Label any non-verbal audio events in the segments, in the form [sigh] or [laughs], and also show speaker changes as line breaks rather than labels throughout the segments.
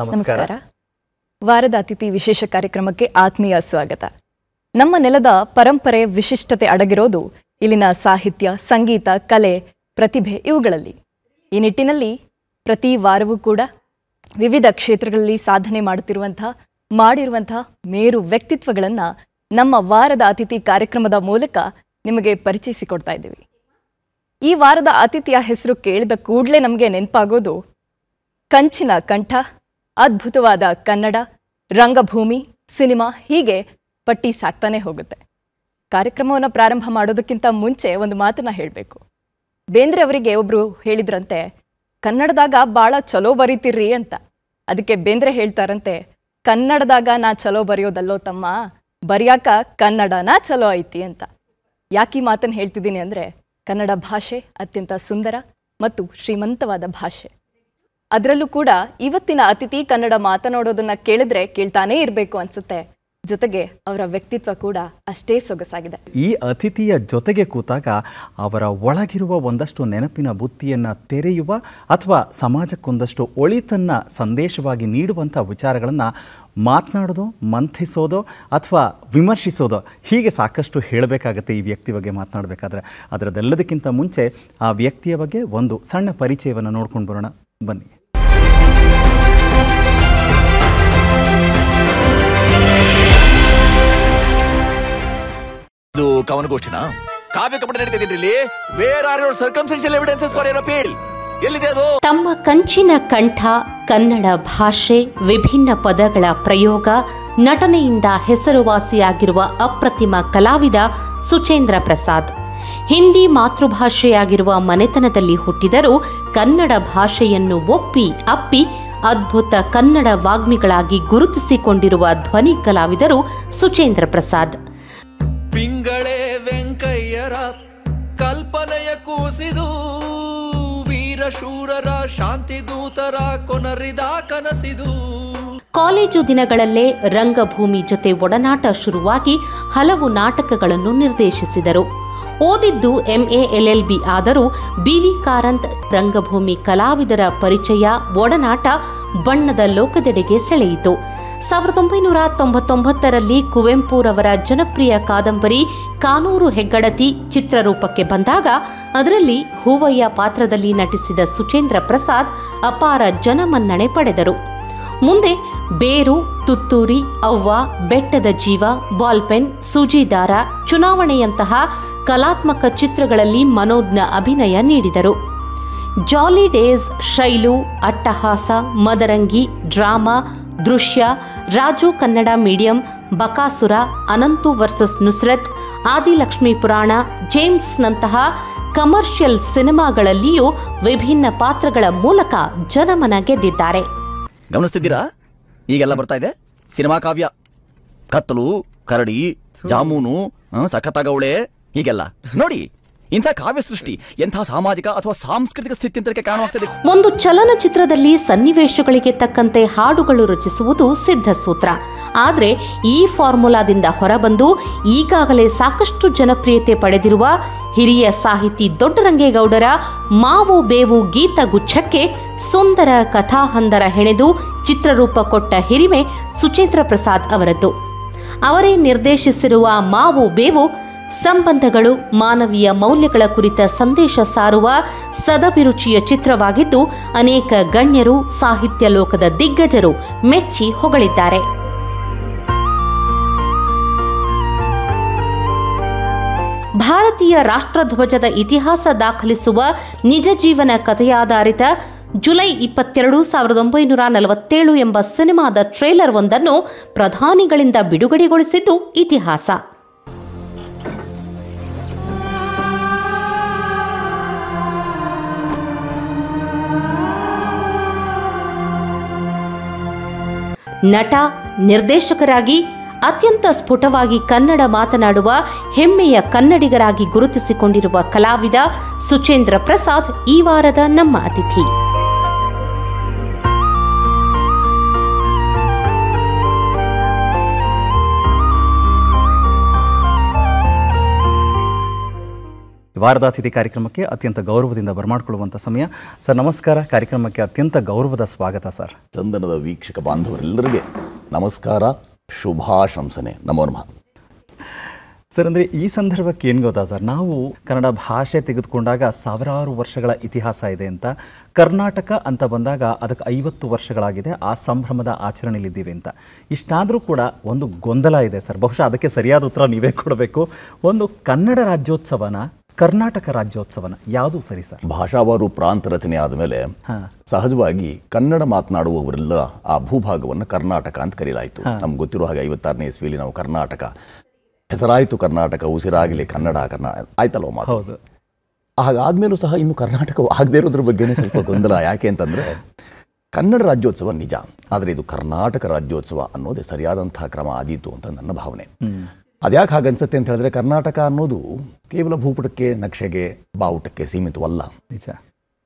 ನಮಸ್ಕಾರ
ವಾರದ ಅತಿಥಿ ವಿಶೇಷ ಕಾರ್ಯಕ್ರಮಕ್ಕೆ ಆತ್ಮೀಯ ಸ್ವಾಗತ ನಮ್ಮ ನೆಲದ ಪರಂಪರೆ ವಿಶಿಷ್ಟತೆ ಅಡಗಿರೋದು ಇಲ್ಲಿನ ಸಾಹಿತ್ಯ ಸಂಗೀತ ಕಲೆ ಪ್ರತಿಭೆ ಇವುಗಳಲ್ಲಿ ಈ ನಿಟ್ಟಿನಲ್ಲಿ ಪ್ರತಿ ವಾರವೂ ಕೂಡ ವಿವಿಧ ಕ್ಷೇತ್ರಗಳಲ್ಲಿ ಸಾಧನೆ ಮಾಡುತ್ತಿರುವಂತಹ ಮಾಡಿರುವಂತಹ ಮೇರು ವ್ಯಕ್ತಿತ್ವಗಳನ್ನು ನಮ್ಮ ವಾರದ ಅತಿಥಿ ಕಾರ್ಯಕ್ರಮದ ಮೂಲಕ ನಿಮಗೆ ಪರಿಚಯಿಸಿಕೊಡ್ತಾ ಇದ್ದೀವಿ ಈ ವಾರದ ಅತಿಥಿಯ ಹೆಸರು ಕೇಳಿದ ಕೂಡಲೇ ನಮಗೆ ನೆನಪಾಗೋದು ಕಂಚಿನ ಕಂಠ ಅದ್ಭುತವಾದ ಕನ್ನಡ ರಂಗಭೂಮಿ ಸಿನಿಮಾ ಹೀಗೆ ಪಟ್ಟಿ ಸಾಕ್ತಾನೆ ಹೋಗುತ್ತೆ ಕಾರ್ಯಕ್ರಮವನ್ನು ಪ್ರಾರಂಭ ಮಾಡೋದಕ್ಕಿಂತ ಮುಂಚೆ ಒಂದು ಮಾತನ್ನ ಹೇಳಬೇಕು ಬೇಂದ್ರೆ ಅವರಿಗೆ ಒಬ್ರು ಹೇಳಿದ್ರಂತೆ ಕನ್ನಡದಾಗ ಭಾಳ ಚಲೋ ಬರೀತಿರ್ರಿ ಅಂತ ಅದಕ್ಕೆ ಬೇಂದ್ರೆ ಹೇಳ್ತಾರಂತೆ ಕನ್ನಡದಾಗ ನಾ ಚಲೋ ಬರೆಯೋದಲ್ಲೋ ತಮ್ಮ ಬರೆಯಾಕ ಕನ್ನಡನ ಚಲೋ ಐತಿ ಅಂತ ಯಾಕೆ ಈ ಮಾತನ್ನು ಹೇಳ್ತಿದ್ದೀನಿ ಅಂದರೆ ಕನ್ನಡ ಭಾಷೆ ಅತ್ಯಂತ ಸುಂದರ ಮತ್ತು ಶ್ರೀಮಂತವಾದ ಭಾಷೆ ಅದರಲ್ಲೂ ಕೂಡ ಇವತ್ತಿನ ಅತಿಥಿ ಕನ್ನಡ ಮಾತನಾಡೋದನ್ನ ಕೇಳಿದ್ರೆ ಕೇಳ್ತಾನೇ ಇರಬೇಕು ಅನ್ಸುತ್ತೆ ಜೊತೆಗೆ ಅವರ ವ್ಯಕ್ತಿತ್ವ ಕೂಡ ಅಷ್ಟೇ ಸೊಗಸಾಗಿದೆ
ಈ ಅತಿಥಿಯ ಜೊತೆಗೆ ಕೂತಾಗ ಅವರ ಒಳಗಿರುವ ಒಂದಷ್ಟು ನೆನಪಿನ ಬುತ್ತಿಯನ್ನ ತೆರೆಯುವ ಅಥವಾ ಸಮಾಜಕ್ಕೊಂದಷ್ಟು ಒಳಿತನ್ನ ಸಂದೇಶವಾಗಿ ನೀಡುವಂಥ ವಿಚಾರಗಳನ್ನು ಮಾತನಾಡೋದು ಮಂಥಿಸೋದೋ ಅಥವಾ ವಿಮರ್ಶಿಸೋದೋ ಹೀಗೆ ಸಾಕಷ್ಟು ಹೇಳಬೇಕಾಗತ್ತೆ ಈ ವ್ಯಕ್ತಿ ಬಗ್ಗೆ ಮಾತನಾಡಬೇಕಾದ್ರೆ ಅದರದೆಲ್ಲದಕ್ಕಿಂತ ಮುಂಚೆ ಆ ವ್ಯಕ್ತಿಯ ಬಗ್ಗೆ ಒಂದು ಸಣ್ಣ ಪರಿಚಯವನ್ನು ನೋಡ್ಕೊಂಡು ಬರೋಣ ಬನ್ನಿ ಕವನಗೋಷ್ಠಿನ
ಕಾವ್ಯ ಕಪಟ ಎವಿಡೆನ್ಸಸ್ ಫಾರ್ ಎಲ್ಲಿದೆ
ಅದು ತಮ್ಮ ಕಂಚಿನ ಕಂಠ ಕನ್ನಡ ಭಾಷೆ ವಿಭಿನ್ನ ಪದಗಳ ಪ್ರಯೋಗ ನಟನೆಯಿಂದ ಹೆಸರುವಾಸಿಯಾಗಿರುವ ಅಪ್ರತಿಮ ಕಲಾವಿದ ಸುಚೇಂದ್ರ ಪ್ರಸಾದ್ ಹಿಂದಿ ಮಾತೃಭಾಷೆಯಾಗಿರುವ ಮನೆತನದಲ್ಲಿ ಹುಟ್ಟಿದರೂ ಕನ್ನಡ ಭಾಷೆಯನ್ನು ಒಪ್ಪಿ ಅಪ್ಪಿ ಅದ್ಭುತ ಕನ್ನಡ ವಾಗ್ಮಿಗಳಾಗಿ ಗುರುತಿಸಿಕೊಂಡಿರುವ ಧ್ವನಿ ಕಲಾವಿದರು ಸುಚೇಂದ್ರ ಪ್ರಸಾದ್
ಕಲ್ಪನೆಯ ಕೂಸಿದು ವೀರಶೂರರ ಶಾಂತಿದೂತರ ಕೊನರಿದ ಕನಸಿದು
ಕಾಲೇಜು ದಿನಗಳಲ್ಲೇ ರಂಗಭೂಮಿ ಜೊತೆ ಒಡನಾಟ ಶುರುವಾಗಿ ಹಲವು ನಾಟಕಗಳನ್ನು ನಿರ್ದೇಶಿಸಿದರು ಓದಿದ್ದು ಎಂಎ ಎಲ್ಎಲ್ಬಿ ಆದರೂ ಬಿವಿ ಕಾರಂತ್ ರಂಗಭೂಮಿ ಕಲಾವಿದರ ಪರಿಚಯ ಒಡನಾಟ ಬಣ್ಣದ ಲೋಕದೆಡೆಗೆ ಸೆಳೆಯಿತು ಸಾವಿರದ ಒಂಬೈನೂರ ತೊಂಬತ್ತೊಂಬತ್ತರಲ್ಲಿ ಕುವೆಂಪುರವರ ಜನಪ್ರಿಯ ಕಾದಂಬರಿ ಕಾನೂರು ಹೆಗ್ಗಡತಿ ಚಿತ್ರರೂಪಕ್ಕೆ ಬಂದಾಗ ಅದರಲ್ಲಿ ಹೂವಯ್ಯ ಪಾತ್ರದಲ್ಲಿ ನಟಿಸಿದ ಸುಚೇಂದ್ರ ಪ್ರಸಾದ್ ಅಪಾರ ಜನಮನ್ನಣೆ ಪಡೆದರು ಮುಂದೆ ಬೇರು ತುತ್ತೂರಿ ಅವ್ವ ಬೆಟ್ಟದ ಜೀವ ಬಾಲ್ಪೆನ್ ಸೂಜಿದಾರ ಚುನಾವಣೆಯಂತಹ ಕಲಾತ್ಮಕ ಚಿತ್ರಗಳಲ್ಲಿ ಮನೋಜ್ಞ ಅಭಿನಯ ನೀಡಿದರು ಜಾಲಿ days ಶೈಲು ಅಟ್ಟಹಾಸ Madarangi drama Drishya Raju Kannada medium Bakasura Ananthu versus Nusrath Adilakshmi Purana James ನಂತಹ ಕಮರ್ಷಿಯಲ್ ಸಿನಿಮಾಗಳಲ್ಲಿಯೂ ವಿಭಿನ್ನ ಪಾತ್ರಗಳ ಮೂಲಕ ಜನಮನ ಗೆದ್ದಿದ್ದಾರೆ
ಗಮನಿಸ್ತಿದ್ದೀರಾ ಈಗೆಲ್ಲ ಬರ್ತಾ ಇದೆ ಸಿನಿಮಾ ಕಾವ್ಯ ಕತ್ತಲು ಕರಡಿ ಜಾಮೂನು ಗೌಳೆ ಹೀಗೆಲ್ಲ ನೋಡಿ ಇಂಥ ಕಾವ್ಯ ಸೃಷ್ಟಿ ಎಂಥ ಸಾಮಾಜಿಕ ಅಥವಾ ಸಾಂಸ್ಕೃತಿಕ ಸ್ಥಿತ್ಯಂತರಕ್ಕೆ
ಒಂದು ಚಲನಚಿತ್ರದಲ್ಲಿ ಸನ್ನಿವೇಶಗಳಿಗೆ ತಕ್ಕಂತೆ ಹಾಡುಗಳು ರಚಿಸುವುದು ಸಿದ್ಧ ಸೂತ್ರ ಆದರೆ ಈ ಫಾರ್ಮುಲಾದಿಂದ ಹೊರಬಂದು ಈಗಾಗಲೇ ಸಾಕಷ್ಟು ಜನಪ್ರಿಯತೆ ಪಡೆದಿರುವ ಹಿರಿಯ ಸಾಹಿತಿ ದೊಡ್ಡರಂಗೇಗೌಡರ ಮಾವು ಬೇವು ಗುಚ್ಛಕ್ಕೆ ಸುಂದರ ಕಥಾಹಂದರ ಹೆಣೆದು ಚಿತ್ರರೂಪ ಕೊಟ್ಟ ಹಿರಿಮೆ ಸುಚೇಂದ್ರ ಪ್ರಸಾದ್ ಅವರದ್ದು ಅವರೇ ನಿರ್ದೇಶಿಸಿರುವ ಮಾವು ಬೇವು ಸಂಬಂಧಗಳು ಮಾನವೀಯ ಮೌಲ್ಯಗಳ ಕುರಿತ ಸಂದೇಶ ಸಾರುವ ಸದಭಿರುಚಿಯ ಚಿತ್ರವಾಗಿದ್ದು ಅನೇಕ ಗಣ್ಯರು ಸಾಹಿತ್ಯ ಲೋಕದ ದಿಗ್ಗಜರು ಮೆಚ್ಚಿ ಹೊಗಳಿದ್ದಾರೆ ಭಾರತೀಯ ರಾಷ್ಟ್ರಧ್ವಜದ ಇತಿಹಾಸ ದಾಖಲಿಸುವ ನಿಜ ಜೀವನ ಕಥೆಯಾಧಾರಿತ ಜುಲೈ ಇಪ್ಪತ್ತೆರಡು ಸಾವಿರದ ಒಂಬೈನೂರ ನಲವತ್ತೇಳು ಎಂಬ ಸಿನಿಮಾದ ಟ್ರೇಲರ್ ಒಂದನ್ನು ಪ್ರಧಾನಿಗಳಿಂದ ಬಿಡುಗಡೆಗೊಳಿಸಿದ್ದು ಇತಿಹಾಸ ನಟ ನಿರ್ದೇಶಕರಾಗಿ ಅತ್ಯಂತ ಸ್ಫುಟವಾಗಿ ಕನ್ನಡ ಮಾತನಾಡುವ ಹೆಮ್ಮೆಯ ಕನ್ನಡಿಗರಾಗಿ ಗುರುತಿಸಿಕೊಂಡಿರುವ ಕಲಾವಿದ ಸುಚೇಂದ್ರ ಪ್ರಸಾದ್ ಈ ವಾರದ ನಮ್ಮ ಅತಿಥಿ
ವಾರದಾತಿಥಿ ಕಾರ್ಯಕ್ರಮಕ್ಕೆ ಅತ್ಯಂತ ಗೌರವದಿಂದ ಬರಮಾಡಿಕೊಳ್ಳುವಂಥ ಸಮಯ ಸರ್ ನಮಸ್ಕಾರ ಕಾರ್ಯಕ್ರಮಕ್ಕೆ ಅತ್ಯಂತ ಗೌರವದ ಸ್ವಾಗತ ಸರ್ ಚಂದನದ ವೀಕ್ಷಕ ಬಾಂಧವರೆಲ್ಲರಿಗೆ ನಮಸ್ಕಾರ
ಶುಭಾಶಂಸನೆ ನಮೋ ನಮಃ
ಸರ್ ಅಂದರೆ ಈ ಸಂದರ್ಭಕ್ಕೆ ಏನು ಗೊತ್ತಾ ಸರ್ ನಾವು ಕನ್ನಡ ಭಾಷೆ ತೆಗೆದುಕೊಂಡಾಗ ಸಾವಿರಾರು ವರ್ಷಗಳ ಇತಿಹಾಸ ಇದೆ ಅಂತ ಕರ್ನಾಟಕ ಅಂತ ಬಂದಾಗ ಅದಕ್ಕೆ ಐವತ್ತು ವರ್ಷಗಳಾಗಿದೆ ಆ ಸಂಭ್ರಮದ ಆಚರಣೆಯಲ್ಲಿದ್ದೀವಿ ಅಂತ ಇಷ್ಟಾದರೂ ಕೂಡ ಒಂದು ಗೊಂದಲ ಇದೆ ಸರ್ ಬಹುಶಃ ಅದಕ್ಕೆ ಸರಿಯಾದ ಉತ್ತರ ನೀವೇ ಕೊಡಬೇಕು ಒಂದು ಕನ್ನಡ ರಾಜ್ಯೋತ್ಸವನ ಕರ್ನಾಟಕ ರಾಜ್ಯೋತ್ಸವನ ಯಾವುದು ಸರಿ ಸರ್ ಭಾಷಾವಾರು ಪ್ರಾಂತ ರಚನೆ ಆದಮೇಲೆ
ಸಹಜವಾಗಿ ಕನ್ನಡ ಮಾತನಾಡುವವರೆಲ್ಲ ಆ ಭೂಭಾಗವನ್ನು ಕರ್ನಾಟಕ ಅಂತ ಕರೀಲಾಯಿತು ನಮ್ಗೆ ಗೊತ್ತಿರೋ ಹಾಗೆ ಐವತ್ತಾರನೇ ಇಸ್ವಿಲಿ ನಾವು ಕರ್ನಾಟಕ ಹೆಸರಾಯಿತು ಕರ್ನಾಟಕ ಉಸಿರಾಗಲಿ ಕನ್ನಡ ಕರ್ನಾಟಕ ಆಯ್ತಲ್ವ ಮಾತು ಹಾಗಾದ್ಮೇಲೂ ಸಹ ಇನ್ನು ಕರ್ನಾಟಕ ಆಗದೇ ಇರೋದ್ರ ಬಗ್ಗೆ ಸ್ವಲ್ಪ ಗೊಂದಲ ಯಾಕೆ ಅಂತಂದ್ರೆ ಕನ್ನಡ ರಾಜ್ಯೋತ್ಸವ ನಿಜ ಆದರೆ ಇದು ಕರ್ನಾಟಕ ರಾಜ್ಯೋತ್ಸವ ಅನ್ನೋದೇ ಸರಿಯಾದಂತಹ ಕ್ರಮ ಆದೀತು ಅಂತ ನನ್ನ ಭಾವನೆ ಅದ್ಯಾಕೆ ಅನ್ಸುತ್ತೆ ಅಂತ ಹೇಳಿದ್ರೆ ಕರ್ನಾಟಕ ಅನ್ನೋದು ಕೇವಲ ಭೂಪುಟಕ್ಕೆ ನಕ್ಷೆಗೆ ಬಾವುಟಕ್ಕೆ ಸೀಮಿತವಲ್ಲ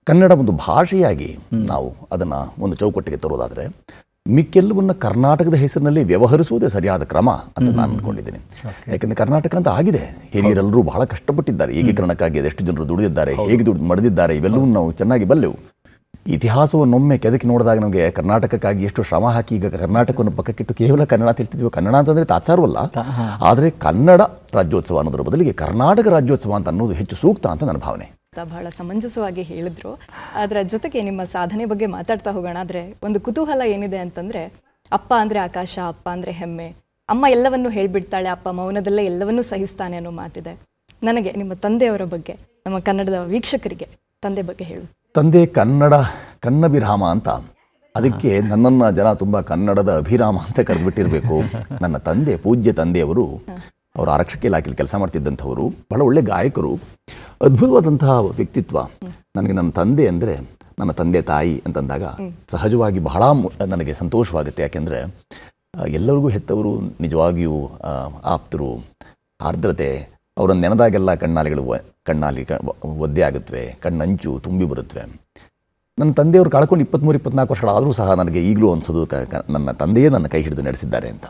ಕನ್ನಡ ಒಂದು ಭಾಷೆಯಾಗಿ ನಾವು ಅದನ್ನ ಒಂದು ಚೌಕಟ್ಟಿಗೆ ತರೋದಾದರೆ ಮಿಕ್ಕೆಲ್ಲವನ್ನು ಕರ್ನಾಟಕದ ಹೆಸರಿನಲ್ಲಿ ವ್ಯವಹರಿಸುವುದೇ ಸರಿಯಾದ ಕ್ರಮ ಅಂತ ನಾನು ಅಂದ್ಕೊಂಡಿದ್ದೀನಿ ಯಾಕಂದರೆ ಕರ್ನಾಟಕ ಅಂತ ಆಗಿದೆ ಹಿರಿಯರೆಲ್ಲರೂ ಬಹಳ ಕಷ್ಟಪಟ್ಟಿದ್ದಾರೆ ಏಕೀಕರಣಕ್ಕಾಗಿ ಎಷ್ಟು ಜನರು ದುಡಿದಿದ್ದಾರೆ ಹೇಗೆ ದುಡಿದು ಮಡದಿದ್ದಾರೆ ಇವೆಲ್ಲವನ್ನೂ ನಾವು ಚೆನ್ನಾಗಿ ಬಲ್ಲೆವು ಇತಿಹಾಸವನ್ನೊಮ್ಮೆ ಕೆದಕಿ ನೋಡಿದಾಗ ನಮಗೆ ಕರ್ನಾಟಕಕ್ಕಾಗಿ ಎಷ್ಟು ಶ್ರಮ ಹಾಕಿ ಈಗ ಕರ್ನಾಟಕವನ್ನು ಪಕ್ಕಕ್ಕಿಟ್ಟು ಕೇವಲ ಕನ್ನಡ ತಿಳ್ತಿದ್ವಿ ಕನ್ನಡ ಅಂತಂದರೆ ತಾತ್ಸಾರವಲ್ಲ ಆದರೆ ಕನ್ನಡ ರಾಜ್ಯೋತ್ಸವ ಅನ್ನೋದ್ರ ಬದಲಿಗೆ ಕರ್ನಾಟಕ ರಾಜ್ಯೋತ್ಸವ ಅಂತ ಅನ್ನೋದು ಹೆಚ್ಚು ಸೂಕ್ತ ಅಂತ ನನ್ನ ಭಾವನೆ
ಬಹಳ ಸಮಂಜಸವಾಗಿ ಹೇಳಿದ್ರು ಅದರ ಜೊತೆಗೆ ನಿಮ್ಮ ಸಾಧನೆ ಬಗ್ಗೆ ಮಾತಾಡ್ತಾ ಹೋಗೋಣ ಆದರೆ ಒಂದು ಕುತೂಹಲ ಏನಿದೆ ಅಂತಂದರೆ ಅಪ್ಪ ಅಂದರೆ ಆಕಾಶ ಅಪ್ಪ ಅಂದರೆ ಹೆಮ್ಮೆ ಅಮ್ಮ ಎಲ್ಲವನ್ನೂ ಹೇಳಿಬಿಡ್ತಾಳೆ ಅಪ್ಪ ಮೌನದಲ್ಲೇ ಎಲ್ಲವನ್ನೂ ಸಹಿಸ್ತಾನೆ ಅನ್ನೋ ಮಾತಿದೆ ನನಗೆ ನಿಮ್ಮ ತಂದೆಯವರ ಬಗ್ಗೆ ನಮ್ಮ ಕನ್ನಡದ ವೀಕ್ಷಕರಿಗೆ ತಂದೆ ಬಗ್ಗೆ ಹೇಳು
ತಂದೆ ಕನ್ನಡ ಕನ್ನಭಿರಾಮ ಅಂತ ಅದಕ್ಕೆ ನನ್ನನ್ನು ಜನ ತುಂಬ ಕನ್ನಡದ ಅಭಿರಾಮ ಅಂತ ಕರೆದುಬಿಟ್ಟಿರಬೇಕು ನನ್ನ ತಂದೆ ಪೂಜ್ಯ ತಂದೆಯವರು ಅವರು ಆರಕ್ಷಕ ಇಲಾಖೆಯಲ್ಲಿ ಕೆಲಸ ಮಾಡ್ತಿದ್ದಂಥವರು ಬಹಳ ಒಳ್ಳೆ ಗಾಯಕರು ಅದ್ಭುತವಾದಂತಹ ವ್ಯಕ್ತಿತ್ವ ನನಗೆ ನನ್ನ ತಂದೆ ಅಂದರೆ ನನ್ನ ತಂದೆ ತಾಯಿ ಅಂತಂದಾಗ ಸಹಜವಾಗಿ ಬಹಳ ನನಗೆ ಸಂತೋಷವಾಗುತ್ತೆ ಯಾಕೆಂದರೆ ಎಲ್ಲರಿಗೂ ಹೆತ್ತವರು ನಿಜವಾಗಿಯೂ ಆಪ್ತರು ಆರ್ದ್ರತೆ ಅವರನ್ನು ನೆನೆದಾಗೆಲ್ಲ ಕಣ್ಣಾಲೆಗಳು ಕಣ್ಣಲ್ಲಿ ಕ ಒದ್ದೆ ಆಗುತ್ತವೆ ಕಣ್ಣಂಚು ತುಂಬಿ ಬರುತ್ತವೆ ನನ್ನ ತಂದೆಯವರು ಕಳ್ಕೊಂಡು ಇಪ್ಪತ್ತ್ಮೂರು ಇಪ್ಪತ್ನಾಲ್ಕು ವರ್ಷಗಳಾದರೂ ಸಹ ನನಗೆ ಈಗಲೂ ಅನ್ಸೋದು ಕ ನನ್ನ ತಂದೆಯೇ ನನ್ನ ಕೈ ಹಿಡಿದು ನಡೆಸಿದ್ದಾರೆ ಅಂತ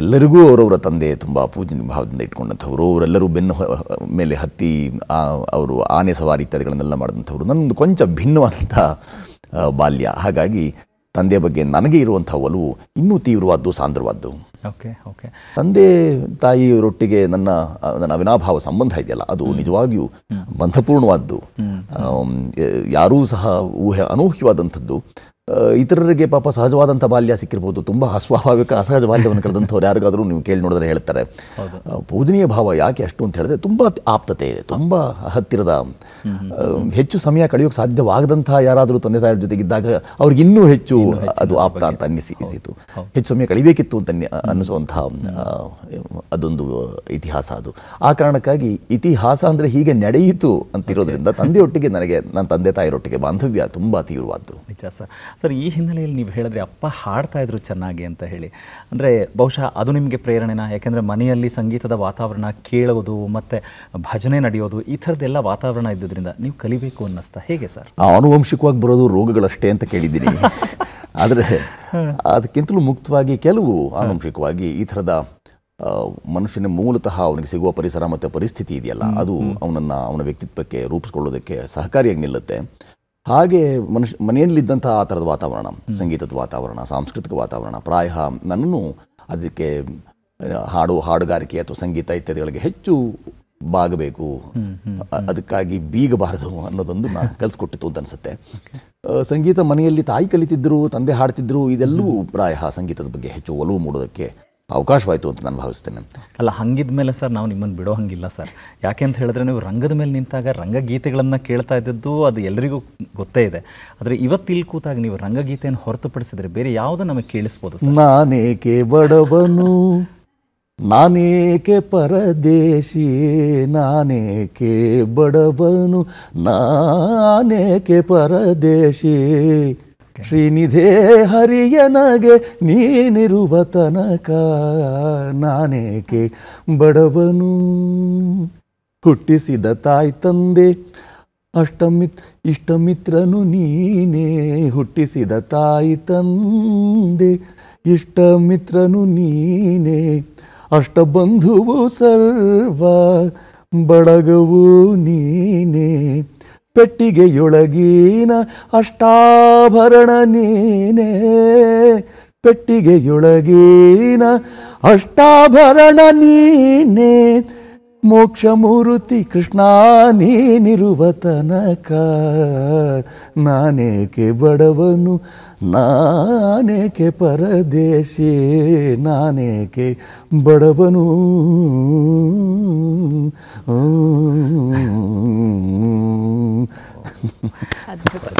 ಎಲ್ಲರಿಗೂ ಅವರವರ ತಂದೆ ತುಂಬ ಪೂಜನ ಭಾವದಿಂದ ಇಟ್ಕೊಂಡಂಥವ್ರು ಅವರೆಲ್ಲರೂ ಬೆನ್ನು ಮೇಲೆ ಹತ್ತಿ ಅವರು ಆನೆ ಸವಾರಿ ಇತ್ಯಾದಿಗಳನ್ನೆಲ್ಲ ಮಾಡಿದಂಥವ್ರು ನನ್ನದು ಕೊಂಚ ಭಿನ್ನವಾದಂಥ ಬಾಲ್ಯ ಹಾಗಾಗಿ ತಂದೆ ಬಗ್ಗೆ ನನಗೆ ಇರುವಂಥ ಒಲವು ಇನ್ನೂ ತೀವ್ರವಾದ್ದು ಸಾಂದ್ರವಾದ್ದು ಓಕೆ ಓಕೆ ತಂದೆ ತಾಯಿಯೊರೊಟ್ಟಿಗೆ ನನ್ನ ನನ್ನ ಅವಿನಾಭಾವ ಸಂಬಂಧ ಇದೆಯಲ್ಲ ಅದು ನಿಜವಾಗಿಯೂ ಬಂಧಪೂರ್ಣವಾದ್ದು ಯಾರೂ ಸಹ ಊಹೆ ಅನೂಹ್ಯವಾದಂಥದ್ದು ಇತರರಿಗೆ ಪಾಪ ಸಹಜವಾದಂಥ ಬಾಲ್ಯ ಸಿಕ್ಕಿರ್ಬೋದು ತುಂಬ ಅಸ್ವಾಭಾವಿಕ ಅಸಹಜ ಬಾಲ್ಯವನ್ನು ಕಳೆದಂಥವ್ರು ಯಾರಿಗಾದರೂ ನೀವು ಕೇಳಿ ನೋಡಿದ್ರೆ ಹೇಳ್ತಾರೆ ಪೂಜನೀಯ ಭಾವ ಯಾಕೆ ಅಷ್ಟು ಅಂತ ಹೇಳಿದ್ರೆ ತುಂಬ ಆಪ್ತತೆ ಇದೆ ತುಂಬ ಹತ್ತಿರದ ಹೆಚ್ಚು ಸಮಯ ಕಳೆಯೋಕೆ ಸಾಧ್ಯವಾಗದಂತಹ ಯಾರಾದರೂ ತಂದೆ ತಾಯಿಯ ಜೊತೆಗಿದ್ದಾಗ ಅವ್ರಿಗಿನ್ನೂ ಹೆಚ್ಚು ಅದು ಆಪ್ತ ಅಂತ ಅನ್ನಿಸಿತು ಹೆಚ್ಚು ಸಮಯ ಕಳಿಬೇಕಿತ್ತು ಅಂತ ಅನ್ನಿಸುವಂತಹ ಅದೊಂದು ಇತಿಹಾಸ ಅದು ಆ ಕಾರಣಕ್ಕಾಗಿ ಇತಿಹಾಸ ಅಂದರೆ ಹೀಗೆ ನಡೆಯಿತು ಅಂತಿರೋದ್ರಿಂದ ತಂದೆಯೊಟ್ಟಿಗೆ ನನಗೆ ನನ್ನ ತಂದೆ ತಾಯಿರೊಟ್ಟಿಗೆ ಬಾಂಧವ್ಯ ತುಂಬ
ತೀವ್ರವಾದ್ದು ಸರ್ ಸರ್ ಈ ಹಿನ್ನೆಲೆಯಲ್ಲಿ ನೀವು ಹೇಳಿದ್ರೆ ಅಪ್ಪ ಹಾಡ್ತಾ ಇದ್ರು ಚೆನ್ನಾಗಿ ಅಂತ ಹೇಳಿ ಅಂದರೆ ಬಹುಶಃ ಅದು ನಿಮಗೆ ಪ್ರೇರಣೆನ ಯಾಕೆಂದರೆ ಮನೆಯಲ್ಲಿ ಸಂಗೀತದ ವಾತಾವರಣ ಕೇಳೋದು ಮತ್ತು ಭಜನೆ ನಡೆಯೋದು ಈ ಥರದ್ದೆಲ್ಲ ವಾತಾವರಣ ಇದ್ದುದರಿಂದ ನೀವು ಕಲಿಬೇಕು ಅನ್ನಿಸ್ತಾ ಹೇಗೆ ಸರ್
ಆನುವಂಶಿಕವಾಗಿ ಬರೋದು ರೋಗಗಳಷ್ಟೇ ಅಂತ ಕೇಳಿದ್ದೀನಿ [laughs] ಆದರೆ ಅದಕ್ಕಿಂತಲೂ ಮುಕ್ತವಾಗಿ ಕೆಲವು ಆನುವಂಶಿಕವಾಗಿ ಈ ಥರದ ಮನುಷ್ಯನ ಮೂಲತಃ ಅವನಿಗೆ ಸಿಗುವ ಪರಿಸರ ಮತ್ತು ಪರಿಸ್ಥಿತಿ ಇದೆಯಲ್ಲ ಅದು ಅವನನ್ನು ಅವನ ವ್ಯಕ್ತಿತ್ವಕ್ಕೆ ರೂಪಿಸ್ಕೊಳ್ಳೋದಕ್ಕೆ ಸಹಕಾರಿಯಾಗಿ ನಿಲ್ಲುತ್ತೆ ಹಾಗೆ ಮನುಷ್ಯ ಮನೆಯಲ್ಲಿದ್ದಂಥ ಆ ಥರದ ವಾತಾವರಣ ಸಂಗೀತದ ವಾತಾವರಣ ಸಾಂಸ್ಕೃತಿಕ ವಾತಾವರಣ ಪ್ರಾಯ ನನ್ನನ್ನು ಅದಕ್ಕೆ ಹಾಡು ಹಾಡುಗಾರಿಕೆ ಅಥವಾ ಸಂಗೀತ ಇತ್ಯಾದಿಗಳಿಗೆ ಹೆಚ್ಚು ಬಾಗಬೇಕು ಅದಕ್ಕಾಗಿ ಬೀಗಬಾರದು ಅನ್ನೋದೊಂದು ನಾನು ಕಲಿಸ್ಕೊಟ್ಟಿತ್ತು ಅಂತ ಅನಿಸುತ್ತೆ ಸಂಗೀತ ಮನೆಯಲ್ಲಿ ತಾಯಿ ಕಲಿತಿದ್ದರು ತಂದೆ ಹಾಡ್ತಿದ್ರು ಇದೆಲ್ಲವೂ ಪ್ರಾಯ ಸಂಗೀತದ ಬಗ್ಗೆ ಹೆಚ್ಚು ಒಲವು ಮೂಡೋದಕ್ಕೆ ಅವಕಾಶವಾಯಿತು ಅಂತ ನಾನು ಭಾವಿಸ್ತೇನೆ
ಅಲ್ಲ ಹಂಗಿದ ಮೇಲೆ ಸರ್ ನಾವು ನಿಮ್ಮನ್ನು ಬಿಡೋ ಹಂಗಿಲ್ಲ ಸರ್ ಯಾಕೆ ಅಂತ ಹೇಳಿದ್ರೆ ನೀವು ರಂಗದ ಮೇಲೆ ನಿಂತಾಗ ರಂಗಗೀತೆಗಳನ್ನು ಕೇಳ್ತಾ ಇದ್ದದ್ದು ಅದು ಎಲ್ಲರಿಗೂ ಗೊತ್ತೇ ಇದೆ ಆದರೆ ಇವತ್ತಿಲ್ಲಿ ಇಲ್ಲಿ ಕೂತಾಗ ನೀವು ರಂಗಗೀತೆಯನ್ನು ಹೊರತುಪಡಿಸಿದರೆ ಬೇರೆ ಯಾವುದು ನಮಗೆ ಕೇಳಿಸ್ಬೋದು
ನಾನೇಕೆ ಬಡವನು ನಾನೇಕೆ ಪರದೇಶಿ ನಾನೇಕೆ ಬಡವನು ನಾನೇಕೆ ಪರದೇಶಿ ಶ್ರೀನಿಧೇ ಹರಿಯನಗೆ ನೀನಿರುವ ತನಕ ನಾನೇಕೆ ಬಡವನು ಹುಟ್ಟಿಸಿದ ತಾಯಿ ತಂದೆ ಅಷ್ಟಮಿತ್ ಇಷ್ಟಮಿತ್ರನು ನೀನೇ ಹುಟ್ಟಿಸಿದ ತಾಯಿ ತಂದೆ ಇಷ್ಟಮಿತ್ರನು ನೀನೇ ಅಷ್ಟಬಂಧುವು ಸರ್ವ ಬಡಗವು ನೀನೇ ಪೆಟ್ಟಿಗೆಯೊಳಗಿನ ಅಷ್ಟಾಭರಣ ನೀನೇ ಪೆಟ್ಟಿಗೆಯೊಳಗಿನ ಅಷ್ಟಾಭರಣ ನೀನೇ ಮೋಕ್ಷ ಮೂರುತಿ ಕೃಷ್ಣ ನೀನಿರುವ ತನಕ ನಾನೇಕೆ ಬಡವನು ನಾನೇಕೆ ಪರದೇಶಿ ನಾನೇಕೆ ಬಡವನು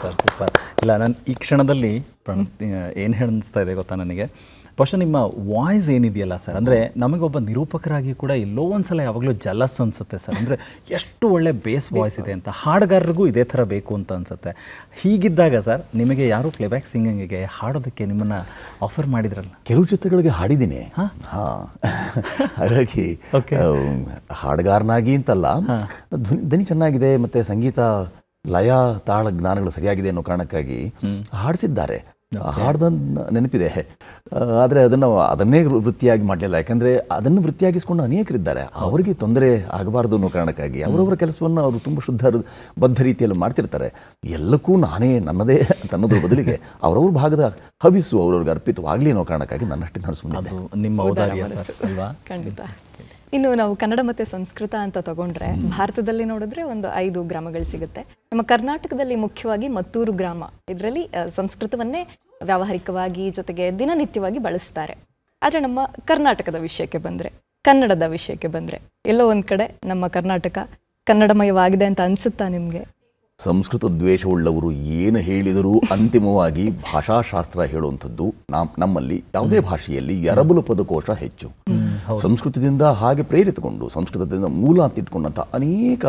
ಸರ್ ಸೂಪರ್ ಇಲ್ಲ ನಾನು ಈ ಕ್ಷಣದಲ್ಲಿ ಏನು ಹೇಳಿಸ್ತಾ ಇದೆ ಗೊತ್ತಾ ನನಗೆ ಬಹುಶಃ ನಿಮ್ಮ ವಾಯ್ಸ್ ಏನಿದೆಯಲ್ಲ ಸರ್ ಅಂದರೆ ನಮಗೊಬ್ಬ ನಿರೂಪಕರಾಗಿ ಕೂಡ ಎಲ್ಲೋ ಒಂದ್ಸಲ ಯಾವಾಗಲೂ ಜಲಸ್ ಅನಿಸುತ್ತೆ ಸರ್ ಅಂದರೆ ಎಷ್ಟು ಒಳ್ಳೆ ಬೇಸ್ ವಾಯ್ಸ್ ಇದೆ ಅಂತ ಹಾಡುಗಾರರಿಗೂ ಇದೇ ಥರ ಬೇಕು ಅಂತ ಅನಿಸುತ್ತೆ ಹೀಗಿದ್ದಾಗ ಸರ್ ನಿಮಗೆ ಯಾರು ಪ್ಲೇಬ್ಯಾಕ್ ಸಿಂಗಿಂಗಿಗೆ ಹಾಡೋದಕ್ಕೆ ನಿಮ್ಮನ್ನು ಆಫರ್ ಮಾಡಿದ್ರಲ್ಲ ಕೆಲವು ಚಿತ್ರಗಳಿಗೆ ಹಾಡಿದ್ದೀನಿ
ಹಾಂ ಹಾಗಾಗಿ ಹಾಡುಗಾರನಾಗಿ ಅಂತಲ್ಲ ಧ್ವನಿ ಧ್ವನಿ ಚೆನ್ನಾಗಿದೆ ಮತ್ತು ಸಂಗೀತ ಲಯ ತಾಳ ಜ್ಞಾನಗಳು ಸರಿಯಾಗಿದೆ ಅನ್ನೋ ಕಾರಣಕ್ಕಾಗಿ ಹಾಡಿಸಿದ್ದಾರೆ ಹಾಡ್ದ ನೆನಪಿದೆ ಆದರೆ ಅದನ್ನು ಅದನ್ನೇ ವೃತ್ತಿಯಾಗಿ ಮಾಡಲಿಲ್ಲ ಯಾಕಂದರೆ ಅದನ್ನು ವೃತ್ತಿಯಾಗಿಸ್ಕೊಂಡು ಅನೇಕರಿದ್ದಾರೆ ಅವರಿಗೆ ತೊಂದರೆ ಆಗಬಾರ್ದು ಅನ್ನೋ ಕಾರಣಕ್ಕಾಗಿ ಅವರವರ ಕೆಲಸವನ್ನು ಅವರು ತುಂಬ ಶುದ್ಧ ಬದ್ಧ ರೀತಿಯಲ್ಲಿ ಮಾಡ್ತಿರ್ತಾರೆ ಎಲ್ಲಕ್ಕೂ ನಾನೇ ನನ್ನದೇ ತನ್ನದ್ರ ಬದಲಿಗೆ ಅವರವ್ರ ಭಾಗದ ಹವಿಸು ಅವ್ರವ್ರಿಗೆ ಅರ್ಪಿತವಾಗಲಿ ಅನ್ನೋ ಕಾರಣಕ್ಕಾಗಿ ನನ್ನಷ್ಟೇ ನಾನು ಸುಮ್ಮನೆ
ನಿಮ್ಮ
ಖಂಡಿತ ಇನ್ನು ನಾವು ಕನ್ನಡ ಮತ್ತು ಸಂಸ್ಕೃತ ಅಂತ ತಗೊಂಡ್ರೆ ಭಾರತದಲ್ಲಿ ನೋಡಿದ್ರೆ ಒಂದು ಐದು ಗ್ರಾಮಗಳು ಸಿಗುತ್ತೆ ನಮ್ಮ ಕರ್ನಾಟಕದಲ್ಲಿ ಮುಖ್ಯವಾಗಿ ಮತ್ತೂರು ಗ್ರಾಮ ಇದರಲ್ಲಿ ಸಂಸ್ಕೃತವನ್ನೇ ವ್ಯಾವಹಾರಿಕವಾಗಿ ಜೊತೆಗೆ ದಿನನಿತ್ಯವಾಗಿ ಬಳಸ್ತಾರೆ ಆದರೆ ನಮ್ಮ ಕರ್ನಾಟಕದ ವಿಷಯಕ್ಕೆ ಬಂದರೆ ಕನ್ನಡದ ವಿಷಯಕ್ಕೆ ಬಂದರೆ ಎಲ್ಲೋ ಒಂದು ಕಡೆ ನಮ್ಮ ಕರ್ನಾಟಕ ಕನ್ನಡಮಯವಾಗಿದೆ ಅಂತ ಅನಿಸುತ್ತಾ ನಿಮಗೆ
ಸಂಸ್ಕೃತ ದ್ವೇಷವುಳ್ಳವರು ಏನು ಹೇಳಿದರೂ ಅಂತಿಮವಾಗಿ ಭಾಷಾಶಾಸ್ತ್ರ ಹೇಳುವಂಥದ್ದು ನಮ್ಮ ನಮ್ಮಲ್ಲಿ ಯಾವುದೇ ಭಾಷೆಯಲ್ಲಿ ಎರಬಲು ಪದಕೋಶ ಹೆಚ್ಚು ಸಂಸ್ಕೃತದಿಂದ ಹಾಗೆ ಪ್ರೇರಿತಗೊಂಡು ಸಂಸ್ಕೃತದಿಂದ ಮೂಲ ಅಂತಿಟ್ಕೊಂಡಂಥ ಅನೇಕ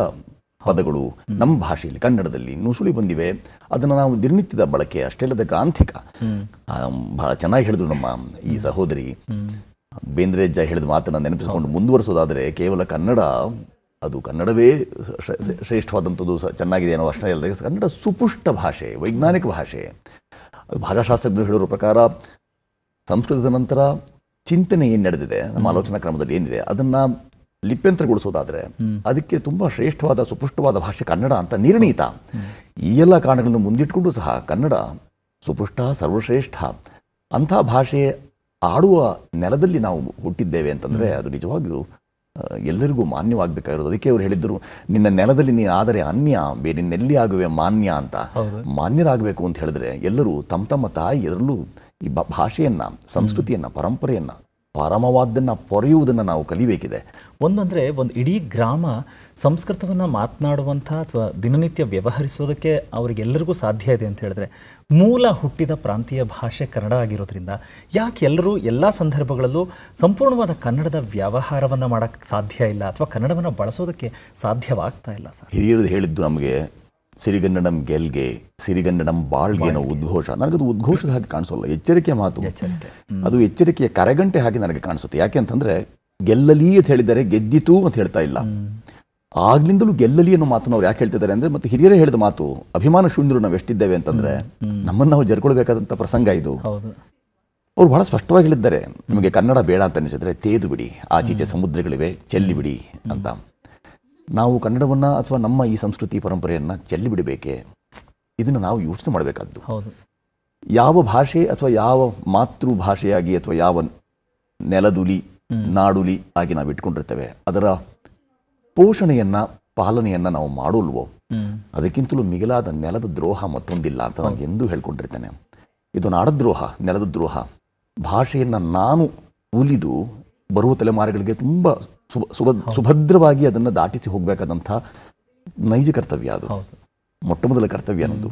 ಪದಗಳು ನಮ್ಮ ಭಾಷೆಯಲ್ಲಿ ಕನ್ನಡದಲ್ಲಿ ನುಸುಳಿ ಬಂದಿವೆ ಅದನ್ನು ನಾವು ದಿನನಿತ್ಯದ ಬಳಕೆ ಅಷ್ಟೇ ಅಲ್ಲದೆ ಗ್ರಾಂಥಿಕ ಬಹಳ ಚೆನ್ನಾಗಿ ಹೇಳಿದ್ರು ನಮ್ಮ ಈ ಸಹೋದರಿ ಬೇಂದ್ರೆಜ್ಜ ಹೇಳಿದ ಮಾತನ್ನು ನೆನಪಿಸಿಕೊಂಡು ಮುಂದುವರಿಸೋದಾದರೆ ಕೇವಲ ಕನ್ನಡ ಅದು ಕನ್ನಡವೇ ಶ್ರೇಷ್ಠವಾದಂಥದ್ದು ಚೆನ್ನಾಗಿದೆ ಅನ್ನೋ ಅಷ್ಟೇ ಅಲ್ಲದೆ ಕನ್ನಡ ಸುಪುಷ್ಟ ಭಾಷೆ ವೈಜ್ಞಾನಿಕ ಭಾಷೆ ಭಾಷಾಶಾಸ್ತ್ರಜ್ಞರು ಹೇಳಿರೋ ಪ್ರಕಾರ ಸಂಸ್ಕೃತದ ನಂತರ ಚಿಂತನೆ ಏನು ನಡೆದಿದೆ ನಮ್ಮ ಆಲೋಚನಾ ಕ್ರಮದಲ್ಲಿ ಏನಿದೆ ಅದನ್ನು ಲಿಪ್ಯಂತರಗೊಳಿಸೋದಾದರೆ ಅದಕ್ಕೆ ತುಂಬ ಶ್ರೇಷ್ಠವಾದ ಸುಪುಷ್ಟವಾದ ಭಾಷೆ ಕನ್ನಡ ಅಂತ ನಿರ್ಣೀತ ಈ ಎಲ್ಲ ಕಾರಣಗಳನ್ನು ಮುಂದಿಟ್ಕೊಂಡು ಸಹ ಕನ್ನಡ ಸುಪುಷ್ಟ ಸರ್ವಶ್ರೇಷ್ಠ ಅಂಥ ಭಾಷೆ ಆಡುವ ನೆಲದಲ್ಲಿ ನಾವು ಹುಟ್ಟಿದ್ದೇವೆ ಅಂತಂದರೆ ಅದು ನಿಜವಾಗಿಯೂ ಎಲ್ಲರಿಗೂ ಮಾನ್ಯವಾಗಬೇಕಾಗಿರೋದು ಅದಕ್ಕೆ ಅವ್ರು ಹೇಳಿದ್ರು ನಿನ್ನ ನೆಲದಲ್ಲಿ ನೀನು ಆದರೆ ಅನ್ಯ ಬೇರೆ ನೆಲ್ಲಿ ಆಗುವೆ ಮಾನ್ಯ ಅಂತ ಮಾನ್ಯರಾಗಬೇಕು ಅಂತ ಹೇಳಿದ್ರೆ ಎಲ್ಲರೂ ತಮ್ಮ ತಮ್ಮ ತಾಯಿ ಎದರಲ್ಲೂ ಈ ಭಾಷೆಯನ್ನು ಸಂಸ್ಕೃತಿಯನ್ನು ಪರಂಪರೆಯನ್ನು
ಪರಮವಾದ್ದನ್ನು ಪೊರೆಯುವುದನ್ನು ನಾವು ಕಲಿಬೇಕಿದೆ ಒಂದಂದರೆ ಒಂದು ಇಡೀ ಗ್ರಾಮ ಸಂಸ್ಕೃತವನ್ನು ಮಾತನಾಡುವಂಥ ಅಥವಾ ದಿನನಿತ್ಯ ವ್ಯವಹರಿಸೋದಕ್ಕೆ ಅವರಿಗೆಲ್ಲರಿಗೂ ಸಾಧ್ಯ ಇದೆ ಅಂತ ಹೇಳಿದ್ರೆ ಮೂಲ ಹುಟ್ಟಿದ ಪ್ರಾಂತೀಯ ಭಾಷೆ ಕನ್ನಡ ಆಗಿರೋದ್ರಿಂದ ಯಾಕೆ ಎಲ್ಲರೂ ಎಲ್ಲ ಸಂದರ್ಭಗಳಲ್ಲೂ ಸಂಪೂರ್ಣವಾದ ಕನ್ನಡದ ವ್ಯವಹಾರವನ್ನು ಮಾಡೋಕ್ಕೆ ಸಾಧ್ಯ ಇಲ್ಲ ಅಥವಾ ಕನ್ನಡವನ್ನು ಬಳಸೋದಕ್ಕೆ ಸಾಧ್ಯವಾಗ್ತಾ ಇಲ್ಲ ಸರ್
ಹಿರಿಯರು ಹೇಳಿದ್ದು ನಮಗೆ ಸಿರಿಗನ್ನಡಂ ಗೆಲ್ಗೆ ಸಿರಿಗನ್ನಡಂ ಬಾಳ್ಗೆ ಅನ್ನೋ ಉದ್ಘೋಷ ನನಗದು ಉದ್ಘೋಷದ ಹಾಗೆ ಕಾಣಿಸೋಲ್ಲ ಎಚ್ಚರಿಕೆ ಮಾತು ಅದು ಎಚ್ಚರಿಕೆಯ ಕರೆಗಂಟೆ ಹಾಗೆ ನನಗೆ ಕಾಣಿಸುತ್ತೆ ಯಾಕೆ ಅಂತಂದರೆ ಗೆಲ್ಲಲಿ ಅಂತ ಹೇಳಿದರೆ ಗೆದ್ದಿತು ಅಂತ ಹೇಳ್ತಾ ಇಲ್ಲ ಆಗ್ಲಿಂದಲೂ ಗೆಲ್ಲಲಿ ಅನ್ನೋ ಮಾತನ್ನು ಅವ್ರು ಯಾಕೆ ಹೇಳ್ತಿದ್ದಾರೆ ಅಂದ್ರೆ ಮತ್ತೆ ಹಿರಿಯರೇ ಹೇಳಿದ ಮಾತು ಅಭಿಮಾನ ಶೂನ್ಯರು ನಾವು ಎಷ್ಟಿದ್ದೇವೆ ಅಂತಂದ್ರೆ ನಮ್ಮನ್ನು ನಾವು ಜರ್ಕೊಳ್ಬೇಕಾದಂತ ಪ್ರಸಂಗ ಇದು ಅವ್ರು ಬಹಳ ಸ್ಪಷ್ಟವಾಗಿ ಹೇಳಿದ್ದಾರೆ ನಿಮಗೆ ಕನ್ನಡ ಬೇಡ ಅಂತ ಅನಿಸಿದ್ರೆ ತೇದು ಬಿಡಿ ಆಚೀಚೆ ಸಮುದ್ರಗಳಿವೆ ಚೆಲ್ಲಿ ಬಿಡಿ ಅಂತ ನಾವು ಕನ್ನಡವನ್ನ ಅಥವಾ ನಮ್ಮ ಈ ಸಂಸ್ಕೃತಿ ಪರಂಪರೆಯನ್ನ ಚೆಲ್ಲಿ ಬಿಡಬೇಕೆ ಇದನ್ನು ನಾವು ಯೋಚನೆ ಮಾಡಬೇಕಾದ್ದು ಯಾವ ಭಾಷೆ ಅಥವಾ ಯಾವ ಮಾತೃಭಾಷೆಯಾಗಿ ಅಥವಾ ಯಾವ ನೆಲದುಲಿ ನಾಡುಲಿ ಆಗಿ ನಾವು ಇಟ್ಕೊಂಡಿರ್ತೇವೆ ಅದರ ಪೋಷಣೆಯನ್ನು ಪಾಲನೆಯನ್ನ ನಾವು ಮಾಡೋಲ್ವೋ ಅದಕ್ಕಿಂತಲೂ ಮಿಗಿಲಾದ ನೆಲದ ದ್ರೋಹ ಮತ್ತೊಂದಿಲ್ಲ ಅಂತ ನಾನು ಎಂದೂ ಹೇಳ್ಕೊಂಡಿರ್ತೇನೆ ಇದು ನಾಡದ್ರೋಹ ನೆಲದ ದ್ರೋಹ ಭಾಷೆಯನ್ನ ನಾನು ಉಲಿದು ಬರುವ ತಲೆಮಾರಿಗಳಿಗೆ ತುಂಬ ಸುಭ ಸುಭ ಸುಭದ್ರವಾಗಿ ಅದನ್ನು ದಾಟಿಸಿ ಹೋಗಬೇಕಾದಂಥ ನೈಜ ಕರ್ತವ್ಯ ಅದು ಮೊಟ್ಟ ಮೊದಲ ಕರ್ತವ್ಯ ಅನ್ನೋದು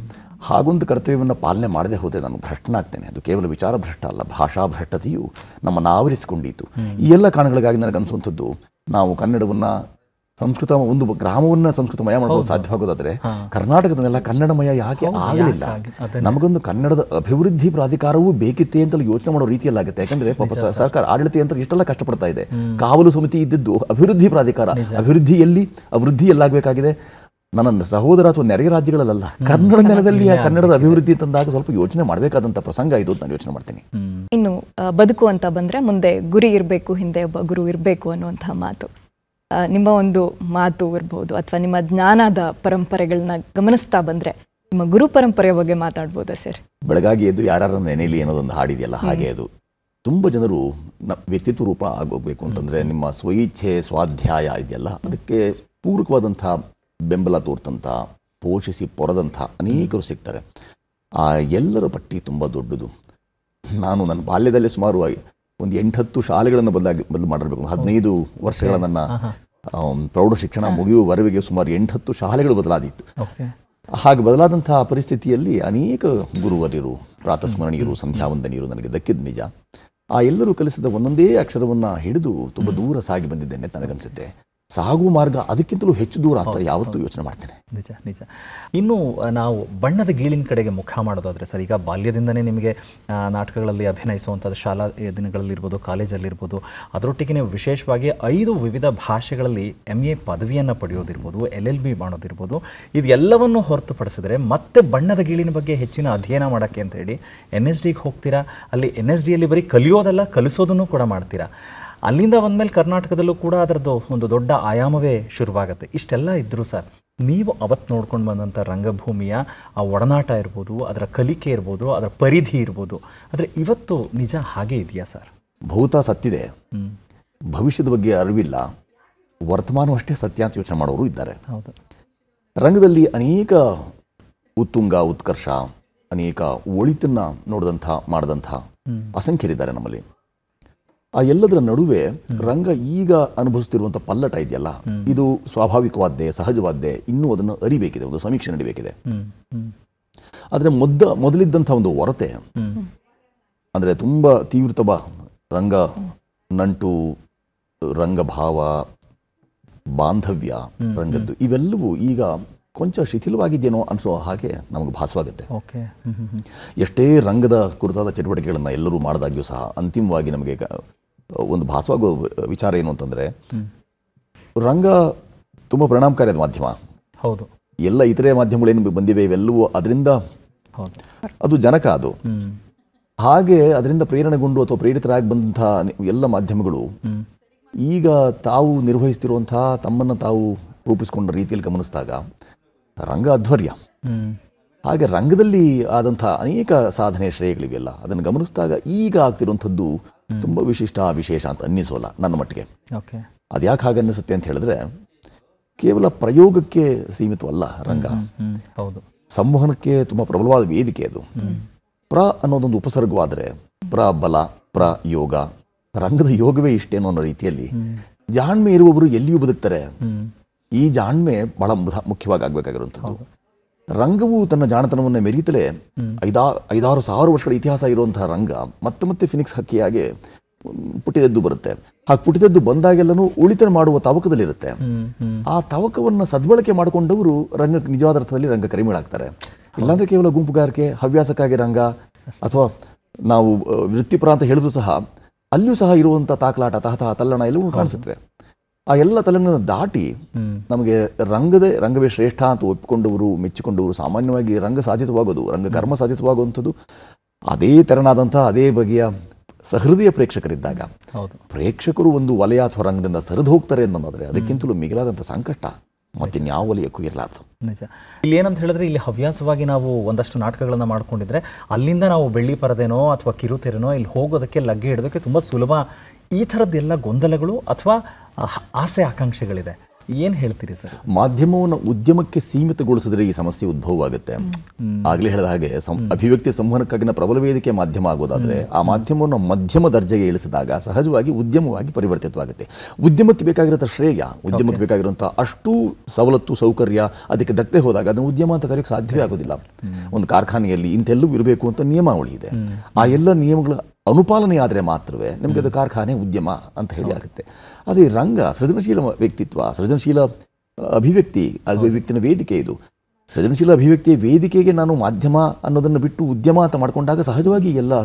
ಹಾಗೊಂದು ಕರ್ತವ್ಯವನ್ನು ಪಾಲನೆ ಮಾಡದೆ ಹೋದೆ ನಾನು ಭ್ರಷ್ಟನಾಗ್ತೇನೆ ಅದು ಕೇವಲ ವಿಚಾರ ಭ್ರಷ್ಟ ಅಲ್ಲ ಭಾಷಾ ಭ್ರಷ್ಟತೆಯು ನಮ್ಮನ್ನು ಆವರಿಸಿಕೊಂಡಿತು ಈ ಎಲ್ಲ ಕಾರಣಗಳಿಗಾಗಿ ನನಗನ್ಸುವಂಥದ್ದು ನಾವು ಕನ್ನಡವನ್ನು ಸಂಸ್ಕೃತ ಒಂದು ಸಂಸ್ಕೃತ ಸಂಸ್ಕೃತಮಯ ಮಾಡಲು ಸಾಧ್ಯವಾಗೋದಾದ್ರೆ ಕರ್ನಾಟಕದನ್ನೆಲ್ಲ ಕನ್ನಡಮಯ ಯಾಕೆ ಆಗಲಿಲ್ಲ ನಮಗೊಂದು ಕನ್ನಡದ ಅಭಿವೃದ್ಧಿ ಪ್ರಾಧಿಕಾರವೂ ಬೇಕಿತ್ತೆ ಅಂತ ಯೋಚನೆ ಮಾಡೋ ರೀತಿಯಲ್ಲಾಗುತ್ತೆ ಯಾಕಂದ್ರೆ ಸರ್ಕಾರ ಆಡಳಿತ ಅಂತ ಇಷ್ಟೆಲ್ಲ ಕಷ್ಟಪಡ್ತಾ ಇದೆ ಕಾವಲು ಸಮಿತಿ ಇದ್ದಿದ್ದು ಅಭಿವೃದ್ಧಿ ಪ್ರಾಧಿಕಾರ ಅಭಿವೃದ್ಧಿಯಲ್ಲಿ ಅಭಿವೃದ್ಧಿ ಎಲ್ಲಾಗಬೇಕಾಗಿದೆ ನನ್ನ ಸಹೋದರ ಅಥವಾ ನೆರೆಯ ರಾಜ್ಯಗಳಲ್ಲ ಕನ್ನಡ ನೆಲದಲ್ಲಿ ಕನ್ನಡದ ಅಭಿವೃದ್ಧಿ ತಂದಾಗ ಸ್ವಲ್ಪ ಯೋಚನೆ ಮಾಡಬೇಕಾದಂತ ಪ್ರಸಂಗ ಇದು ನಾನು ಯೋಚನೆ ಮಾಡ್ತೀನಿ
ಇನ್ನು ಬದುಕು ಅಂತ ಬಂದ್ರೆ ಮುಂದೆ ಗುರಿ ಇರಬೇಕು ಹಿಂದೆ ಒಬ್ಬ ಗುರು ಇರಬೇಕು ಅನ್ನುವಂತಹ ಮಾತು ನಿಮ್ಮ ಒಂದು ಮಾತು ಇರ್ಬೋದು ಅಥವಾ ನಿಮ್ಮ ಜ್ಞಾನದ ಪರಂಪರೆಗಳನ್ನ ಗಮನಿಸ್ತಾ ಬಂದರೆ ನಿಮ್ಮ ಗುರು ಪರಂಪರೆಯ ಬಗ್ಗೆ ಮಾತಾಡ್ಬೋದಾ ಸರ್
ಬೆಳಗಾಗಿ ಅದು ಯಾರ ನೆನೆಯಲಿ ಅನ್ನೋದೊಂದು ಹಾಡಿದೆಯಲ್ಲ ಹಾಗೆ ಅದು ತುಂಬ ಜನರು ವ್ಯಕ್ತಿತ್ವ ರೂಪ ಆಗೋಗ್ಬೇಕು ಅಂತಂದರೆ ನಿಮ್ಮ ಸ್ವಇಚ್ಛೆ ಸ್ವಾಧ್ಯಾಯ ಇದೆಯಲ್ಲ ಅದಕ್ಕೆ ಪೂರಕವಾದಂಥ ಬೆಂಬಲ ತೋರ್ತಂಥ ಪೋಷಿಸಿ ಪೊರದಂಥ ಅನೇಕರು ಸಿಗ್ತಾರೆ ಆ ಎಲ್ಲರ ಪಟ್ಟಿ ತುಂಬ ದೊಡ್ಡದು ನಾನು ನನ್ನ ಬಾಲ್ಯದಲ್ಲೇ ಸುಮಾರು ಒಂದು ಎಂಟು ಹತ್ತು ಶಾಲೆಗಳನ್ನು ಬದಲಾಗಿ ಬದಲು ಮಾಡಿರಬೇಕು ಒಂದು ಹದಿನೈದು ವರ್ಷಗಳ ನನ್ನ ಪ್ರೌಢ ಶಿಕ್ಷಣ ಮುಗಿಯುವ ವರವಿಗೆ ಸುಮಾರು ಎಂಟು ಹತ್ತು ಶಾಲೆಗಳು ಬದಲಾದಿತ್ತು ಹಾಗೆ ಬದಲಾದಂತಹ ಪರಿಸ್ಥಿತಿಯಲ್ಲಿ ಅನೇಕ ಗುರುವರಿಯರು ಪ್ರಾತಸ್ಮರಣೀಯರು ಸಂಧ್ಯಾವಂದನೀಯರು ನನಗೆ ದಕ್ಕಿದ ನಿಜ ಆ ಎಲ್ಲರೂ ಕಲಿಸಿದ ಒಂದೊಂದೇ ಅಕ್ಷರವನ್ನು ಹಿಡಿದು ತುಂಬ ದೂರ ಸಾಗಿ ಬಂದಿದ್ದೇನೆ ನನಗನ್ಸುತ್ತೆ ಸಾಗು ಮಾರ್ಗ ಅದಕ್ಕಿಂತಲೂ ಹೆಚ್ಚು ದೂರ ಅಂತ ಯಾವತ್ತೂ ಯೋಚನೆ
ಮಾಡ್ತೇನೆ ನಿಜ ನಿಜ ಇನ್ನು ನಾವು ಬಣ್ಣದ ಗೀಳಿನ ಕಡೆಗೆ ಮುಖ ಮಾಡೋದಾದರೆ ಸರ್ ಈಗ ಬಾಲ್ಯದಿಂದನೇ ನಿಮಗೆ ನಾಟಕಗಳಲ್ಲಿ ಅಭಿನಯಿಸುವಂಥದ್ದು ಶಾಲಾ ದಿನಗಳಲ್ಲಿರ್ಬೋದು ಕಾಲೇಜಲ್ಲಿರ್ಬೋದು ಅದರೊಟ್ಟಿಗೆ ನೀವು ವಿಶೇಷವಾಗಿ ಐದು ವಿವಿಧ ಭಾಷೆಗಳಲ್ಲಿ ಎಮ್ ಎ ಪದವಿಯನ್ನು ಪಡೆಯೋದಿರ್ಬೋದು ಎಲ್ ಎಲ್ ಬಿ ಮಾಡೋದಿರ್ಬೋದು ಇದೆಲ್ಲವನ್ನು ಹೊರತುಪಡಿಸಿದರೆ ಮತ್ತೆ ಬಣ್ಣದ ಗೀಳಿನ ಬಗ್ಗೆ ಹೆಚ್ಚಿನ ಅಧ್ಯಯನ ಮಾಡೋಕ್ಕೆ ಅಂತ ಹೇಳಿ ಎನ್ ಎಸ್ ಡಿಗೆ ಹೋಗ್ತೀರಾ ಅಲ್ಲಿ ಎನ್ ಎಸ್ ಡಿಯಲ್ಲಿ ಬರೀ ಕಲಿಯೋದಲ್ಲ ಕಲಿಸೋದನ್ನು ಕೂಡ ಮಾಡ್ತೀರಾ ಅಲ್ಲಿಂದ ಬಂದಮೇಲೆ ಕರ್ನಾಟಕದಲ್ಲೂ ಕೂಡ ಅದರದ್ದು ಒಂದು ದೊಡ್ಡ ಆಯಾಮವೇ ಶುರುವಾಗುತ್ತೆ ಇಷ್ಟೆಲ್ಲ ಇದ್ದರೂ ಸರ್ ನೀವು ಅವತ್ತು ನೋಡ್ಕೊಂಡು ಬಂದಂಥ ರಂಗಭೂಮಿಯ ಆ ಒಡನಾಟ ಇರ್ಬೋದು ಅದರ ಕಲಿಕೆ ಇರ್ಬೋದು ಅದರ ಪರಿಧಿ ಇರ್ಬೋದು ಆದರೆ ಇವತ್ತು ನಿಜ ಹಾಗೆ ಇದೆಯಾ ಸರ್
ಭೂತ ಸತ್ತಿದೆ ಭವಿಷ್ಯದ ಬಗ್ಗೆ ಅರಿವಿಲ್ಲ ವರ್ತಮಾನವೂ ಅಷ್ಟೇ ಸತ್ಯ ಅಂತ ಯೋಚನೆ ಮಾಡೋರು ಇದ್ದಾರೆ ಹೌದು ರಂಗದಲ್ಲಿ ಅನೇಕ ಉತ್ತುಂಗ ಉತ್ಕರ್ಷ ಅನೇಕ ಒಳಿತನ್ನು ನೋಡಿದಂಥ ಮಾಡಿದಂಥ ಅಸಂಖ್ಯರಿದ್ದಾರೆ ನಮ್ಮಲ್ಲಿ ಆ ಎಲ್ಲದರ ನಡುವೆ ರಂಗ ಈಗ ಅನುಭವಿಸುತ್ತಿರುವಂತಹ ಪಲ್ಲಟ ಇದೆಯಲ್ಲ ಇದು ಸ್ವಾಭಾವಿಕವಾದ್ದೇ ಸಹಜವಾದ್ದೇ ಇನ್ನೂ ಅದನ್ನು ಅರಿಬೇಕಿದೆ ಒಂದು ಸಮೀಕ್ಷೆ ನಡಿಬೇಕಿದೆ ಆದರೆ ಮೊದ್ದ ಮೊದಲಿದ್ದಂತಹ ಒಂದು ಹೊರತೆ ಅಂದರೆ ತುಂಬ ತೀವ್ರತವ ರಂಗ ನಂಟು ರಂಗಭಾವ ಬಾಂಧವ್ಯ ರಂಗದ್ದು ಇವೆಲ್ಲವೂ ಈಗ ಕೊಂಚ ಶಿಥಿಲವಾಗಿದೆಯೇನೋ ಅನಿಸೋ ಹಾಗೆ ನಮಗೆ ಭಾಸವಾಗುತ್ತೆ ಎಷ್ಟೇ ರಂಗದ ಕುರಿತಾದ ಚಟುವಟಿಕೆಗಳನ್ನು ಎಲ್ಲರೂ ಮಾಡಿದಾಗ್ಯೂ ಸಹ ಅಂತಿಮವಾಗಿ ನಮಗೆ ಒಂದು ಭಾಸವಾಗುವ ವಿಚಾರ ಏನು ಅಂತಂದರೆ ರಂಗ ತುಂಬ ಪರಿಣಾಮಕಾರಿಯಾದ ಮಾಧ್ಯಮ ಹೌದು ಎಲ್ಲ ಇತರೆ ಮಾಧ್ಯಮಗಳು ಏನು ಬಂದಿವೆ ಇವೆಲ್ಲವೂ ಅದರಿಂದ ಅದು ಜನಕ ಅದು ಹಾಗೆ ಅದರಿಂದ ಪ್ರೇರಣೆಗೊಂಡು ಅಥವಾ ಪ್ರೇರಿತರಾಗಿ ಬಂದಂತಹ ಎಲ್ಲ ಮಾಧ್ಯಮಗಳು ಈಗ ತಾವು ನಿರ್ವಹಿಸ್ತಿರುವಂತಹ ತಮ್ಮನ್ನು ತಾವು ರೂಪಿಸಿಕೊಂಡ ರೀತಿಯಲ್ಲಿ ಗಮನಿಸಿದಾಗ ರಂಗ ಅಧ್ವರ್ಯ ಹಾಗೆ ರಂಗದಲ್ಲಿ ಆದಂತಹ ಅನೇಕ ಸಾಧನೆ ಶ್ರೇಯಗಳಿವೆಯಲ್ಲ ಅದನ್ನು ಗಮನಿಸಿದಾಗ ಈಗ ಆಗ್ತಿರುವಂಥದ್ದು ತುಂಬಾ ವಿಶಿಷ್ಟ ವಿಶೇಷ ಅಂತ ಅನ್ನಿಸೋಲ್ಲ ನನ್ನ ಮಟ್ಟಿಗೆ ಅದು ಹಾಗೆ ಅನ್ನಿಸುತ್ತೆ ಅಂತ ಹೇಳಿದ್ರೆ ಕೇವಲ ಪ್ರಯೋಗಕ್ಕೆ ಸೀಮಿತವಲ್ಲ ರಂಗ ಹೌದು ಸಂವಹನಕ್ಕೆ ತುಂಬಾ ಪ್ರಬಲವಾದ ವೇದಿಕೆ ಅದು ಪ್ರ ಅನ್ನೋದೊಂದು ಉಪಸರ್ಗವಾದ್ರೆ ಪ್ರ ಬಲ ಪ್ರ ಯೋಗ ರಂಗದ ಯೋಗವೇ ಇಷ್ಟೇನೋ ಅನ್ನೋ ರೀತಿಯಲ್ಲಿ ಜಾಣ್ಮೆ ಇರುವವರು ಎಲ್ಲಿಯೂ ಬದುಕ್ತಾರೆ ಈ ಜಾಣ್ಮೆ ಬಹಳ ಮುಖ್ಯವಾಗಿ ಆಗಬೇಕಾಗಿರುವಂಥದ್ದು ರಂಗವು ತನ್ನ ಜಾಣತನವನ್ನು ಮೆರೆಯುತ್ತಲೇ ಐದಾ ಐದಾರು ಸಾವಿರ ವರ್ಷಗಳ ಇತಿಹಾಸ ಇರುವಂತಹ ರಂಗ ಮತ್ತೆ ಮತ್ತೆ ಫಿನಿಕ್ಸ್ ಹಕ್ಕಿಯಾಗಿ ಪುಟ್ಟಿದದ್ದು ಬರುತ್ತೆ ಹಾಗೆ ಪುಟಿದದ್ದು ಬಂದಾಗೆಲ್ಲನೂ ಉಳಿತನ ಮಾಡುವ ತವಕದಲ್ಲಿರುತ್ತೆ ಆ ತವಕವನ್ನು ಸದ್ಬಳಕೆ ಮಾಡಿಕೊಂಡವರು ರಂಗ ನಿಜವಾದ ಅರ್ಥದಲ್ಲಿ ರಂಗ ಕಡಿಮೆಗಳಾಗ್ತಾರೆ ಇಲ್ಲಾಂದ್ರೆ ಕೇವಲ ಗುಂಪುಗಾರಿಕೆ ಹವ್ಯಾಸಕ್ಕಾಗಿ ರಂಗ ಅಥವಾ ನಾವು ವೃತ್ತಿಪರ ಅಂತ ಹೇಳಿದ್ರು ಸಹ ಅಲ್ಲಿಯೂ ಸಹ ಇರುವಂತಹ ತಾಕಲಾಟ ತಹತಃ ತಲ್ಲಣ ಎಲ್ಲವೂ ಕಾಣಿಸುತ್ತವೆ ಆ ಎಲ್ಲ ತಲೆಗಳನ್ನು ದಾಟಿ ನಮಗೆ ರಂಗದೇ ರಂಗವೇ ಶ್ರೇಷ್ಠ ಅಂತ ಒಪ್ಪಿಕೊಂಡವರು ಮೆಚ್ಚಿಕೊಂಡವರು ಸಾಮಾನ್ಯವಾಗಿ ರಂಗ ಸಾಧಿತವಾಗೋದು ರಂಗ ಕರ್ಮ ಸಾಧಿತವಾಗುವಂಥದ್ದು ಅದೇ ತೆರನಾದಂಥ ಅದೇ ಬಗೆಯ ಸಹೃದಯ ಪ್ರೇಕ್ಷಕರಿದ್ದಾಗ ಪ್ರೇಕ್ಷಕರು ಒಂದು ವಲಯ ಅಥವಾ ರಂಗದಿಂದ ಸರಿದು ಹೋಗ್ತಾರೆ ಅಂತಂದ್ರೆ ಅದಕ್ಕಿಂತಲೂ ಮಿಗಿಲಾದಂಥ ಸಂಕಷ್ಟ ಯಾವ ವಲಯಕ್ಕೂ ಇರಲಾರ್ದು
ನಿಜ ಇಲ್ಲಿ ಏನಂತ ಹೇಳಿದ್ರೆ ಇಲ್ಲಿ ಹವ್ಯಾಸವಾಗಿ ನಾವು ಒಂದಷ್ಟು ನಾಟಕಗಳನ್ನು ಮಾಡ್ಕೊಂಡಿದ್ರೆ ಅಲ್ಲಿಂದ ನಾವು ಬೆಳ್ಳಿ ಪರದೆನೋ ಅಥವಾ ಕಿರುತೆರೆನೋ ಇಲ್ಲಿ ಹೋಗೋದಕ್ಕೆ ಲಗ್ಗೆ ಇಡೋದಕ್ಕೆ ತುಂಬ ಸುಲಭ ಈ ಥರದ್ದೆಲ್ಲ ಗೊಂದಲಗಳು ಅಥವಾ ಆಸೆ ಆಕಾಂಕ್ಷೆಗಳಿದೆ ಏನು ಹೇಳ್ತೀರಿ ಸರ್
ಮಾಧ್ಯಮವನ್ನು ಉದ್ಯಮಕ್ಕೆ ಸೀಮಿತಗೊಳಿಸಿದ್ರೆ ಈ ಸಮಸ್ಯೆ ಉದ್ಭವವಾಗುತ್ತೆ ಆಗಲೇ ಹೇಳಿದ ಹಾಗೆ ಅಭಿವ್ಯಕ್ತಿ ಸಂವಹನಕ್ಕಾಗಿನ ಪ್ರಬಲ ವೇದಿಕೆ ಮಾಧ್ಯಮ ಆಗೋದಾದ್ರೆ ಆ ಮಾಧ್ಯಮವನ್ನು ಮಧ್ಯಮ ದರ್ಜೆಗೆ ಇಳಿಸಿದಾಗ ಸಹಜವಾಗಿ ಉದ್ಯಮವಾಗಿ ಪರಿವರ್ತಿತವಾಗುತ್ತೆ ಉದ್ಯಮಕ್ಕೆ ಬೇಕಾಗಿರೋ ಶ್ರೇಯ ಉದ್ಯಮಕ್ಕೆ ಬೇಕಾಗಿರುವಂಥ ಅಷ್ಟು ಸವಲತ್ತು ಸೌಕರ್ಯ ಅದಕ್ಕೆ ದತ್ತೆ ಹೋದಾಗ ಅದನ್ನು ಉದ್ಯಮ ಅಂತ ಕರೆಯೋಕ್ಕೆ ಸಾಧ್ಯವೇ ಆಗೋದಿಲ್ಲ ಒಂದು ಕಾರ್ಖಾನೆಯಲ್ಲಿ ಇಂಥೆಲ್ಲೂ ಇರಬೇಕು ಅಂತ ನಿಯಮಾವಳಿ ಇದೆ ಆ ಎಲ್ಲ ನಿಯಮಗಳ ಅನುಪಾಲನೆ ಆದರೆ ಮಾತ್ರವೇ ನಿಮಗೆ ಅದು ಕಾರ್ಖಾನೆ ಉದ್ಯಮ ಅಂತ ಹೇಳಿ ಆಗುತ್ತೆ ಆದರೆ ರಂಗ ಸೃಜನಶೀಲ ವ್ಯಕ್ತಿತ್ವ ಸೃಜನಶೀಲ ಅಭಿವ್ಯಕ್ತಿ ಅಭಿವ್ಯಕ್ತಿನ ವೇದಿಕೆ ಇದು ಸೃಜನಶೀಲ ಅಭಿವ್ಯಕ್ತಿಯ ವೇದಿಕೆಗೆ ನಾನು ಮಾಧ್ಯಮ ಅನ್ನೋದನ್ನು ಬಿಟ್ಟು ಉದ್ಯಮ ಅಂತ ಮಾಡಿಕೊಂಡಾಗ ಸಹಜವಾಗಿ ಎಲ್ಲ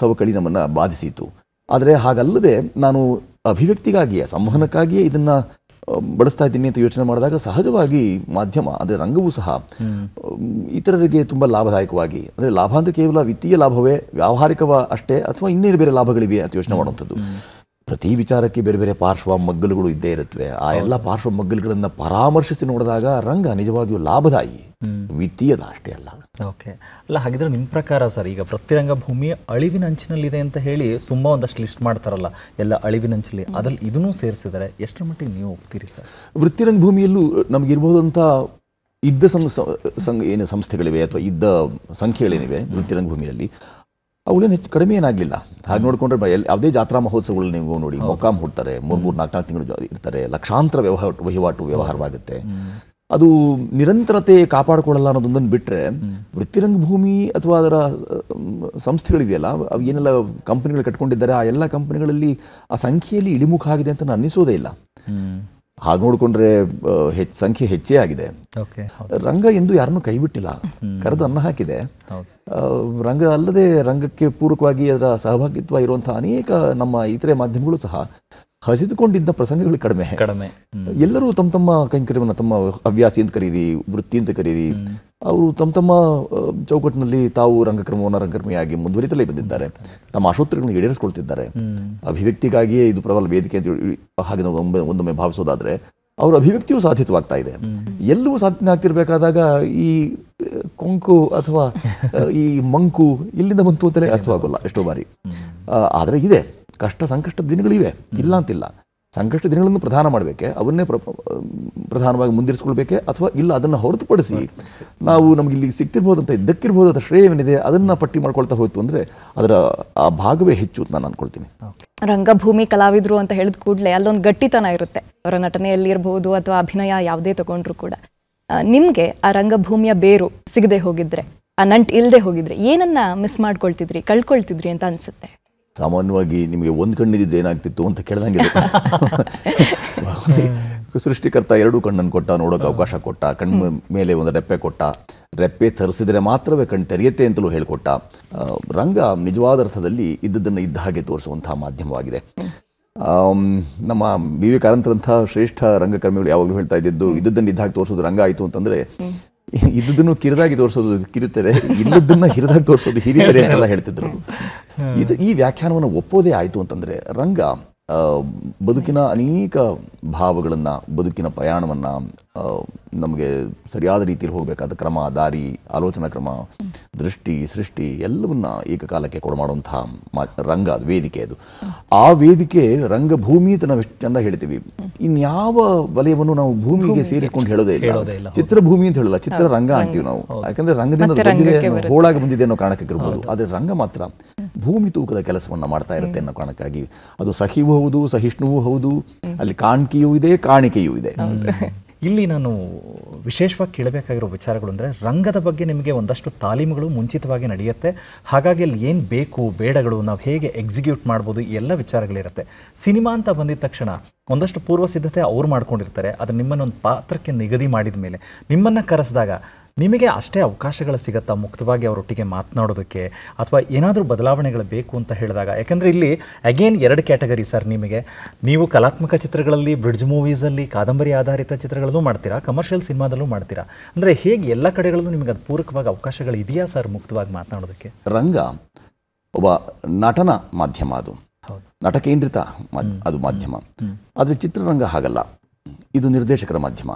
ಸವಕಳಿ ನಮ್ಮನ್ನು ಬಾಧಿಸಿತು ಆದರೆ ಹಾಗಲ್ಲದೆ ನಾನು ಅಭಿವ್ಯಕ್ತಿಗಾಗಿಯೇ ಸಂವಹನಕ್ಕಾಗಿಯೇ ಇದನ್ನು ಬಳಸ್ತಾ ಇದ್ದೀನಿ ಅಂತ ಯೋಚನೆ ಮಾಡಿದಾಗ ಸಹಜವಾಗಿ ಮಾಧ್ಯಮ ಅಂದರೆ ರಂಗವೂ ಸಹ ಇತರರಿಗೆ ತುಂಬ ಲಾಭದಾಯಕವಾಗಿ ಅಂದರೆ ಲಾಭ ಅಂದರೆ ಕೇವಲ ವಿತ್ತೀಯ ಲಾಭವೇ ವ್ಯಾವಹಾರಿಕವ ಅಷ್ಟೇ ಅಥವಾ ಇನ್ನೇನು ಬೇರೆ ಲಾಭಗಳಿವೆ ಅಂತ ಯೋಚನೆ ಮಾಡುವಂಥದ್ದು ಪ್ರತಿ ವಿಚಾರಕ್ಕೆ ಬೇರೆ ಬೇರೆ ಪಾರ್ಶ್ವ ಮಗ್ಗಲುಗಳು ಇದ್ದೇ ಇರುತ್ತವೆ ಆ ಎಲ್ಲ ಪಾರ್ಶ್ವ ಮಗ್ಗಲುಗಳನ್ನ ಪರಾಮರ್ಶಿಸಿ ನೋಡಿದಾಗ ರಂಗ ನಿಜವಾಗಿಯೂ ಲಾಭದಾಯಿ ವಿತ್ತೀಯದ ಅಷ್ಟೇ ಅಲ್ಲ
ಓಕೆ ಅಲ್ಲ ಹಾಗಿದ್ರೆ ನಿಮ್ಮ ಪ್ರಕಾರ ಸರ್ ಈಗ ವೃತ್ತಿರಂಗಭೂಮಿ ಅಳಿವಿನ ಇದೆ ಅಂತ ಹೇಳಿ ತುಂಬಾ ಒಂದಷ್ಟು ಲಿಸ್ಟ್ ಮಾಡ್ತಾರಲ್ಲ ಎಲ್ಲ ಅಳಿವಿನ ಅಂಚಲ್ಲಿ ಅದ್ರಲ್ಲಿ ಇದನ್ನೂ ಸೇರಿಸಿದರೆ ಎಷ್ಟರ ಮಟ್ಟಿಗೆ ನೀವು ಒಪ್ತೀರಿ ಸರ್ ವೃತ್ತಿರಂಗಭೂಮಿಯಲ್ಲೂ
ಇರಬಹುದಂತ ಇದ್ದ ಸಂಘ ಏನು ಸಂಸ್ಥೆಗಳಿವೆ ಅಥವಾ ಇದ್ದ ಸಂಖ್ಯೆಗಳೇನಿವೆ ಭೂಮಿಯಲ್ಲಿ ಅವಳೇನು ಹೆಚ್ಚು ಕಡಿಮೆ ಏನಾಗಲಿಲ್ಲ ಹಾಗೆ ನೋಡಿಕೊಂಡ್ರೆ ಎಲ್ಲಿ ಯಾವುದೇ ಜಾತ್ರಾ ಮಹೋತ್ಸವಗಳು ನೀವು ನೋಡಿ ಮೊಕ್ಕಾಮ್ ಹುಡ್ತಾರೆ ಮೂರು ಮೂರು ನಾಲ್ಕು ನಾಲ್ಕು ತಿಂಗಳು ಇರ್ತಾರೆ ಲಕ್ಷಾಂತರ ವ್ಯವಹಾರ ವಹಿವಾಟು ವ್ಯವಹಾರವಾಗುತ್ತೆ ಅದು ನಿರಂತರತೆ ಕಾಪಾಡಿಕೊಳ್ಳಲ್ಲ ಅನ್ನೋದೊಂದನ್ನು ಬಿಟ್ಟರೆ ವೃತ್ತಿರಂಗಭೂಮಿ ಅಥವಾ ಅದರ ಸಂಸ್ಥೆಗಳಿವೆಯಲ್ಲ ಅವು ಏನೆಲ್ಲ ಕಂಪನಿಗಳು ಕಟ್ಕೊಂಡಿದ್ದಾರೆ ಆ ಎಲ್ಲ ಕಂಪನಿಗಳಲ್ಲಿ ಆ ಸಂಖ್ಯೆಯಲ್ಲಿ ಇಳಿಮುಖ ಆಗಿದೆ ಅಂತ ನಾನು ಅನ್ನಿಸೋದೇ ಇಲ್ಲ ಹಾಗೆ ನೋಡಿಕೊಂಡ್ರೆ ಹೆಚ್ಚು ಸಂಖ್ಯೆ ಹೆಚ್ಚೇ ಆಗಿದೆ ರಂಗ ಎಂದು ಯಾರನ್ನು ಕೈಬಿಟ್ಟಿಲ್ಲ ಕರೆದು ಅನ್ನ ಹಾಕಿದೆ ರಂಗ ಅಲ್ಲದೆ ರಂಗಕ್ಕೆ ಪೂರಕವಾಗಿ ಅದರ ಸಹಭಾಗಿತ್ವ ಇರುವಂತಹ ಅನೇಕ ನಮ್ಮ ಇತರೆ ಮಾಧ್ಯಮಗಳು ಸಹ ಹಸಿದುಕೊಂಡಿದ್ದ ಪ್ರಸಂಗಗಳು ಕಡಿಮೆ ಕಡಿಮೆ ಎಲ್ಲರೂ ತಮ್ಮ ತಮ್ಮ ಕೈಂಕರ್ಯವನ್ನು ತಮ್ಮ ಹವ್ಯಾಸಿ ಅಂತ ಕರೀರಿ ವೃತ್ತಿ ಅಂತ ಕರೀರಿ ಅವರು ತಮ್ಮ ತಮ್ಮ ಚೌಕಟ್ಟಿನಲ್ಲಿ ತಾವು ರಂಗಕ್ರಮವನ್ನು ರಂಗಕರ್ಮಿಯಾಗಿ ಮುಂದುವರಿತಲೇ ಬಂದಿದ್ದಾರೆ ತಮ್ಮ ಆಶೋತ್ತರಗಳನ್ನು ಈಡೇರಿಸಿಕೊಳ್ತಿದ್ದಾರೆ ಅಭಿವ್ಯಕ್ತಿಗಾಗಿಯೇ ಇದು ಪ್ರಬಲ ವೇದಿಕೆ ಅಂತ ಹಾಗೆ ನಾವು ಒಮ್ಮೆ ಒಂದೊಮ್ಮೆ ಭಾವಿಸೋದಾದರೆ ಅವರ ಅಭಿವ್ಯಕ್ತಿಯೂ ಸಾಧ್ಯತವಾಗ್ತಾ ಇದೆ ಎಲ್ಲವೂ ಸಾಧನೆ ಆಗ್ತಿರ್ಬೇಕಾದಾಗ ಈ ಕೊಂಕು ಅಥವಾ ಈ ಮಂಕು ಇಲ್ಲಿಂದ ಬಂತು ಅಂತಲೇ ಅರ್ಥವಾಗಲ್ಲ ಎಷ್ಟೋ ಬಾರಿ ಆದರೆ ಇದೆ ಕಷ್ಟ ಸಂಕಷ್ಟ ದಿನಗಳಿವೆ ಇಲ್ಲ ಅಂತಿಲ್ಲ ಸಂಕಷ್ಟ ದಿನಗಳನ್ನು ಪ್ರಧಾನ ಮಾಡಬೇಕೆ ಅವನ್ನೇ ಪ್ರಧಾನವಾಗಿ ಮುಂದಿರಿಸ್ಕೊಳ್ಬೇಕೆ ಅಥವಾ ಇಲ್ಲ ಅದನ್ನು ಹೊರತುಪಡಿಸಿ ನಾವು ನಮಗೆ ಅಂತ ಸಿಕ್ತಿರ್ಬೋದಂತ ಶ್ರೇಯ ಏನಿದೆ ಅದನ್ನು ಪಟ್ಟಿ ಮಾಡ್ಕೊಳ್ತಾ ಹೋಯಿತು ಅಂದರೆ ಅದರ ಆ ಭಾಗವೇ ಹೆಚ್ಚು ಅಂತ ನಾನು ಅನ್ಕೊಳ್ತೀನಿ
ರಂಗಭೂಮಿ ಕಲಾವಿದರು ಅಂತ ಹೇಳಿದ ಕೂಡಲೇ ಅಲ್ಲೊಂದು ಗಟ್ಟಿತನ ಇರುತ್ತೆ ಅವರ ಇರಬಹುದು ಅಥವಾ ಅಭಿನಯ ಯಾವುದೇ ತಗೊಂಡ್ರು ಕೂಡ ನಿಮಗೆ ಆ ರಂಗಭೂಮಿಯ ಬೇರು ಸಿಗದೆ ಹೋಗಿದ್ರೆ ಆ ನಂಟ್ ಇಲ್ಲದೆ ಹೋಗಿದ್ರೆ ಏನನ್ನ ಮಿಸ್ ಮಾಡ್ಕೊಳ್ತಿದ್ರಿ ಕಳ್ಕೊಳ್ತಿದ್ರಿ ಅಂತ ಅನ್ಸುತ್ತೆ
ಸಾಮಾನ್ಯವಾಗಿ ನಿಮಗೆ ಒಂದು ಕಣ್ಣಿದ್ದು ಏನಾಗ್ತಿತ್ತು ಅಂತ ಕೇಳ್ದಂಗೆ ಸೃಷ್ಟಿಕರ್ತ ಎರಡು ಕಣ್ಣನ್ನು ಕೊಟ್ಟ ನೋಡೋಕೆ ಅವಕಾಶ ಕೊಟ್ಟ ಕಣ್ಣು ಮೇಲೆ ಒಂದು ರೆಪ್ಪೆ ಕೊಟ್ಟ ರೆಪ್ಪೆ ತರಿಸಿದ್ರೆ ಮಾತ್ರವೇ ಕಣ್ಣು ತೆರೆಯುತ್ತೆ ಅಂತಲೂ ಹೇಳಿಕೊಟ್ಟ ರಂಗ ನಿಜವಾದ ಅರ್ಥದಲ್ಲಿ ಇದ್ದದನ್ನು ಇದ್ದ ಹಾಗೆ ತೋರಿಸುವಂತಹ ಮಾಧ್ಯಮವಾಗಿದೆ ನಮ್ಮ ವಿವೇಕಾನಂದರಂತಹ ಶ್ರೇಷ್ಠ ರಂಗಕರ್ಮಿಗಳು ಯಾವಾಗಲೂ ಹೇಳ್ತಾ ಇದ್ದಿದ್ದು ಇದ್ದದ್ದನ್ನು ಇದ್ದ ಹಾಗೆ ತೋರಿಸೋದು ರಂಗ ಆಯಿತು ಅಂತಂದರೆ ಇದ್ದನ್ನು ಕಿರಿದಾಗಿ ತೋರಿಸೋದು ಕಿರಿತರೆ ಇಲ್ಲದನ್ನ ಹಿರಿದಾಗಿ ತೋರಿಸೋದು ಹಿರಿತೆರೆ ಅಂತೆಲ್ಲ ಹೇಳ್ತಿದ್ರು ಇದು ಈ ವ್ಯಾಖ್ಯಾನವನ್ನು ಒಪ್ಪೋದೇ ಆಯಿತು ಅಂತಂದರೆ ರಂಗ ಬದುಕಿನ ಅನೇಕ ಭಾವಗಳನ್ನು ಬದುಕಿನ ಪ್ರಯಾಣವನ್ನ ನಮಗೆ ಸರಿಯಾದ ರೀತಿಯಲ್ಲಿ ಹೋಗಬೇಕಾದ ಕ್ರಮ ದಾರಿ ಆಲೋಚನಾ ಕ್ರಮ ದೃಷ್ಟಿ ಸೃಷ್ಟಿ ಎಲ್ಲವನ್ನ ಏಕಕಾಲಕ್ಕೆ ಕೊಡಮಾಡುವಂತಹ ರಂಗ ಅದು ವೇದಿಕೆ ಅದು ಆ ವೇದಿಕೆ ರಂಗಭೂಮಿ ಅಂತ ನಾವು ಎಷ್ಟು ಚಂದ ಹೇಳ್ತೀವಿ ಇನ್ಯಾವ ವಲಯವನ್ನು ನಾವು ಭೂಮಿಗೆ ಸೇರಿಸಿಕೊಂಡು ಹೇಳೋದೇ ಇಲ್ಲ ಚಿತ್ರಭೂಮಿ ಅಂತ ಹೇಳಲ್ಲ ರಂಗ ಅಂತೀವಿ ನಾವು ಯಾಕಂದ್ರೆ ರಂಗದಿಂದ ಹೋಳಾಗಿ ಬಂದಿದೆ ಅನ್ನೋ ಕಾರಣಕ್ಕೆ ಇರ್ಬೋದು ಆದರೆ ರಂಗ ಮಾತ್ರ ಭೂಮಿ ತೂಕದ ಕೆಲಸವನ್ನು ಮಾಡ್ತಾ ಇರುತ್ತೆ ಅನ್ನೋ ಕಾರಣಕ್ಕಾಗಿ ಅದು ಸಹಿಯೂ ಹೌದು ಸಹಿಷ್ಣುವೂ ಹೌದು ಅಲ್ಲಿ ಕಾಣಿಕೆಯೂ ಇದೆ ಕಾಣಿಕೆಯೂ ಇದೆ
ಇಲ್ಲಿ ನಾನು ವಿಶೇಷವಾಗಿ ಕೇಳಬೇಕಾಗಿರೋ ವಿಚಾರಗಳು ಅಂದರೆ ರಂಗದ ಬಗ್ಗೆ ನಿಮಗೆ ಒಂದಷ್ಟು ತಾಲೀಮುಗಳು ಮುಂಚಿತವಾಗಿ ನಡೆಯುತ್ತೆ ಹಾಗಾಗಿ ಅಲ್ಲಿ ಏನು ಬೇಕು ಬೇಡಗಳು ನಾವು ಹೇಗೆ ಎಕ್ಸಿಕ್ಯೂಟ್ ಮಾಡ್ಬೋದು ಈ ಎಲ್ಲ ವಿಚಾರಗಳಿರುತ್ತೆ ಸಿನಿಮಾ ಅಂತ ಬಂದಿದ ತಕ್ಷಣ ಒಂದಷ್ಟು ಪೂರ್ವ ಸಿದ್ಧತೆ ಅವ್ರು ಮಾಡ್ಕೊಂಡಿರ್ತಾರೆ ಅದು ನಿಮ್ಮನ್ನೊಂದು ಪಾತ್ರಕ್ಕೆ ನಿಗದಿ ಮಾಡಿದ ಮೇಲೆ ನಿಮ್ಮನ್ನು ಕರೆಸಿದಾಗ ನಿಮಗೆ ಅಷ್ಟೇ ಅವಕಾಶಗಳು ಸಿಗುತ್ತಾ ಮುಕ್ತವಾಗಿ ಅವರೊಟ್ಟಿಗೆ ಮಾತನಾಡೋದಕ್ಕೆ ಅಥವಾ ಏನಾದರೂ ಬದಲಾವಣೆಗಳು ಬೇಕು ಅಂತ ಹೇಳಿದಾಗ ಯಾಕಂದರೆ ಇಲ್ಲಿ ಅಗೇನ್ ಎರಡು ಕ್ಯಾಟಗರಿ ಸರ್ ನಿಮಗೆ ನೀವು ಕಲಾತ್ಮಕ ಚಿತ್ರಗಳಲ್ಲಿ ಬ್ರಿಡ್ಜ್ ಮೂವೀಸಲ್ಲಿ ಕಾದಂಬರಿ ಆಧಾರಿತ ಚಿತ್ರಗಳಲ್ಲೂ ಮಾಡ್ತೀರಾ ಕಮರ್ಷಿಯಲ್ ಸಿನಿಮಾದಲ್ಲೂ ಮಾಡ್ತೀರಾ ಅಂದರೆ ಹೇಗೆ ಎಲ್ಲ ಕಡೆಗಳಲ್ಲೂ ನಿಮಗೆ ಅದು ಪೂರಕವಾಗಿ ಅವಕಾಶಗಳು ಇದೆಯಾ ಸರ್ ಮುಕ್ತವಾಗಿ ಮಾತನಾಡೋದಕ್ಕೆ
ರಂಗ ಒಬ್ಬ ನಟನ ಮಾಧ್ಯಮ ಅದು ನಟಕೇಂದ್ರಿತ ಅದು ಮಾಧ್ಯಮ ಆದರೆ ಚಿತ್ರರಂಗ ಹಾಗಲ್ಲ ಇದು ನಿರ್ದೇಶಕರ ಮಾಧ್ಯಮ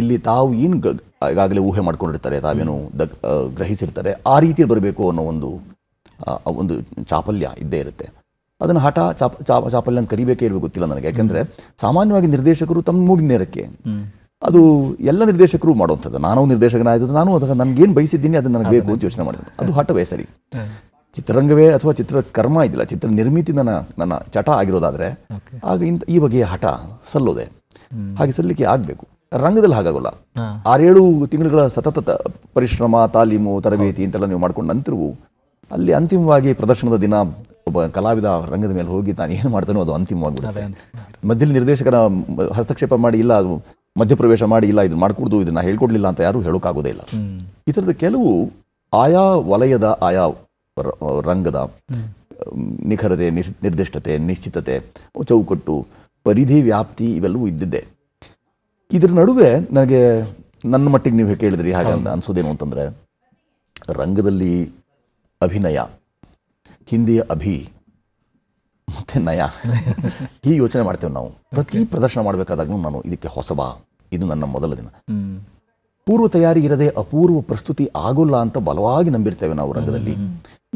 ಇಲ್ಲಿ ತಾವು ಏನು ಈಗಾಗಲೇ ಊಹೆ ಮಾಡ್ಕೊಂಡಿರ್ತಾರೆ ತಾವೇನು ಗ್ರಹಿಸಿರ್ತಾರೆ ಆ ರೀತಿ ಬರಬೇಕು ಅನ್ನೋ ಒಂದು ಒಂದು ಚಾಪಲ್ಯ ಇದ್ದೇ ಇರುತ್ತೆ ಅದನ್ನು ಹಠ ಚಾಪ ಚಾಪ ಚಾಪಲ್ಯ ಅಂತ ಕರಿಬೇಕೇ ಇರಬೇಕು ಗೊತ್ತಿಲ್ಲ ನನಗೆ ಯಾಕೆಂದರೆ ಸಾಮಾನ್ಯವಾಗಿ ನಿರ್ದೇಶಕರು ತಮ್ಮ ಮೂಗಿನ ನೇರಕ್ಕೆ ಅದು ಎಲ್ಲ ನಿರ್ದೇಶಕರು ಮಾಡುವಂಥದ್ದು ನಾನು ನಿರ್ದೇಶಕನಾಯಿತು ನಾನು ಅಥವಾ ನನಗೇನು ಬಯಸಿದ್ದೀನಿ ಅದನ್ನು ನನಗೆ ಬೇಕು ಅಂತ ಯೋಚನೆ ಮಾಡಿದ್ರು ಅದು ಹಠವೇ ಸರಿ ಚಿತ್ರರಂಗವೇ ಅಥವಾ ಚಿತ್ರ ಕರ್ಮ ಇದಿಲ್ಲ ಚಿತ್ರ ನಿರ್ಮಿತಿ ನನ್ನ ನನ್ನ ಚಟ ಆಗಿರೋದಾದ್ರೆ ಆಗ ಇಂತ ಈ ಬಗೆಯ ಹಠ ಸಲ್ಲೋದೆ ಹಾಗೆ ಸಲ್ಲಿಕೆ ಆಗಬೇಕು ರಂಗದಲ್ಲಿ ಹಾಗಾಗಲ್ಲ ಆರೇಳು ತಿಂಗಳುಗಳ ಸತತ ಪರಿಶ್ರಮ ತಾಲೀಮು ತರಬೇತಿ ಅಂತೆಲ್ಲ ನೀವು ಮಾಡ್ಕೊಂಡ ನಂತರವು ಅಲ್ಲಿ ಅಂತಿಮವಾಗಿ ಪ್ರದರ್ಶನದ ದಿನ ಒಬ್ಬ ಕಲಾವಿದ ರಂಗದ ಮೇಲೆ ಹೋಗಿ ನಾನು ಏನು ಮಾಡ್ತಾನೋ ಅದು ಅಂತಿಮವಾಗಿಬಿಡುತ್ತೆ ಮಧ್ಯದಲ್ಲಿ ನಿರ್ದೇಶಕರ ಹಸ್ತಕ್ಷೇಪ ಮಾಡಿ ಇಲ್ಲ ಮಧ್ಯಪ್ರವೇಶ ಮಾಡಿ ಇಲ್ಲ ಇದು ಮಾಡಿಕೊಡ್ದು ಇದನ್ನ ಹೇಳ್ಕೊಡ್ಲಿಲ್ಲ ಅಂತ ಯಾರು ಹೇಳೋಕ್ಕಾಗೋದೇ ಇಲ್ಲ ಈ ಥರದ ಕೆಲವು ಆಯಾ ವಲಯದ ಆಯಾ ರಂಗದ ನಿಖರತೆ ನಿರ್ದಿಷ್ಟತೆ ನಿಶ್ಚಿತತೆ ಚೌಕಟ್ಟು ಪರಿಧಿ ವ್ಯಾಪ್ತಿ ಇವೆಲ್ಲವೂ ಇದ್ದಿದ್ದೆ ಇದರ ನಡುವೆ ನನಗೆ ನನ್ನ ಮಟ್ಟಿಗೆ ನೀವು ಕೇಳಿದ್ರಿ ಹಾಗಂತ ಅನ್ಸೋದೇನು ಅಂತಂದ್ರೆ ರಂಗದಲ್ಲಿ ಅಭಿನಯ ಹಿಂದಿಯ ಅಭಿ ಮತ್ತೆ ನಯ ಈ ಯೋಚನೆ ಮಾಡ್ತೇವೆ ನಾವು ಪ್ರತಿ ಪ್ರದರ್ಶನ ಮಾಡಬೇಕಾದಾಗ ನಾನು ಇದಕ್ಕೆ ಹೊಸಬ ಇದು ನನ್ನ ಮೊದಲ ದಿನ ಪೂರ್ವ ತಯಾರಿ ಇರದೆ ಅಪೂರ್ವ ಪ್ರಸ್ತುತಿ ಆಗೋಲ್ಲ ಅಂತ ಬಲವಾಗಿ ನಂಬಿರ್ತೇವೆ ನಾವು ರಂಗದಲ್ಲಿ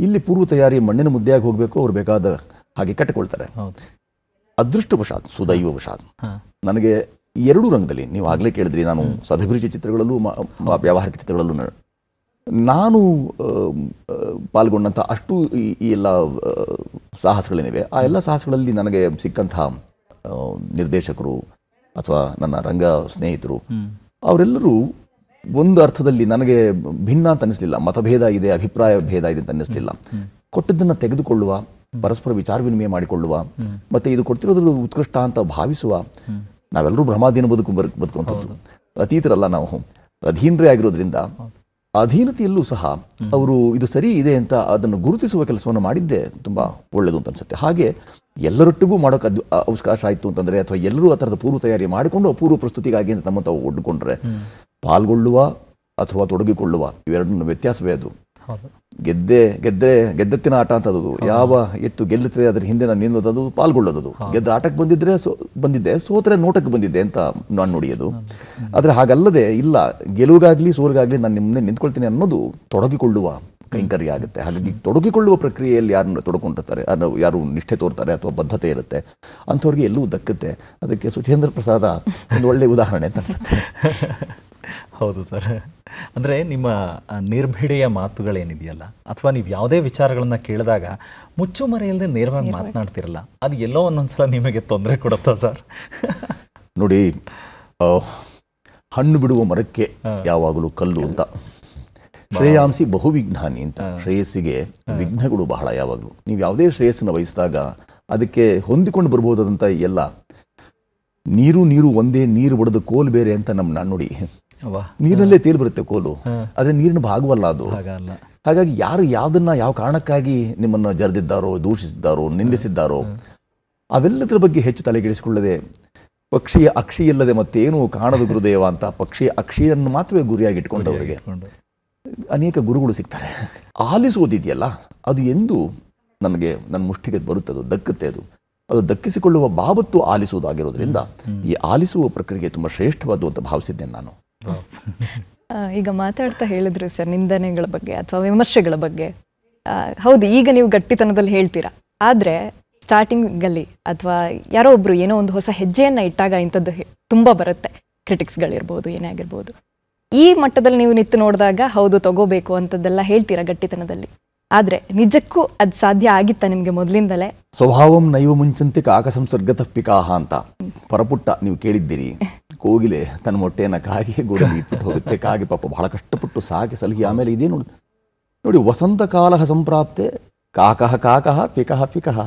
ಇಲ್ಲಿ ಪೂರ್ವ ತಯಾರಿ ಮಣ್ಣಿನ ಮುದ್ದೆಯಾಗಿ ಹೋಗಬೇಕು ಅವ್ರು ಬೇಕಾದ ಹಾಗೆ ಕಟ್ಟಿಕೊಳ್ತಾರೆ ಅದೃಷ್ಟವಶಾತ್ ಸುದೈವಶಾತ್ ನನಗೆ ಎರಡೂ ರಂಗದಲ್ಲಿ ನೀವು ಆಗಲೇ ಕೇಳಿದ್ರಿ ನಾನು ಸದಭಿರುಚಿ ಚಿತ್ರಗಳಲ್ಲೂ ವ್ಯಾವಹಾರಿಕ ಚಿತ್ರಗಳಲ್ಲೂ ನಾನು ಪಾಲ್ಗೊಂಡಂಥ ಅಷ್ಟು ಈ ಎಲ್ಲ ಸಾಹಸಗಳೇನಿವೆ ಆ ಎಲ್ಲ ಸಾಹಸಗಳಲ್ಲಿ ನನಗೆ ಸಿಕ್ಕಂಥ ನಿರ್ದೇಶಕರು ಅಥವಾ ನನ್ನ ರಂಗ ಸ್ನೇಹಿತರು ಅವರೆಲ್ಲರೂ ಒಂದು ಅರ್ಥದಲ್ಲಿ ನನಗೆ ಭಿನ್ನ ಅಂತ ಅನ್ನಿಸ್ಲಿಲ್ಲ ಮತಭೇದ ಇದೆ ಅಭಿಪ್ರಾಯ ಭೇದ ಇದೆ ಅಂತ ಅನ್ನಿಸ್ಲಿಲ್ಲ ಕೊಟ್ಟದ್ದನ್ನು ತೆಗೆದುಕೊಳ್ಳುವ ಪರಸ್ಪರ ವಿಚಾರ ವಿನಿಮಯ ಮಾಡಿಕೊಳ್ಳುವ ಮತ್ತೆ ಇದು ಕೊಡ್ತಿರೋದ್ರ ಉತ್ಕೃಷ್ಟ ಅಂತ ಭಾವಿಸುವ ನಾವೆಲ್ಲರೂ ಭ್ರಮಾಧೀನ ಬದುಕು ಬದುಕುವಂಥದ್ದು ಅತೀತರಲ್ಲ ನಾವು ಅಧೀನರೇ ಆಗಿರೋದ್ರಿಂದ ಅಧೀನತೆಯಲ್ಲೂ ಸಹ ಅವರು ಇದು ಸರಿ ಇದೆ ಅಂತ ಅದನ್ನು ಗುರುತಿಸುವ ಕೆಲಸವನ್ನು ಮಾಡಿದ್ದೆ ತುಂಬ ಒಳ್ಳೆಯದು ಅಂತ ಅನಿಸುತ್ತೆ ಹಾಗೆ ಎಲ್ಲರೊಟ್ಟಿಗೂ ಮಾಡೋಕೆ ಅದು ಅವಕಾಶ ಆಯಿತು ಅಂತಂದರೆ ಅಥವಾ ಎಲ್ಲರೂ ಆ ಥರದ ಪೂರ್ವ ತಯಾರಿ ಮಾಡಿಕೊಂಡು ಪೂರ್ವ ಪ್ರಸ್ತುತಿಗಾಗಿ ಅಂತ ತಮ್ಮ ತಾವು ಒಡ್ಡಿಕೊಂಡ್ರೆ ಪಾಲ್ಗೊಳ್ಳುವ ಅಥವಾ ತೊಡಗಿಕೊಳ್ಳುವ ಇವೆರಡನ್ನ ವ್ಯತ್ಯಾಸವೇ ಅದು ಗೆದ್ದೆ ಗೆದ್ದರೆ ಗೆದ್ದತ್ತಿನ ಆಟ ಅಂತ ಅದು ಯಾವ ಎತ್ತು ಗೆಲ್ಲುತ್ತದೆ ಅದ್ರ ಹಿಂದೆ ನಾನು ಅದು ಪಾಲ್ಗೊಳ್ಳೋದು ಗೆದ್ದ ಆಟಕ್ಕೆ ಬಂದಿದ್ರೆ ಸೋ ಬಂದಿದ್ದೆ ಸೋತರೆ ನೋಟಕ್ಕೆ ಬಂದಿದ್ದೆ ಅಂತ ನಾನು ನುಡಿಯೋದು ಆದ್ರೆ ಹಾಗಲ್ಲದೆ ಇಲ್ಲ ಗೆಲುವಿಗಾಗಲಿ ಸೋರಿಗಾಗಲಿ ನಾನು ನಿಮ್ಮನ್ನೇ ನಿಂತ್ಕೊಳ್ತೀನಿ ಅನ್ನೋದು ತೊಡಗಿಕೊಳ್ಳುವ ಕೈಂಕರ್ಯ ಆಗುತ್ತೆ ಹಾಗಾಗಿ ತೊಡಗಿಕೊಳ್ಳುವ ಪ್ರಕ್ರಿಯೆಯಲ್ಲಿ ಯಾರು ತೊಡಕೊಂಡಿರ್ತಾರೆ ಯಾರು ನಿಷ್ಠೆ ತೋರ್ತಾರೆ ಅಥವಾ ಬದ್ಧತೆ ಇರುತ್ತೆ ಅಂಥವ್ರಿಗೆ ಎಲ್ಲೂ ದಕ್ಕುತ್ತೆ ಅದಕ್ಕೆ ಸುಚೇಂದ್ರ ಪ್ರಸಾದ ಒಂದು ಒಳ್ಳೆ ಉದಾಹರಣೆ ಅಂತ ಅನ್ಸುತ್ತೆ [laughs]
ಹೌದು ಸರ್ ಅಂದರೆ ನಿಮ್ಮ ನಿರ್ಭಿಡೆಯ ಮಾತುಗಳೇನಿದೆಯಲ್ಲ ಅಥವಾ ನೀವು ಯಾವುದೇ ವಿಚಾರಗಳನ್ನು ಕೇಳಿದಾಗ ಮುಚ್ಚು ಮರೆಯಲ್ಲದೆ ನೇರವಾಗಿ ಮಾತನಾಡ್ತಿರಲ್ಲ ಅದು ಎಲ್ಲೋ ಒಂದೊಂದ್ಸಲ ನಿಮಗೆ ತೊಂದರೆ ಕೊಡುತ್ತಾ ಸರ್
ನೋಡಿ ಹಣ್ಣು ಬಿಡುವ ಮರಕ್ಕೆ ಯಾವಾಗಲೂ ಕಲ್ಲು ಅಂತ ಶ್ರೇಯಾಂಸಿ ಬಹುವಿಜ್ಞಾನಿ ಅಂತ ಶ್ರೇಯಸ್ಸಿಗೆ ವಿಘ್ನಗಳು ಬಹಳ ಯಾವಾಗಲೂ ನೀವು ಯಾವುದೇ ಶ್ರೇಯಸ್ಸನ್ನು ವಹಿಸಿದಾಗ ಅದಕ್ಕೆ ಹೊಂದಿಕೊಂಡು ಬರ್ಬೋದಾದಂಥ ಎಲ್ಲ ನೀರು ನೀರು ಒಂದೇ ನೀರು ಒಡೆದು ಕೋಲು ಬೇರೆ ಅಂತ ನಮ್ಮ ನೋಡಿ ನೀರಿನಲ್ಲೇ ತೇಲಿ ಬರುತ್ತೆ ಕೋಲು ಆದರೆ ನೀರಿನ ಭಾಗವಲ್ಲ ಅದು ಹಾಗಾಗಿ ಯಾರು ಯಾವುದನ್ನ ಯಾವ ಕಾರಣಕ್ಕಾಗಿ ನಿಮ್ಮನ್ನು ಜರೆದಿದ್ದಾರೋ ದೂಷಿಸಿದ್ದಾರೋ ನಿಂದಿಸಿದ್ದಾರೋ ಅವೆಲ್ಲದರ ಬಗ್ಗೆ ಹೆಚ್ಚು ತಲೆಗೆಡಿಸಿಕೊಳ್ಳದೆ ಪಕ್ಷಿಯ ಅಕ್ಷಿ ಇಲ್ಲದೆ ಮತ್ತೇನು ಕಾಣದು ಗುರುದೇವ ಅಂತ ಪಕ್ಷಿಯ ಅಕ್ಷಿಯನ್ನು ಮಾತ್ರವೇ ಇಟ್ಕೊಂಡವರಿಗೆ ಅನೇಕ ಗುರುಗಳು ಸಿಗ್ತಾರೆ ಆಲಿಸುವುದಿದೆಯಲ್ಲ ಅದು ಎಂದು ನನಗೆ ನನ್ನ ಮುಷ್ಟಿಗೆ ಬರುತ್ತದೆ ದಕ್ಕುತ್ತೆ ಅದು ಅದು ದಕ್ಕಿಸಿಕೊಳ್ಳುವ ಬಾಬತ್ತು ಆಲಿಸುವುದಾಗಿರೋದ್ರಿಂದ ಈ ಆಲಿಸುವ ಪ್ರಕ್ರಿಯೆ ತುಂಬಾ ಶ್ರೇಷ್ಠವಾದ್ದು ಅಂತ ಭಾವಿಸಿದ್ದೇನೆ ನಾನು
[laughs] ಈಗ ಮಾತಾಡ್ತಾ ಹೇಳಿದ್ರು ಸರ್ ನಿಂದನೆಗಳ ಬಗ್ಗೆ ಅಥವಾ ವಿಮರ್ಶೆಗಳ ಬಗ್ಗೆ ಹೌದು ಈಗ ನೀವು ಗಟ್ಟಿತನದಲ್ಲಿ ಹೇಳ್ತೀರಾ ಆದ್ರೆ ಸ್ಟಾರ್ಟಿಂಗಲ್ಲಿ ಅಥವಾ ಯಾರೋ ಒಬ್ರು ಏನೋ ಒಂದು ಹೊಸ ಹೆಜ್ಜೆಯನ್ನ ಇಟ್ಟಾಗ ಇಂಥದ್ದು ತುಂಬಾ ಬರುತ್ತೆ ಕ್ರಿಟಿಕ್ಸ್ಗಳಿರ್ಬೋದು ಏನೇ ಆಗಿರ್ಬೋದು ಈ ಮಟ್ಟದಲ್ಲಿ ನೀವು ನಿಂತು ನೋಡಿದಾಗ ಹೌದು ತಗೋಬೇಕು ಅಂತದ್ದೆಲ್ಲ ಹೇಳ್ತೀರಾ ಗಟ್ಟಿತನದಲ್ಲಿ ಆದ್ರೆ ನಿಜಕ್ಕೂ ಅದು ಸಾಧ್ಯ ಆಗಿತ್ತ ನಿಮ್ಗೆ ಮೊದಲಿಂದಲೇ
ಸ್ವಭಾವಂ ನೈವ ಮುಂಚಂತಿ ಕಾಕ ಸಂಸರ್ಗತ ಪಿಕಾಹ ಅಂತ ಪರಪುಟ್ಟ ನೀವು ಕೇಳಿದ್ದೀರಿ [laughs] ಕೋಗಿಲೆ ತನ್ನ ಮೊಟ್ಟೆಯನ್ನು ಕಾಗೆ ಗುಡ ಇಟ್ಬಿಟ್ಟು ಹೋಗುತ್ತೆ ಕಾಗೆ ಪಾಪ ಬಹಳ ಕಷ್ಟಪಟ್ಟು ಸಾಕಿ ಸಲಹಿ ಆಮೇಲೆ ಇದೇ ನೋಡಿ ನೋಡಿ ವಸಂತ ಕಾಲ ಸಂಪ್ರಾಪ್ತೆ ಕಾಕಹ ಕಾಕಹ ಪಿಕಹ ಪಿಕಹ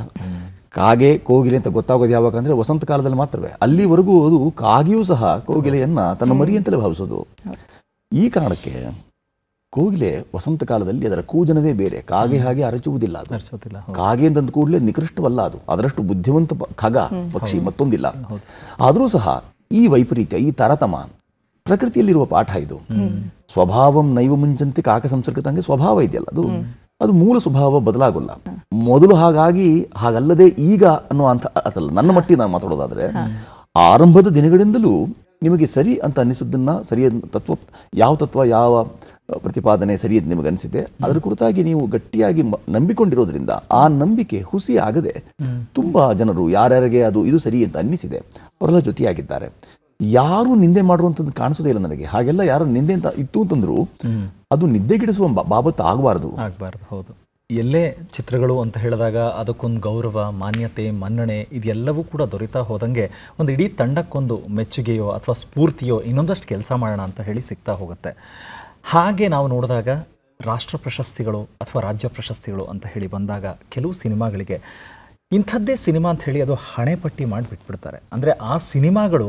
ಕಾಗೆ ಕೋಗಿಲೆ ಅಂತ ಗೊತ್ತಾಗೋದು ಯಾವಾಗ ಅಂದರೆ ವಸಂತ ಕಾಲದಲ್ಲಿ ಮಾತ್ರವೇ ಅಲ್ಲಿವರೆಗೂ ಅದು ಕಾಗೆಯೂ ಸಹ ಕೋಗಿಲೆಯನ್ನು ತನ್ನ ಮರಿ ಅಂತಲೇ ಭಾವಿಸೋದು ಈ ಕಾರಣಕ್ಕೆ ಕೋಗಿಲೆ ವಸಂತ ಕಾಲದಲ್ಲಿ ಅದರ ಕೂಜನವೇ ಬೇರೆ ಕಾಗೆ ಹಾಗೆ ಅರಚುವುದಿಲ್ಲ ಅದು ಕಾಗೆ ಅಂತಂದ ಕೂಡಲೇ ನಿಕೃಷ್ಟವಲ್ಲ ಅದು ಅದರಷ್ಟು ಬುದ್ಧಿವಂತ ಖಗ ಪಕ್ಷಿ ಮತ್ತೊಂದಿಲ್ಲ ಆದರೂ ಸಹ ಈ ವೈಪರೀತ್ಯ ಈ ತರತಮ ಪ್ರಕೃತಿಯಲ್ಲಿರುವ ಪಾಠ ಇದು ಸ್ವಭಾವಂ ನೈವ ಮುಂಚಂತೆ ಕಾಕ ಸಂಸರ್ಗತಂಗೆ ಸ್ವಭಾವ ಇದೆಯಲ್ಲ ಅದು ಅದು ಮೂಲ ಸ್ವಭಾವ ಬದಲಾಗಲ್ಲ ಮೊದಲು ಹಾಗಾಗಿ ಹಾಗಲ್ಲದೆ ಈಗ ಅನ್ನೋ ಅಂತ ಅರ್ಥಲ್ಲ ನನ್ನ ಮಟ್ಟಿ ನಾನು ಮಾತಾಡೋದಾದ್ರೆ ಆರಂಭದ ದಿನಗಳಿಂದಲೂ ನಿಮಗೆ ಸರಿ ಅಂತ ಅನ್ನಿಸಿದ್ದನ್ನ ಸರಿಯಾದ ತತ್ವ ಯಾವ ತತ್ವ ಯಾವ ಪ್ರತಿಪಾದನೆ ನಿಮಗೆ ನಿಮಗನಿಸಿದೆ ಅದರ ಕುರಿತಾಗಿ ನೀವು ಗಟ್ಟಿಯಾಗಿ ನಂಬಿಕೊಂಡಿರೋದ್ರಿಂದ ಆ ನಂಬಿಕೆ ಹುಸಿ ಆಗದೆ ತುಂಬಾ ಜನರು ಯಾರ್ಯಾರಿಗೆ ಅದು ಇದು ಸರಿ ಅಂತ ಅನ್ನಿಸಿದೆ ಅವರೆಲ್ಲ ಜೊತೆಯಾಗಿದ್ದಾರೆ ಯಾರು ನಿಂದೆ ಮಾಡುವಂಥದ್ದು ಕಾಣಿಸೋದೇ ಇಲ್ಲ ನನಗೆ ಹಾಗೆಲ್ಲ ಯಾರು ನಿಂದೆ ಅಂತ ಇತ್ತು ಅಂತಂದ್ರು ಅದು ನಿದ್ದೆಗಿಡಿಸುವ ಬಾಬತ್ತು ಆಗಬಾರದು
ಆಗಬಾರದು ಹೌದು ಎಲ್ಲೇ ಚಿತ್ರಗಳು ಅಂತ ಹೇಳಿದಾಗ ಅದಕ್ಕೊಂದು ಗೌರವ ಮಾನ್ಯತೆ ಮನ್ನಣೆ ಇದೆಲ್ಲವೂ ಕೂಡ ದೊರೀತಾ ಹೋದಂಗೆ ಒಂದು ಇಡೀ ತಂಡಕ್ಕೊಂದು ಮೆಚ್ಚುಗೆಯೋ ಅಥವಾ ಸ್ಫೂರ್ತಿಯೋ ಇನ್ನೊಂದಷ್ಟು ಕೆಲಸ ಮಾಡೋಣ ಅಂತ ಹೇಳಿ ಸಿಗ್ತಾ ಹೋಗುತ್ತೆ ಹಾಗೆ ನಾವು ನೋಡಿದಾಗ ರಾಷ್ಟ್ರ ಪ್ರಶಸ್ತಿಗಳು ಅಥವಾ ರಾಜ್ಯ ಪ್ರಶಸ್ತಿಗಳು ಅಂತ ಹೇಳಿ ಬಂದಾಗ ಕೆಲವು ಸಿನಿಮಾಗಳಿಗೆ ಇಂಥದ್ದೇ ಸಿನಿಮಾ ಅಂತ ಹೇಳಿ ಅದು ಹಣೆ ಪಟ್ಟಿ ಮಾಡಿಬಿಟ್ಬಿಡ್ತಾರೆ ಅಂದರೆ ಆ ಸಿನಿಮಾಗಳು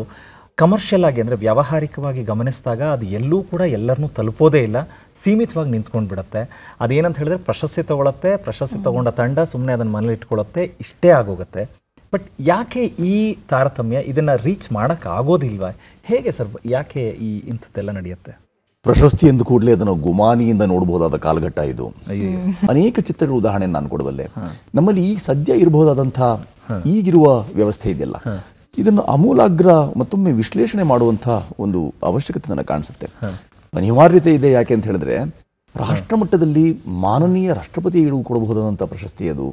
ಕಮರ್ಷಿಯಲ್ ಆಗಿ ಅಂದರೆ ವ್ಯಾವಹಾರಿಕವಾಗಿ ಗಮನಿಸಿದಾಗ ಅದು ಎಲ್ಲೂ ಕೂಡ ಎಲ್ಲರನ್ನೂ ತಲುಪೋದೇ ಇಲ್ಲ ಸೀಮಿತವಾಗಿ ನಿಂತ್ಕೊಂಡು ಬಿಡುತ್ತೆ ಅದೇನಂತ ಹೇಳಿದ್ರೆ ಪ್ರಶಸ್ತಿ ತಗೊಳ್ಳುತ್ತೆ ಪ್ರಶಸ್ತಿ ತಗೊಂಡ ತಂಡ ಸುಮ್ಮನೆ ಅದನ್ನು ಮನೇಲಿ ಇಟ್ಕೊಳ್ಳುತ್ತೆ ಇಷ್ಟೇ ಆಗೋಗುತ್ತೆ ಬಟ್ ಯಾಕೆ ಈ ತಾರತಮ್ಯ ಇದನ್ನು ರೀಚ್ ಮಾಡೋಕ್ಕಾಗೋದಿಲ್ವಾ ಹೇಗೆ ಸರ್ ಯಾಕೆ ಈ ಇಂಥದ್ದೆಲ್ಲ ನಡೆಯುತ್ತೆ
ಪ್ರಶಸ್ತಿ ಎಂದು ಕೂಡಲೇ ಅದನ್ನು ಗುಮಾನಿಯಿಂದ ನೋಡಬಹುದಾದ ಕಾಲಘಟ್ಟ ಇದು ಅನೇಕ ಚಿತ್ರಗಳ ಉದಾಹರಣೆ ನಾನು ಕೊಡಬಲ್ಲೆ ನಮ್ಮಲ್ಲಿ ಈಗ ಸದ್ಯ ಇರಬಹುದಾದಂಥ ಈಗಿರುವ ವ್ಯವಸ್ಥೆ ಇದೆಯಲ್ಲ ಇದನ್ನು ಅಮೂಲಾಗ್ರ ಮತ್ತೊಮ್ಮೆ ವಿಶ್ಲೇಷಣೆ ಮಾಡುವಂತಹ ಒಂದು ಅವಶ್ಯಕತೆ ನನಗೆ ಕಾಣಿಸುತ್ತೆ ಅನಿವಾರ್ಯತೆ ಇದೆ ಯಾಕೆ ಅಂತ ಹೇಳಿದ್ರೆ ರಾಷ್ಟ್ರ ಮಟ್ಟದಲ್ಲಿ ಮಾನನೀಯ ರಾಷ್ಟ್ರಪತಿ ಕೊಡಬಹುದಾದಂತಹ ಪ್ರಶಸ್ತಿ ಅದು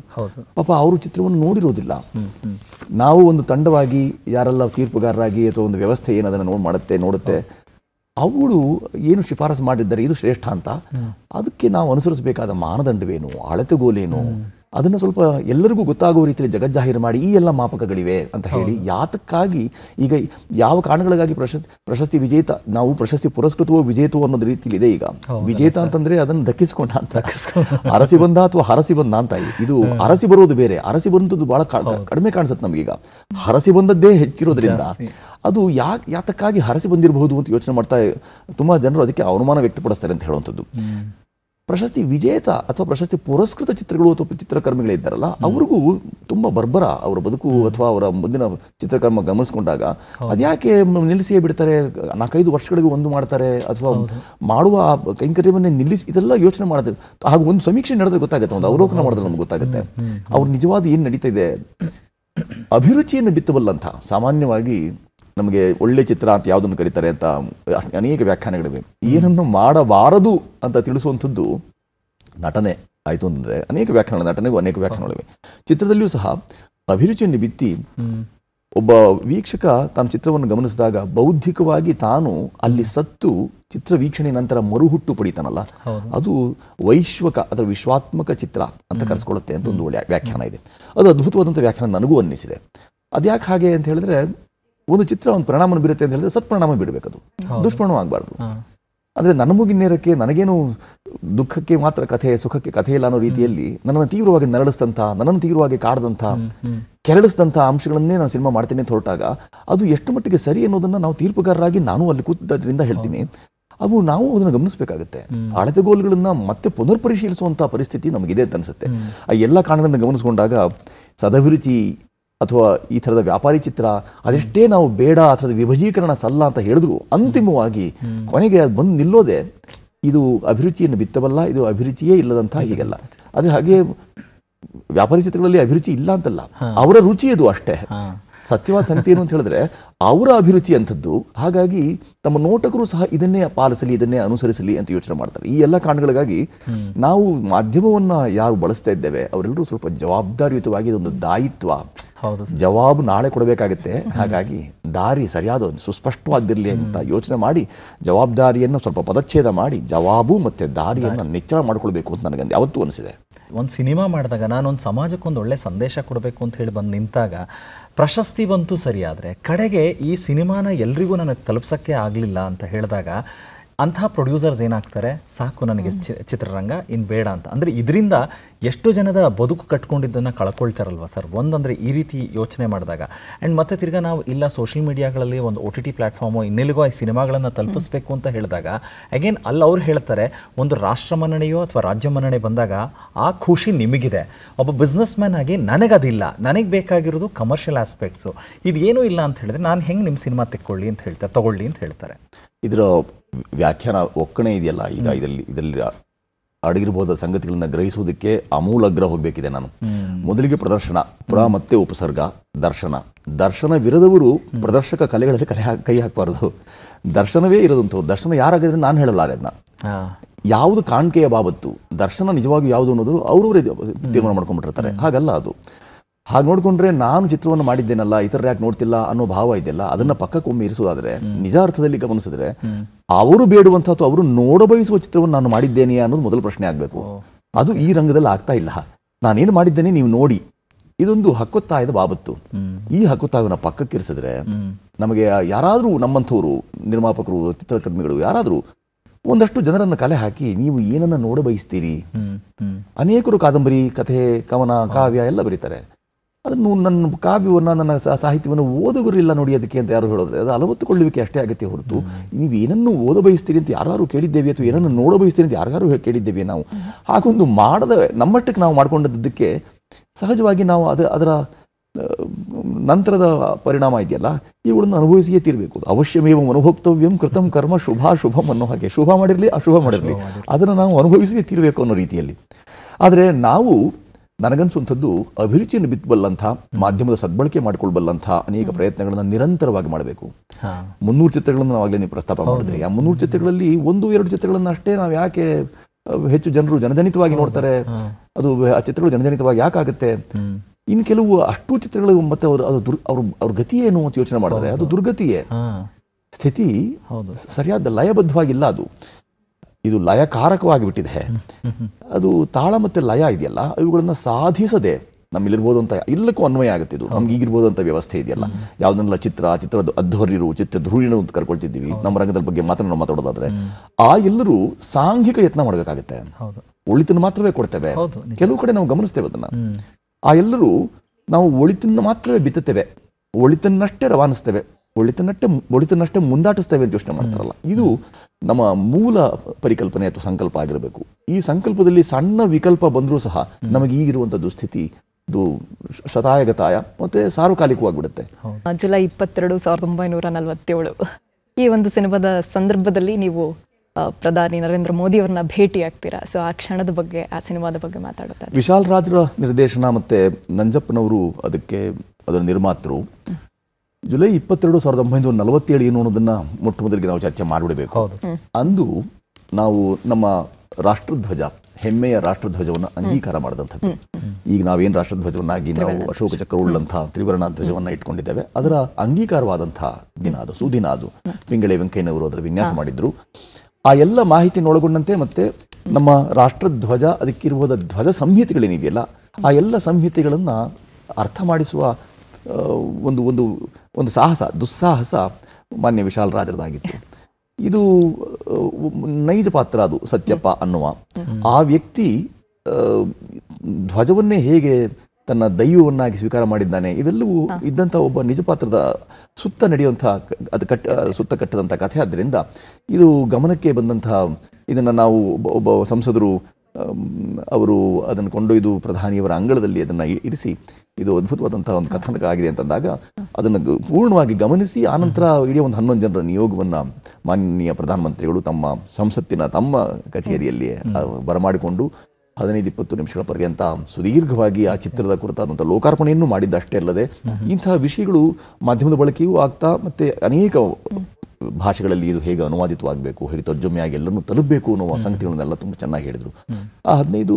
ಪಾಪ ಅವರು ಚಿತ್ರವನ್ನು ನೋಡಿರೋದಿಲ್ಲ ನಾವು ಒಂದು ತಂಡವಾಗಿ ಯಾರೆಲ್ಲ ತೀರ್ಪುಗಾರರಾಗಿ ಅಥವಾ ಒಂದು ವ್ಯವಸ್ಥೆ ಏನು ಅದನ್ನು ಮಾಡುತ್ತೆ ನೋಡುತ್ತೆ ಅವಳು ಏನು ಶಿಫಾರಸು ಮಾಡಿದ್ದಾರೆ ಇದು ಶ್ರೇಷ್ಠ ಅಂತ ಅದಕ್ಕೆ ನಾವು ಅನುಸರಿಸಬೇಕಾದ ಮಾನದಂಡವೇನು ಅಳತೆಗೋಲೇನು ಅದನ್ನು ಸ್ವಲ್ಪ ಎಲ್ಲರಿಗೂ ಗೊತ್ತಾಗುವ ರೀತಿಯಲ್ಲಿ ಜಗಜ್ಜಾಹಿರ್ ಮಾಡಿ ಈ ಎಲ್ಲ ಮಾಪಕಗಳಿವೆ ಅಂತ ಹೇಳಿ ಯಾತಕ್ಕಾಗಿ ಈಗ ಯಾವ ಕಾರಣಗಳಿಗಾಗಿ ಪ್ರಶಸ್ತಿ ಪ್ರಶಸ್ತಿ ವಿಜೇತ ನಾವು ಪ್ರಶಸ್ತಿ ಪುರಸ್ಕೃತವೋ ವಿಜೇತವೋ ಅನ್ನೋದು ರೀತಿಯಲ್ಲಿ ಇದೆ ಈಗ ವಿಜೇತ ಅಂತಂದ್ರೆ ಅದನ್ನು ದಕ್ಕಿಸಿಕೊಂಡ ಅಂತ ಅರಸಿ ಬಂದ ಅಥವಾ ಹರಸಿ ಬಂದ ಅಂತ ಇದು ಅರಸಿ ಬರೋದು ಬೇರೆ ಅರಸಿ ಬಂದದ್ದು ಬಹಳ ಕಡಿಮೆ ಕಾಣಿಸುತ್ತೆ ನಮಗೀಗ ಹರಸಿ ಬಂದದ್ದೇ ಹೆಚ್ಚಿರೋದ್ರಿಂದ ಅದು ಯಾಕೆ ಯಾತಕ್ಕಾಗಿ ಹರಸಿ ಬಂದಿರಬಹುದು ಅಂತ ಯೋಚನೆ ಮಾಡ್ತಾ ತುಂಬಾ ಜನರು ಅದಕ್ಕೆ ಅವಮಾನ ವ್ಯಕ್ತಪಡಿಸ್ತಾರೆ ಅಂತ ಹೇಳುವಂಥದ್ದು ಪ್ರಶಸ್ತಿ ವಿಜೇತ ಅಥವಾ ಪ್ರಶಸ್ತಿ ಪುರಸ್ಕೃತ ಚಿತ್ರಗಳು ಅಥವಾ ಚಿತ್ರಕರ್ಮಿಗಳಿದ್ದಾರಲ್ಲ ಅವ್ರಿಗೂ ತುಂಬಾ ಬರ್ಬರ ಅವರ ಬದುಕು ಅಥವಾ ಅವರ ಮುಂದಿನ ಚಿತ್ರಕರ್ಮ ಗಮನಿಸ್ಕೊಂಡಾಗ ಅದ್ಯಾಕೆ ನಿಲ್ಲಿಸಿಯೇ ಬಿಡ್ತಾರೆ ನಾಲ್ಕೈದು ವರ್ಷಗಳಿಗೂ ಒಂದು ಮಾಡ್ತಾರೆ ಅಥವಾ ಮಾಡುವ ಕೈಂಕರ್ಯವನ್ನೇ ನಿಲ್ಲಿಸಿ ಇದೆಲ್ಲ ಯೋಚನೆ ಮಾಡ್ತಾರೆ ಹಾಗೂ ಒಂದು ಸಮೀಕ್ಷೆ ನಡೆದ್ರೆ ಗೊತ್ತಾಗುತ್ತೆ ಒಂದು ಅವಲೋಕನ ಮಾಡಿದ್ರೆ ನಮ್ಗೆ ಗೊತ್ತಾಗುತ್ತೆ ಅವ್ರು ನಿಜವಾದ ಏನು ನಡೀತಾ ಇದೆ ಅಭಿರುಚಿಯನ್ನು ಬಿತ್ತಬಲ್ಲಂತ ಸಾಮಾನ್ಯವಾಗಿ ನಮಗೆ ಒಳ್ಳೆ ಚಿತ್ರ ಅಂತ ಯಾವುದನ್ನು ಕರೀತಾರೆ ಅಂತ ಅನೇಕ ವ್ಯಾಖ್ಯಾನಗಳಿವೆ ಏನನ್ನು ಮಾಡಬಾರದು ಅಂತ ತಿಳಿಸುವಂಥದ್ದು ನಟನೆ ಆಯಿತು ಅಂದರೆ ಅನೇಕ ವ್ಯಾಖ್ಯಾನ ನಟನೆಗೂ ಅನೇಕ ವ್ಯಾಖ್ಯಾನಗಳಿವೆ ಚಿತ್ರದಲ್ಲಿಯೂ ಸಹ ಅಭಿರುಚಿಯನ್ನು ಬಿತ್ತಿ ಒಬ್ಬ ವೀಕ್ಷಕ ತನ್ನ ಚಿತ್ರವನ್ನು ಗಮನಿಸಿದಾಗ ಬೌದ್ಧಿಕವಾಗಿ ತಾನು ಅಲ್ಲಿ ಸತ್ತು ಚಿತ್ರ ವೀಕ್ಷಣೆ ನಂತರ ಮರುಹುಟ್ಟು ಪಡಿತಾನಲ್ಲ ಅದು ವೈಶ್ವಕ ಅಥವಾ ವಿಶ್ವಾತ್ಮಕ ಚಿತ್ರ ಅಂತ ಕರೆಸ್ಕೊಳ್ಳುತ್ತೆ ಅಂತ ಒಂದು ಒಳ್ಳೆಯ ವ್ಯಾಖ್ಯಾನ ಇದೆ ಅದು ಅದ್ಭುತವಾದಂಥ ವ್ಯಾಖ್ಯಾನ ನನಗೂ ಅನ್ನಿಸಿದೆ ಅದ್ಯಾಕೆ ಹಾಗೆ ಅಂತ ಹೇಳಿದ್ರೆ ಒಂದು ಚಿತ್ರ ಒಂದು ಪರಿಣಾಮ ಬೀರುತ್ತೆ ಅಂತ ಹೇಳಿದ್ರೆ ಸತ್ಪರಿಣಾಮ ಬಿಡಬೇಕದು ದುಷ್ಪರಿಣಾಮ ಆಗಬಾರ್ದು ಅಂದ್ರೆ ನನ್ನ ನೇರಕ್ಕೆ ನನಗೇನು ದುಃಖಕ್ಕೆ ಮಾತ್ರ ಕಥೆ ಸುಖಕ್ಕೆ ಕಥೆ ಇಲ್ಲ ಅನ್ನೋ ರೀತಿಯಲ್ಲಿ ನನ್ನನ್ನು ತೀವ್ರವಾಗಿ ನರಳಿಸಿದಂಥ ನನ್ನನ್ನು ತೀವ್ರವಾಗಿ ಕಾಡದಂತ ಕೆರಳಿಸಿದಂಥ ಅಂಶಗಳನ್ನೇ ನಾನು ಸಿನಿಮಾ ಮಾಡ್ತೇನೆ ಅಂತ ಹೊರಟಾಗ ಅದು ಎಷ್ಟು ಮಟ್ಟಿಗೆ ಸರಿ ಅನ್ನೋದನ್ನ ನಾವು ತೀರ್ಪುಗಾರರಾಗಿ ನಾನು ಅಲ್ಲಿ ಕೂತಿದ್ದರಿಂದ ಹೇಳ್ತೀನಿ ಅವು ನಾವು ಅದನ್ನು ಗಮನಿಸಬೇಕಾಗುತ್ತೆ ಅಳತೆಗೋಲುಗಳನ್ನ ಮತ್ತೆ ಪುನರ್ ಪರಿಶೀಲಿಸುವಂತಹ ಪರಿಸ್ಥಿತಿ ನಮಗಿದೆ ಅಂತ ಅನಿಸುತ್ತೆ ಆ ಎಲ್ಲ ಕಾರಣಗಳನ್ನ ಗಮನಿಸಿಕೊಂಡಾಗ ಸದಭಿರುಚಿ ಅಥವಾ ಈ ಥರದ ವ್ಯಾಪಾರಿ ಚಿತ್ರ ಅದೆಷ್ಟೇ ನಾವು ಬೇಡ ಆ ವಿಭಜೀಕರಣ ಸಲ್ಲ ಅಂತ ಹೇಳಿದ್ರು ಅಂತಿಮವಾಗಿ ಕೊನೆಗೆ ಅದು ಬಂದು ನಿಲ್ಲೋದೆ ಇದು ಅಭಿರುಚಿಯನ್ನು ಬಿತ್ತಬಲ್ಲ ಇದು ಅಭಿರುಚಿಯೇ ಇಲ್ಲದಂತಹ ಹೀಗೆಲ್ಲ ಅದು ಹಾಗೆ ವ್ಯಾಪಾರಿ ಚಿತ್ರಗಳಲ್ಲಿ ಅಭಿರುಚಿ ಇಲ್ಲ ಅಂತಲ್ಲ ಅವರ ರುಚಿ ಅದು ಅಷ್ಟೇ ಸತ್ಯವಾದ ಸಂಗತಿ ಅಂತ ಹೇಳಿದ್ರೆ ಅವರ ಅಭಿರುಚಿ ಅಂಥದ್ದು ಹಾಗಾಗಿ ತಮ್ಮ ನೋಟಕರು ಸಹ ಇದನ್ನೇ ಪಾಲಿಸಲಿ ಇದನ್ನೇ ಅನುಸರಿಸಲಿ ಅಂತ ಯೋಚನೆ ಮಾಡ್ತಾರೆ ಈ ಎಲ್ಲ ಕಾರಣಗಳಿಗಾಗಿ ನಾವು ಮಾಧ್ಯಮವನ್ನ ಯಾರು ಬಳಸ್ತಾ ಇದ್ದೇವೆ ಅವರೆಲ್ಲರೂ ಸ್ವಲ್ಪ ಜವಾಬ್ದಾರಿಯುತವಾಗಿ ಇದೊಂದು ದಾಯಿತ್ವ ಜವಾಬು ನಾಳೆ ಕೊಡಬೇಕಾಗುತ್ತೆ ಹಾಗಾಗಿ ದಾರಿ ಸರಿಯಾದ ಒಂದು ಸುಸ್ಪಷ್ಟವಾಗಿರಲಿ ಅಂತ ಯೋಚನೆ ಮಾಡಿ ಜವಾಬ್ದಾರಿಯನ್ನು ಸ್ವಲ್ಪ ಪದಚ್ಛೇದ ಮಾಡಿ ಜವಾಬು ಮತ್ತೆ ದಾರಿಯನ್ನು ನಿಚ್ಚಳ ಮಾಡ್ಕೊಳ್ಬೇಕು ಅಂತ ನನಗೆ ಯಾವತ್ತೂ ಅನಿಸಿದೆ
ಒಂದು ಸಿನಿಮಾ ಮಾಡಿದಾಗ ನಾನೊಂದು ಸಮಾಜಕ್ಕೊಂದು ಒಳ್ಳೆ ಸಂದೇಶ ಕೊಡಬೇಕು ಅಂತ ಹೇಳಿ ಬಂದು ನಿಂತಾಗ ಪ್ರಶಸ್ತಿ ಬಂತು ಸರಿಯಾದರೆ, ಕಡೆಗೆ ಈ ಸಿನಿಮಾನ ಎಲ್ರಿಗೂ ನನಗೆ ತಲುಪ್ಸೋಕ್ಕೆ ಆಗಲಿಲ್ಲ ಅಂತ ಹೇಳಿದಾಗ ಅಂತಹ ಪ್ರೊಡ್ಯೂಸರ್ಸ್ ಏನಾಗ್ತಾರೆ ಸಾಕು ನನಗೆ ಚಿತ್ರರಂಗ ಇನ್ನು ಬೇಡ ಅಂತ ಅಂದರೆ ಇದರಿಂದ ಎಷ್ಟು ಜನದ ಬದುಕು ಕಟ್ಕೊಂಡಿದ್ದನ್ನು ಕಳ್ಕೊಳ್ತಾರಲ್ವ ಸರ್ ಒಂದಂದರೆ ಈ ರೀತಿ ಯೋಚನೆ ಮಾಡಿದಾಗ ಆ್ಯಂಡ್ ಮತ್ತೆ ತಿರ್ಗಾ ನಾವು ಇಲ್ಲ ಸೋಷಿಯಲ್ ಮೀಡಿಯಾಗಳಲ್ಲಿ ಒಂದು ಒ ಟಿ ಟಿ ಪ್ಲ್ಯಾಟ್ಫಾರ್ಮು ಇನ್ನೆಲ್ಲಿಗೋ ಈ ಸಿನಿಮಾಗಳನ್ನು ತಲುಪಿಸ್ಬೇಕು ಅಂತ ಹೇಳಿದಾಗ ಅಗೇನ್ ಅಲ್ಲಿ ಅವ್ರು ಹೇಳ್ತಾರೆ ಒಂದು ರಾಷ್ಟ್ರ ಮನ್ನಣೆಯೋ ಅಥವಾ ರಾಜ್ಯ ಮನ್ನಣೆ ಬಂದಾಗ ಆ ಖುಷಿ ನಿಮಗಿದೆ ಒಬ್ಬ ಬಿಸ್ನೆಸ್ ಮ್ಯಾನ್ ಆಗಿ ನನಗದಿಲ್ಲ ನನಗೆ ಬೇಕಾಗಿರೋದು ಕಮರ್ಷಿಯಲ್ ಆಸ್ಪೆಕ್ಟ್ಸು ಏನೂ ಇಲ್ಲ ಅಂತ ಹೇಳಿದ್ರೆ ನಾನು ಹೆಂಗೆ ನಿಮ್ಮ ಸಿನಿಮಾ ತೆಕ್ಕೊಳ್ಳಿ ಅಂತ ಹೇಳ್ತಾರೆ ತೊಗೊಳ್ಳಿ ಅಂತ ಹೇಳ್ತಾರೆ ಇದರ
ವ್ಯಾಖ್ಯಾನ ಒಕ್ಕಣೆ ಇದೆಯಲ್ಲ ಈಗ ಇದರಲ್ಲಿ ಇದರಲ್ಲಿ ಅಡಗಿರಬಹುದ ಸಂಗತಿಗಳನ್ನ ಗ್ರಹಿಸುವುದಕ್ಕೆ ಅಮೂಲಗ್ರ ಹೋಗಬೇಕಿದೆ ನಾನು ಮೊದಲಿಗೆ ಪ್ರದರ್ಶನ ಪುರ ಮತ್ತೆ ಉಪಸರ್ಗ ದರ್ಶನ ದರ್ಶನವಿರದವರು ಪ್ರದರ್ಶಕ ಕಲೆಗಳಲ್ಲಿ ಕಲೆ ಕೈ ಹಾಕಬಾರದು ದರ್ಶನವೇ ಇರೋದಂಥವ್ರು ದರ್ಶನ ಯಾರಾಗಿದ್ರೆ ನಾನು ಹೇಳಲಾರೆ ಅದನ್ನ ಯಾವುದು ಕಾಣಿಕೆಯ ಬಾಬತ್ತು ದರ್ಶನ ನಿಜವಾಗಿಯೂ ಯಾವುದು ಅನ್ನೋದು ಅವರವರೇ ತೀರ್ಮಾನ ಮಾಡ್ಕೊಂಡ್ಬಿಟ್ಟಿರ್ತಾರೆ ಹಾಗಲ್ಲ ಅದು ಹಾಗೆ ನೋಡಿಕೊಂಡ್ರೆ ನಾನು ಚಿತ್ರವನ್ನು ಮಾಡಿದ್ದೇನಲ್ಲ ಇತರ ಯಾಕೆ ನೋಡ್ತಿಲ್ಲ ಅನ್ನೋ ಭಾವ ಇದೆಯಲ್ಲ ಅದನ್ನ ಪಕ್ಕಕ್ಕೊಮ್ಮೆ ಇರಿಸೋದಾದ್ರೆ ನಿಜ ಅರ್ಥದಲ್ಲಿ ಗಮನಿಸಿದ್ರೆ ಅವರು ಬೇಡುವಂತಹ ಅವರು ನೋಡಬಯಸುವ ಚಿತ್ರವನ್ನು ನಾನು ಮಾಡಿದ್ದೇನೆ ಅನ್ನೋದು ಮೊದಲ ಪ್ರಶ್ನೆ ಆಗಬೇಕು ಅದು ಈ ರಂಗದಲ್ಲಿ ಆಗ್ತಾ ಇಲ್ಲ ನಾನೇನು ಮಾಡಿದ್ದೇನೆ ನೀವು ನೋಡಿ ಇದೊಂದು ಹಕ್ಕೊತ್ತಾಯದ ಬಾಬತ್ತು ಈ ಹಕ್ಕೊತ್ತಾಯವನ್ನು ಇರಿಸಿದ್ರೆ ನಮಗೆ ಯಾರಾದರೂ ನಮ್ಮಂಥವರು ನಿರ್ಮಾಪಕರು ಚಿತ್ರಕರ್ಮಿಗಳು ಯಾರಾದರೂ ಒಂದಷ್ಟು ಜನರನ್ನು ಕಲೆ ಹಾಕಿ ನೀವು ಏನನ್ನ ನೋಡ ಬಯಸ್ತೀರಿ ಅನೇಕರು ಕಾದಂಬರಿ ಕಥೆ ಕವನ ಕಾವ್ಯ ಎಲ್ಲ ಬರೀತಾರೆ ಅದನ್ನು ನನ್ನ ಕಾವ್ಯವನ್ನು ನನ್ನ ಸಾಹಿತ್ಯವನ್ನು ಓದುಗರಿಲ್ಲ ನೋಡಿ ಅದಕ್ಕೆ ಅಂತ ಯಾರು ಹೇಳೋದ್ರೆ ಅದು ಅಲವತ್ತುಕೊಳ್ಳುವಿಕೆ ಅಷ್ಟೇ ಅಗತ್ಯ ಹೊರತು ನೀವು ಏನನ್ನು ಓದ ಬಯಸ್ತೀರಿ ಅಂತ ಯಾರು ಕೇಳಿದ್ದೇವೆ ಅಥವಾ ಏನನ್ನು ನೋಡ ಬಯಸ್ತೀರಿ ಅಂತ ಯಾರು ಕೇಳಿದ್ದೇವೆ ನಾವು ಹಾಗೊಂದು ಮಾಡದ ನಮ್ಮಟ್ಟಕ್ಕೆ ನಾವು ಮಾಡಿಕೊಂಡದ್ದಕ್ಕೆ ಸಹಜವಾಗಿ ನಾವು ಅದು ಅದರ ನಂತರದ ಪರಿಣಾಮ ಇದೆಯಲ್ಲ ಇವುಗಳನ್ನು ಅನುಭವಿಸಿಯೇ ತೀರಬೇಕು ಅವಶ್ಯಮೇವ ಅನುಭೋಕ್ತವ್ಯಂ ಕೃತಂ ಕರ್ಮ ಶುಭ ಶುಭಂ ಅನ್ನೋ ಹಾಗೆ ಶುಭ ಮಾಡಿರಲಿ ಅಶುಭ ಮಾಡಿರಲಿ ಅದನ್ನು ನಾವು ಅನುಭವಿಸಿಯೇ ತೀರಬೇಕು ಅನ್ನೋ ರೀತಿಯಲ್ಲಿ ಆದರೆ ನಾವು ನನಗನ್ಸುವಂಥದ್ದು ಅಭಿರುಚಿಯನ್ನು ಬಿತ್ತಬಲ್ಲಂಥ ಮಾಧ್ಯಮದ ಸದ್ಬಳಕೆ ಮಾಡಿಕೊಳ್ಬಲ್ಲಂಥ ಅನೇಕ ಪ್ರಯತ್ನಗಳನ್ನು ನಿರಂತರವಾಗಿ ಮಾಡಬೇಕು ಮುನ್ನೂರು ಚಿತ್ರಗಳನ್ನು ನಾವಾಗಲೇ ನೀವು ಪ್ರಸ್ತಾಪ ಮಾಡಿದ್ರಿ ಆ ಮುನ್ನೂರು ಚಿತ್ರಗಳಲ್ಲಿ ಒಂದು ಎರಡು ಚಿತ್ರಗಳನ್ನು ಅಷ್ಟೇ ನಾವು ಯಾಕೆ ಹೆಚ್ಚು ಜನರು ಜನಜನಿತವಾಗಿ ನೋಡ್ತಾರೆ ಅದು ಆ ಚಿತ್ರಗಳು ಜನಜನಿತವಾಗಿ ಯಾಕಾಗುತ್ತೆ ಇನ್ನು ಕೆಲವು ಅಷ್ಟು ಚಿತ್ರಗಳು ಮತ್ತೆ ಅವರು ಅದು ದುರ್ ಅವ್ರ ಅವ್ರ ಗತಿಯೇನು ಅಂತ ಯೋಚನೆ ಮಾಡ್ತಾರೆ ಅದು ದುರ್ಗತಿಯೇ ಸ್ಥಿತಿ ಸರಿಯಾದ ಲಯಬದ್ಧವಾಗಿಲ್ಲ ಅದು ಇದು ಬಿಟ್ಟಿದೆ ಅದು ತಾಳ ಮತ್ತೆ ಲಯ ಇದೆಯಲ್ಲ ಇವುಗಳನ್ನು ಸಾಧಿಸದೆ ಅಂತ ಎಲ್ಲಕ್ಕೂ ಅನ್ವಯ ಆಗುತ್ತೆ ಇದು ನಮ್ಗೆ ಅಂತ ವ್ಯವಸ್ಥೆ ಇದೆಯಲ್ಲ ಯಾವುದನ್ನೆಲ್ಲ ಚಿತ್ರ ಚಿತ್ರದ ಅಧ್ವರ್ಯರು ಚಿತ್ರ ಧೂಳಿನ ಅಂತ ಕರ್ಕೊಳ್ತಿದ್ದೀವಿ ನಮ್ಮ ರಂಗದ ಬಗ್ಗೆ ಮಾತ್ರ ನಾವು ಮಾತಾಡೋದಾದ್ರೆ ಆ ಎಲ್ಲರೂ ಸಾಂಘಿಕ ಯತ್ನ ಮಾಡಬೇಕಾಗುತ್ತೆ ಒಳಿತನ್ನು ಮಾತ್ರವೇ ಕೊಡ್ತೇವೆ ಕೆಲವು ಕಡೆ ನಾವು ಗಮನಿಸ್ತೇವೆ ಅದನ್ನ ಆ ಎಲ್ಲರೂ ನಾವು ಒಳಿತನ್ನು ಮಾತ್ರವೇ ಬಿತ್ತುತ್ತೇವೆ ಒಳಿತನ್ನಷ್ಟೇ ರವಾನಿಸ್ತೇವೆ ಒಳಿತನಷ್ಟೇ ಒಳಿತನಷ್ಟೇ ಮುಂದಾಟಿಸ್ತೇವೆ ಅಂತ ಯೋಚನೆ ಮಾಡ್ತಾರಲ್ಲ ಇದು ನಮ್ಮ ಮೂಲ ಪರಿಕಲ್ಪನೆ ಅಥವಾ ಸಂಕಲ್ಪ ಆಗಿರಬೇಕು ಈ ಸಂಕಲ್ಪದಲ್ಲಿ ಸಣ್ಣ ವಿಕಲ್ಪ ಬಂದರೂ ಸಹ ನಮಗೆ ಈಗಿರುವಂಥ ದುಸ್ಥಿತಿ ಇದು ಶತಾಯಗತಾಯ ಮತ್ತೆ ಸಾರ್ವಕಾಲಿಕವಾಗಿಬಿಡುತ್ತೆ
ಜುಲೈ ಇಪ್ಪತ್ತೆರಡು ಸಾವಿರದ ಒಂಬೈನೂರ ನಲವತ್ತೇಳು ಈ ಒಂದು ಸಿನಿಮಾದ ಸಂದರ್ಭದಲ್ಲಿ ನೀವು ಪ್ರಧಾನಿ ನರೇಂದ್ರ ಮೋದಿ ಅವರನ್ನ ಭೇಟಿ ಆಗ್ತೀರಾ ಸೊ ಆ ಕ್ಷಣದ ಬಗ್ಗೆ ಆ ಸಿನಿಮಾದ ಬಗ್ಗೆ ಮಾತಾಡುತ್ತಾರೆ
ವಿಶಾಲ್ ರಾಜ್ರ ನಿರ್ದೇಶನ ಮತ್ತೆ ನಂಜಪ್ಪನವರು ಅದಕ್ಕೆ ಅದರ ನಿರ್ಮಾತೃ ಜುಲೈ ಇಪ್ಪತ್ತೆರಡು ಸಾವಿರದ ಒಂಬೈನೂರ ನಲವತ್ತೇಳು ಏನು ಅನ್ನೋದನ್ನ ಮೊಟ್ಟ ಮೊದಲಿಗೆ ನಾವು ಚರ್ಚೆ ಮಾಡಿಬಿಡಬೇಕು ಅಂದು ನಾವು ನಮ್ಮ ರಾಷ್ಟ್ರಧ್ವಜ ಹೆಮ್ಮೆಯ ರಾಷ್ಟ್ರಧ್ವಜವನ್ನು ಅಂಗೀಕಾರ ಮಾಡಿದಂಥದ್ದು ಈಗ ನಾವೇನು ರಾಷ್ಟ್ರಧ್ವಜವನ್ನಾಗಿ ನಾವು ಅಶೋಕ ಉಳ್ಳಂತಹ ತ್ರಿವರ್ಣ ಧ್ವಜವನ್ನ ಇಟ್ಕೊಂಡಿದ್ದೇವೆ ಅದರ ಅಂಗೀಕಾರವಾದಂತಹ ದಿನ ಅದು ಸುದಿನ ಅದು ಪಿಂಗಳೆ ವೆಂಕಯ್ಯನವರು ಅದರ ವಿನ್ಯಾಸ ಮಾಡಿದ್ರು ಆ ಎಲ್ಲ ಮಾಹಿತಿಯನ್ನು ಒಳಗೊಂಡಂತೆ ಮತ್ತೆ ನಮ್ಮ ರಾಷ್ಟ್ರಧ್ವಜ ಅದಕ್ಕಿರುವುದ ಧ್ವಜ ಸಂಹಿತೆಗಳೇನಿದೆಯಲ್ಲ ಆ ಎಲ್ಲ ಸಂಹಿತೆಗಳನ್ನ ಅರ್ಥ ಮಾಡಿಸುವ ಒಂದು ಒಂದು ಒಂದು ಸಾಹಸ ದುಸ್ಸಾಹಸ ಮಾನ್ಯ ವಿಶಾಲ್ ರಾಜರದಾಗಿತ್ತು ಇದು ನೈಜ ಪಾತ್ರ ಅದು ಸತ್ಯಪ್ಪ ಅನ್ನುವ ಆ ವ್ಯಕ್ತಿ ಧ್ವಜವನ್ನೇ ಹೇಗೆ ತನ್ನ ದೈವವನ್ನಾಗಿ ಸ್ವೀಕಾರ ಮಾಡಿದ್ದಾನೆ ಇವೆಲ್ಲವೂ ಇದ್ದಂಥ ಒಬ್ಬ ನಿಜ ಪಾತ್ರದ ಸುತ್ತ ನಡೆಯುವಂಥ ಅದು ಕಟ್ಟ ಸುತ್ತ ಕಟ್ಟದಂಥ ಕಥೆ ಆದ್ದರಿಂದ ಇದು ಗಮನಕ್ಕೆ ಬಂದಂಥ ಇದನ್ನು ನಾವು ಒಬ್ಬ ಸಂಸದರು ಅವರು ಅದನ್ನು ಕೊಂಡೊಯ್ದು ಪ್ರಧಾನಿಯವರ ಅಂಗಳದಲ್ಲಿ ಅದನ್ನು ಇರಿಸಿ ಇದು ಅದ್ಭುತವಾದಂತಹ ಒಂದು ಕಥನಕ ಆಗಿದೆ ಅಂತಂದಾಗ ಅದನ್ನು ಪೂರ್ಣವಾಗಿ ಗಮನಿಸಿ ಆನಂತರ ಇಡೀ ಒಂದು ಹನ್ನೊಂದು ಜನರ ನಿಯೋಗವನ್ನು ಮಾನ್ಯ ಪ್ರಧಾನಮಂತ್ರಿಗಳು ತಮ್ಮ ಸಂಸತ್ತಿನ ತಮ್ಮ ಕಚೇರಿಯಲ್ಲಿ ಬರಮಾಡಿಕೊಂಡು ಹದಿನೈದು ಇಪ್ಪತ್ತು ನಿಮಿಷಗಳ ಪರ್ಯಂತ ಸುದೀರ್ಘವಾಗಿ ಆ ಚಿತ್ರದ ಕುರಿತಾದಂಥ ಲೋಕಾರ್ಪಣೆಯನ್ನು ಮಾಡಿದ್ದಷ್ಟೇ ಅಲ್ಲದೆ ಇಂತಹ ವಿಷಯಗಳು ಮಾಧ್ಯಮದ ಬಳಕೆಯೂ ಆಗ್ತಾ ಮತ್ತೆ ಅನೇಕ ಭಾಷೆಗಳಲ್ಲಿ ಇದು ಹೇಗೆ ಅನುವಾದಿತವಾಗಬೇಕು ಹೇಗೆ ತರ್ಜುಮೆಯಾಗಿ ಎಲ್ಲರನ್ನು ತಲುಪಬೇಕು ಅನ್ನುವ ಸಂಗತಿಗಳನ್ನೆಲ್ಲ ತುಂಬ ಚೆನ್ನಾಗಿ ಹೇಳಿದರು ಆ ಹದಿನೈದು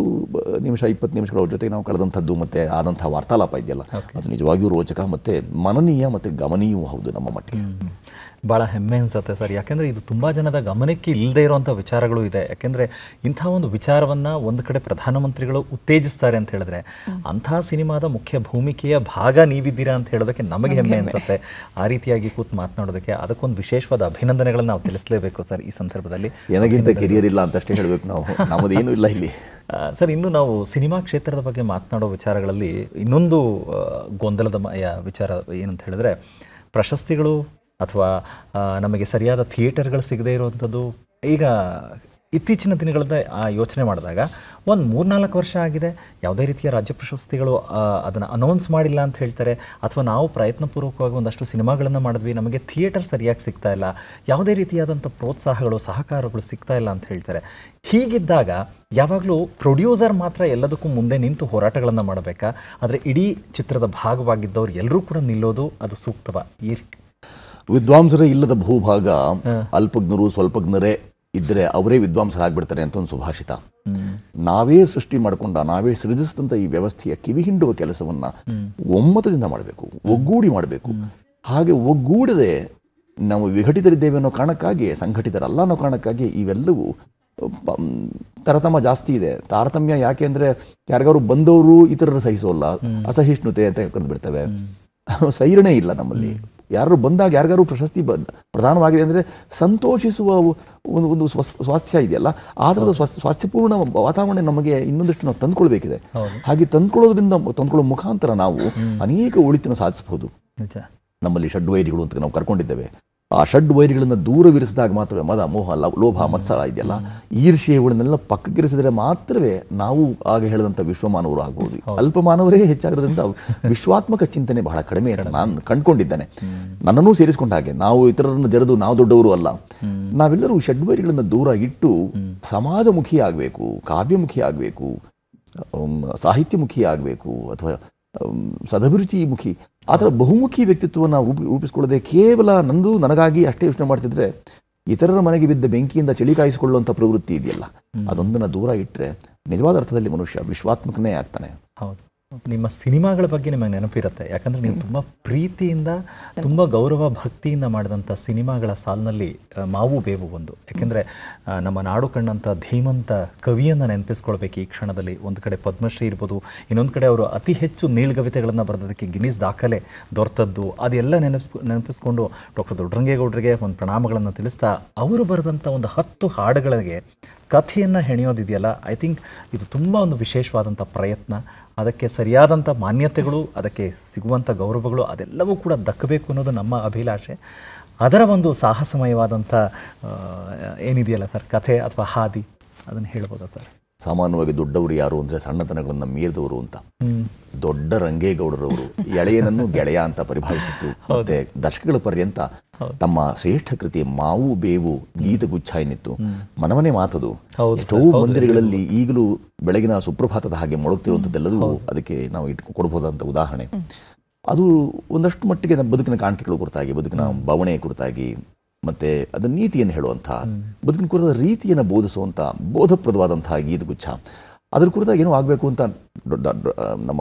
ನಿಮಿಷ ಇಪ್ಪತ್ತು ನಿಮಿಷಗಳ ಜೊತೆಗೆ ನಾವು ಕಳೆದಂಥದ್ದು ಮತ್ತೆ ಆದಂತಹ ವಾರ್ತಾಲಾಪ ಇದೆಯಲ್ಲ ಅದು ನಿಜವಾಗಿಯೂ ರೋಚಕ ಮತ್ತೆ ಮನನೀಯ ಮತ್ತೆ ಗಮನೀಯವೂ ಹೌದು ನಮ್ಮ ಮಟ್ಟಿಗೆ
ಭಾಳ ಹೆಮ್ಮೆ ಅನಿಸುತ್ತೆ ಸರ್ ಯಾಕೆಂದರೆ ಇದು ತುಂಬ ಜನದ ಗಮನಕ್ಕೆ ಇಲ್ಲದೆ ಇರುವಂಥ ವಿಚಾರಗಳು ಇದೆ ಯಾಕೆಂದರೆ ಇಂಥ ಒಂದು ವಿಚಾರವನ್ನು ಒಂದು ಕಡೆ ಪ್ರಧಾನಮಂತ್ರಿಗಳು ಉತ್ತೇಜಿಸ್ತಾರೆ ಅಂತ ಹೇಳಿದ್ರೆ ಅಂಥ ಸಿನಿಮಾದ ಮುಖ್ಯ ಭೂಮಿಕೆಯ ಭಾಗ ನೀವಿದ್ದೀರಾ ಅಂತ ಹೇಳೋದಕ್ಕೆ ನಮಗೆ ಹೆಮ್ಮೆ ಅನಿಸುತ್ತೆ ಆ ರೀತಿಯಾಗಿ ಕೂತು ಮಾತನಾಡೋದಕ್ಕೆ ಅದಕ್ಕೊಂದು ವಿಶೇಷವಾದ ಅಭಿನಂದನೆಗಳನ್ನು ನಾವು ತಿಳಿಸಲೇಬೇಕು ಸರ್ ಈ ಸಂದರ್ಭದಲ್ಲಿ ನನಗಿಂತ ಕೆರಿಯರ್ ಇಲ್ಲ ಅಂತಷ್ಟೇ ಹೇಳಬೇಕು ನಾವು ನಮ್ಮದೇನೂ ಇಲ್ಲ ಇಲ್ಲಿ ಸರ್ ಇನ್ನು ನಾವು ಸಿನಿಮಾ ಕ್ಷೇತ್ರದ ಬಗ್ಗೆ ಮಾತನಾಡೋ ವಿಚಾರಗಳಲ್ಲಿ ಇನ್ನೊಂದು ಗೊಂದಲದ ವಿಚಾರ ಏನಂತ ಹೇಳಿದ್ರೆ ಪ್ರಶಸ್ತಿಗಳು ಅಥವಾ ನಮಗೆ ಸರಿಯಾದ ಥಿಯೇಟರ್ಗಳು ಸಿಗದೇ ಇರುವಂಥದ್ದು ಈಗ ಇತ್ತೀಚಿನ ದಿನಗಳಿಂದ ಆ ಯೋಚನೆ ಮಾಡಿದಾಗ ಒಂದು ಮೂರ್ನಾಲ್ಕು ವರ್ಷ ಆಗಿದೆ ಯಾವುದೇ ರೀತಿಯ ರಾಜ್ಯ ಪ್ರಶಸ್ತಿಗಳು ಅದನ್ನು ಅನೌನ್ಸ್ ಮಾಡಿಲ್ಲ ಅಂತ ಹೇಳ್ತಾರೆ ಅಥವಾ ನಾವು ಪ್ರಯತ್ನಪೂರ್ವಕವಾಗಿ ಒಂದಷ್ಟು ಸಿನಿಮಾಗಳನ್ನು ಮಾಡಿದ್ವಿ ನಮಗೆ ಥಿಯೇಟರ್ ಸರಿಯಾಗಿ ಸಿಗ್ತಾ ಇಲ್ಲ ಯಾವುದೇ ರೀತಿಯಾದಂಥ ಪ್ರೋತ್ಸಾಹಗಳು ಸಹಕಾರಗಳು ಸಿಗ್ತಾ ಇಲ್ಲ ಅಂತ ಹೇಳ್ತಾರೆ ಹೀಗಿದ್ದಾಗ ಯಾವಾಗಲೂ ಪ್ರೊಡ್ಯೂಸರ್ ಮಾತ್ರ ಎಲ್ಲದಕ್ಕೂ ಮುಂದೆ ನಿಂತು ಹೋರಾಟಗಳನ್ನು ಮಾಡಬೇಕಾ ಆದರೆ ಇಡೀ ಚಿತ್ರದ ಭಾಗವಾಗಿದ್ದವ್ರು ಎಲ್ಲರೂ ಕೂಡ ನಿಲ್ಲೋದು ಅದು ಸೂಕ್ತವ ಈ
ವಿದ್ವಾಂಸರೇ ಇಲ್ಲದ ಭೂಭಾಗ ಅಲ್ಪಜ್ಞರು ಸ್ವಲ್ಪಜ್ಞರೇ ಇದ್ರೆ ಅವರೇ ವಿದ್ವಾಂಸರಾಗ್ಬಿಡ್ತಾರೆ ಅಂತ ಒಂದು ಸುಭಾಷಿತ ನಾವೇ ಸೃಷ್ಟಿ ಮಾಡಿಕೊಂಡ ನಾವೇ ಸೃಜಿಸಿದಂಥ ಈ ವ್ಯವಸ್ಥೆಯ ಕಿವಿ ಹಿಂಡುವ ಕೆಲಸವನ್ನ ಒಮ್ಮತದಿಂದ ಮಾಡಬೇಕು ಒಗ್ಗೂಡಿ ಮಾಡಬೇಕು ಹಾಗೆ ಒಗ್ಗೂಡದೆ ನಾವು ವಿಘಟಿತರಿದ್ದೇವೆ ಅನ್ನೋ ಕಾರಣಕ್ಕಾಗಿ ಸಂಘಟಿತರಲ್ಲ ಅನ್ನೋ ಕಾರಣಕ್ಕಾಗಿ ಇವೆಲ್ಲವೂ ತರತಮ ಜಾಸ್ತಿ ಇದೆ ತಾರತಮ್ಯ ಯಾಕೆ ಅಂದ್ರೆ ಯಾರಿಗಾರು ಬಂದವರು ಇತರರು ಸಹಿಸೋಲ್ಲ ಅಸಹಿಷ್ಣುತೆ ಅಂತ ಕರೆದು ಬಿಡ್ತವೆ ಸೈರಣೆ ಇಲ್ಲ ನಮ್ಮಲ್ಲಿ ಯಾರು ಬಂದಾಗ ಯಾರಿಗಾರು ಪ್ರಶಸ್ತಿ ಪ್ರಧಾನವಾಗಿದೆ ಅಂದರೆ ಸಂತೋಷಿಸುವ ಒಂದು ಒಂದು ಸ್ವಾಸ್ಥ್ಯ ಇದೆಯಲ್ಲ ಆ ಥರದ ಸ್ವಾಸ್ಥ್ಯ ಸ್ವಾಸ್ಥ್ಯಪೂರ್ಣ ವಾತಾವರಣ ನಮಗೆ ಇನ್ನೊಂದಷ್ಟು ನಾವು ತಂದುಕೊಳ್ಬೇಕಿದೆ ಹಾಗೆ ತಂದ್ಕೊಳ್ಳೋದ್ರಿಂದ ತಂದ್ಕೊಳ್ಳೋ ಮುಖಾಂತರ ನಾವು ಅನೇಕ ಉಳಿತನ ಸಾಧಿಸಬಹುದು ನಮ್ಮಲ್ಲಿ ಷಡ್ವೈರಿಗಳು ಅಂತ ನಾವು ಕರ್ಕೊಂಡಿದ್ದೇವೆ ಆ ಷಡ್ ವೈರಿಗಳನ್ನು ದೂರವಿರಿಸಿದಾಗ ಮಾತ್ರವೇ ಮದ ಮೋಹ ಲೋಭ ಮತ್ಸರ ಇದೆಯಲ್ಲ ಈರ್ಷ್ಯೆಗಳನ್ನೆಲ್ಲ ಪಕ್ಕಕ್ಕಿರಿಸಿದರೆ ಮಾತ್ರವೇ ನಾವು ಆಗ ಹೇಳಿದಂಥ ವಿಶ್ವಮಾನವರು ಆಗ್ಬೋದು ಮಾನವರೇ ಹೆಚ್ಚಾಗಿರೋದ್ರಿಂದ ವಿಶ್ವಾತ್ಮಕ ಚಿಂತನೆ ಬಹಳ ಕಡಿಮೆ ಅಂತ ನಾನು ಕಂಡುಕೊಂಡಿದ್ದೇನೆ ನನ್ನನ್ನು ಸೇರಿಸಿಕೊಂಡ ಹಾಗೆ ನಾವು ಇತರರನ್ನು ಜರೆದು ನಾವು ದೊಡ್ಡವರು ಅಲ್ಲ ನಾವೆಲ್ಲರೂ ವೈರಿಗಳನ್ನು ದೂರ ಇಟ್ಟು ಸಮಾಜಮುಖಿ ಆಗಬೇಕು ಕಾವ್ಯಮುಖಿ ಆಗಬೇಕು ಸಾಹಿತ್ಯಮುಖಿ ಆಗಬೇಕು ಅಥವಾ ಸದಭಿರುಚಿ ಮುಖಿ ಆ ಥರ ಬಹುಮುಖಿ ವ್ಯಕ್ತಿತ್ವವನ್ನು ನಾವು ಕೇವಲ ನಂದು ನನಗಾಗಿ ಅಷ್ಟೇ ಯೋಚನೆ ಮಾಡ್ತಿದ್ರೆ ಇತರರ ಮನೆಗೆ ಬಿದ್ದ ಬೆಂಕಿಯಿಂದ ಚಳಿ ಕಾಯಿಸಿಕೊಳ್ಳುವಂಥ ಪ್ರವೃತ್ತಿ ಇದೆಯಲ್ಲ ಅದೊಂದನ್ನು ದೂರ ಇಟ್ಟರೆ ನಿಜವಾದ ಅರ್ಥದಲ್ಲಿ ಮನುಷ್ಯ
ವಿಶ್ವಾತ್ಮಕನೇ ಆಗ್ತಾನೆ ನಿಮ್ಮ ಸಿನಿಮಾಗಳ ಬಗ್ಗೆ ನಿಮಗೆ ನೆನಪಿರುತ್ತೆ ಯಾಕಂದರೆ ನೀವು ತುಂಬ ಪ್ರೀತಿಯಿಂದ ತುಂಬ ಗೌರವ ಭಕ್ತಿಯಿಂದ ಮಾಡಿದಂಥ ಸಿನಿಮಾಗಳ ಸಾಲಿನಲ್ಲಿ ಮಾವು ಬೇವು ಒಂದು ಯಾಕೆಂದರೆ ನಮ್ಮ ನಾಡು ಕಂಡಂಥ ಧೀಮಂತ ಕವಿಯನ್ನು ನೆನಪಿಸ್ಕೊಳ್ಬೇಕು ಈ ಕ್ಷಣದಲ್ಲಿ ಒಂದು ಕಡೆ ಪದ್ಮಶ್ರೀ ಇರ್ಬೋದು ಇನ್ನೊಂದು ಕಡೆ ಅವರು ಅತಿ ಹೆಚ್ಚು ನೀಳ್ಗವಿತೆಗಳನ್ನು ಬರೆದೋದಕ್ಕೆ ಗಿನೀಸ್ ದಾಖಲೆ ದೊರೆತದ್ದು ಅದೆಲ್ಲ ನೆನಪು ನೆನಪಿಸ್ಕೊಂಡು ಡಾಕ್ಟರ್ ದೊಡ್ಡರಂಗೇಗೌಡರಿಗೆ ಒಂದು ಪ್ರಣಾಮಗಳನ್ನು ತಿಳಿಸ್ತಾ ಅವರು ಬರೆದಂಥ ಒಂದು ಹತ್ತು ಹಾಡುಗಳಿಗೆ ಕಥೆಯನ್ನು ಹೆಣೆಯೋದಿದೆಯಲ್ಲ ಐ ಥಿಂಕ್ ಇದು ತುಂಬ ಒಂದು ವಿಶೇಷವಾದಂಥ ಪ್ರಯತ್ನ ಅದಕ್ಕೆ ಸರಿಯಾದಂಥ ಮಾನ್ಯತೆಗಳು ಅದಕ್ಕೆ ಸಿಗುವಂಥ ಗೌರವಗಳು ಅದೆಲ್ಲವೂ ಕೂಡ ದಕ್ಕಬೇಕು ಅನ್ನೋದು ನಮ್ಮ ಅಭಿಲಾಷೆ ಅದರ ಒಂದು ಸಾಹಸಮಯವಾದಂಥ ಏನಿದೆಯಲ್ಲ ಸರ್ ಕಥೆ ಅಥವಾ ಹಾದಿ ಅದನ್ನು ಹೇಳ್ಬೋದಾ ಸರ್
ಸಾಮಾನ್ಯವಾಗಿ ದೊಡ್ಡವರು ಯಾರು ಅಂದ್ರೆ ಸಣ್ಣತನಗಳನ್ನು ಮೀರಿದವರು ಅಂತ ದೊಡ್ಡ ರಂಗೇಗೌಡರವರು ಎಳೆಯನನ್ನು ಗೆಳೆಯ ಅಂತ ಪರಿಭಾವಿಸಿತ್ತು ಮತ್ತೆ ದಶಕಗಳ ಪರ್ಯಂತ ತಮ್ಮ ಶ್ರೇಷ್ಠ ಕೃತಿ ಮಾವು ಬೇವು ಗುಚ್ಛ ಎನ್ನಿತ್ತು ಮನವನೇ ಮಾತದು ಎಷ್ಟೋ ಮಂದಿರಗಳಲ್ಲಿ ಈಗಲೂ ಬೆಳಗಿನ ಸುಪ್ರಭಾತದ ಹಾಗೆ ಮೊಳಗ್ತಿರುವಂಥದ್ದೆಲ್ಲದೂ ಅದಕ್ಕೆ ನಾವು ಇಟ್ಟು ಕೊಡಬಹುದಂತ ಉದಾಹರಣೆ ಅದು ಒಂದಷ್ಟು ಮಟ್ಟಿಗೆ ಬದುಕಿನ ಕಾಣಿಕೆಗಳು ಕುರಿತಾಗಿ ಬದುಕಿನ ಬವಣೆಯ ಕುರಿತಾಗಿ ಮತ್ತೆ ಅದರ ನೀತಿಯನ್ನು ಹೇಳುವಂತಹ ಬದುಕಿನ ಕುರಿತಾದ ರೀತಿಯನ್ನು ಬೋಧಿಸುವಂತಹ ಬೋಧಪ್ರದವಾದಂತಹ ಗೀತಗುಚ್ಛ ಅದ್ರ ಕುರಿತಾಗಿ ಏನೋ ಆಗಬೇಕು ಅಂತ ನಮ್ಮ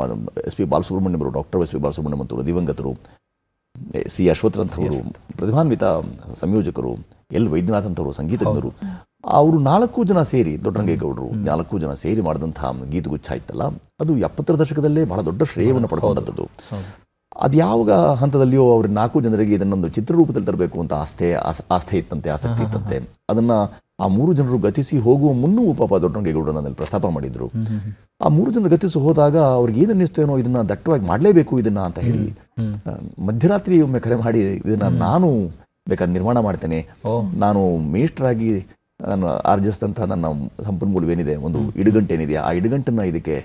ಎಸ್ ಪಿ ಅವರು ಡಾಕ್ಟರ್ ಎಸ್ ಪಿ ಬಾಲಸುಬ್ರಹ್ಮಣ್ಯಂ ಅಂತವರು ದಿವಂಗತರು ಸಿ ಅಶ್ವಥ್ರಂಥವರು ಪ್ರತಿಭಾನ್ವಿತ ಸಂಯೋಜಕರು ಎಲ್ ವೈದ್ಯನಾಥ್ ಅಂತವರು ಸಂಗೀತಜ್ಞರು ಅವರು ನಾಲ್ಕು ಜನ ಸೇರಿ ದೊಡ್ಡರಂಗೇಗೌಡರು ನಾಲ್ಕು ಜನ ಸೇರಿ ಮಾಡಿದಂತಹ ಗೀತಗುಚ್ಛ ಇತ್ತಲ್ಲ ಅದು ಎಪ್ಪತ್ತರ ದಶಕದಲ್ಲೇ ಬಹಳ ದೊಡ್ಡ ಶ್ರೇಯವನ್ನು ಪಡ್ಕೊಂಡದ್ದು ಅದು ಯಾವಾಗ ಹಂತದಲ್ಲಿಯೋ ಅವ್ರ ನಾಲ್ಕು ಜನರಿಗೆ ಇದನ್ನೊಂದು ಚಿತ್ರರೂಪದಲ್ಲಿ ತರಬೇಕು ಅಂತ ಆಸ್ಥೆ ಆಸ್ಥೆ ಇತ್ತಂತೆ ಆಸಕ್ತಿ ಇತ್ತಂತೆ ಅದನ್ನ ಆ ಮೂರು ಜನರು ಗತಿಸಿ ಹೋಗುವ ಮುನ್ನೂ ಪಾಪ ದೊಡ್ಡಂಗೇಗೌಡರು ನನ್ನಲ್ಲಿ ಪ್ರಸ್ತಾಪ ಮಾಡಿದ್ರು ಆ ಮೂರು ಜನರು ಗತಿಸಿ ಹೋದಾಗ ಅವ್ರಿಗೆ ಏನನ್ನಿಸ್ತೇನೋ ಇದನ್ನ ದಟ್ಟವಾಗಿ ಮಾಡಲೇಬೇಕು ಇದನ್ನ ಅಂತ ಹೇಳಿ ಮಧ್ಯರಾತ್ರಿ ಒಮ್ಮೆ ಕರೆ ಮಾಡಿ ಇದನ್ನ ನಾನು ಬೇಕಾದ್ರೆ ನಿರ್ಮಾಣ ಮಾಡ್ತೇನೆ ನಾನು ಮೇಷ್ಟ್ರಾಗಿ ನಾನು ಆರ್ಜಿಸಿದಂತಹ ನನ್ನ ಸಂಪನ್ಮೂಲವೇನಿದೆ ಒಂದು ಏನಿದೆ ಆ ಇಡುಗಂಟನ್ನ ಇದಕ್ಕೆ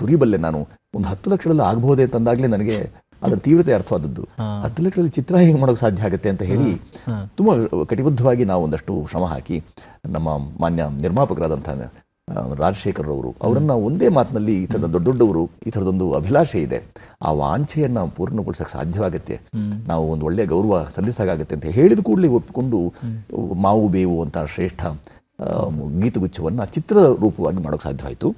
ಸುರಿಬಲ್ಲೆ ನಾನು ಒಂದು ಹತ್ತು ಲಕ್ಷದಲ್ಲಿ ಆಗಬಹುದೇ ಅಂತಂದಾಗಲೇ ನನಗೆ ಅದರ ತೀವ್ರತೆ ಅರ್ಥವಾದದ್ದು ಅಥ್ಲೆಟ್ಗಳಲ್ಲಿ ಚಿತ್ರ ಹೇಗೆ ಮಾಡೋಕೆ ಸಾಧ್ಯ ಆಗುತ್ತೆ ಅಂತ ಹೇಳಿ ತುಂಬ ಕಟಿಬದ್ಧವಾಗಿ ನಾವು ಒಂದಷ್ಟು ಶ್ರಮ ಹಾಕಿ ನಮ್ಮ ಮಾನ್ಯ ನಿರ್ಮಾಪಕರಾದಂಥ ರಾಜಶೇಖರ್ ಅವರು ಅವರನ್ನು ಒಂದೇ ಮಾತಿನಲ್ಲಿ ಈ ಥರದ ದೊಡ್ಡ ದೊಡ್ಡವರು ಈ ಥರದೊಂದು ಅಭಿಲಾಷೆ ಇದೆ ಆ ವಾಂಛೆಯನ್ನು ಪೂರ್ಣಗೊಳಿಸೋಕೆ ಸಾಧ್ಯವಾಗುತ್ತೆ ನಾವು ಒಂದು ಒಳ್ಳೆಯ ಗೌರವ ಸಲ್ಲಿಸೋಕ್ಕಾಗುತ್ತೆ ಅಂತ ಹೇಳಿದ ಕೂಡಲೇ ಒಪ್ಪಿಕೊಂಡು ಮಾವು ಬೇವು ಅಂತ ಶ್ರೇಷ್ಠ ಗೀತಗುಚ್ಛವನ್ನು ಚಿತ್ರ ರೂಪವಾಗಿ ಮಾಡೋಕ್ಕೆ ಸಾಧ್ಯವಾಯಿತು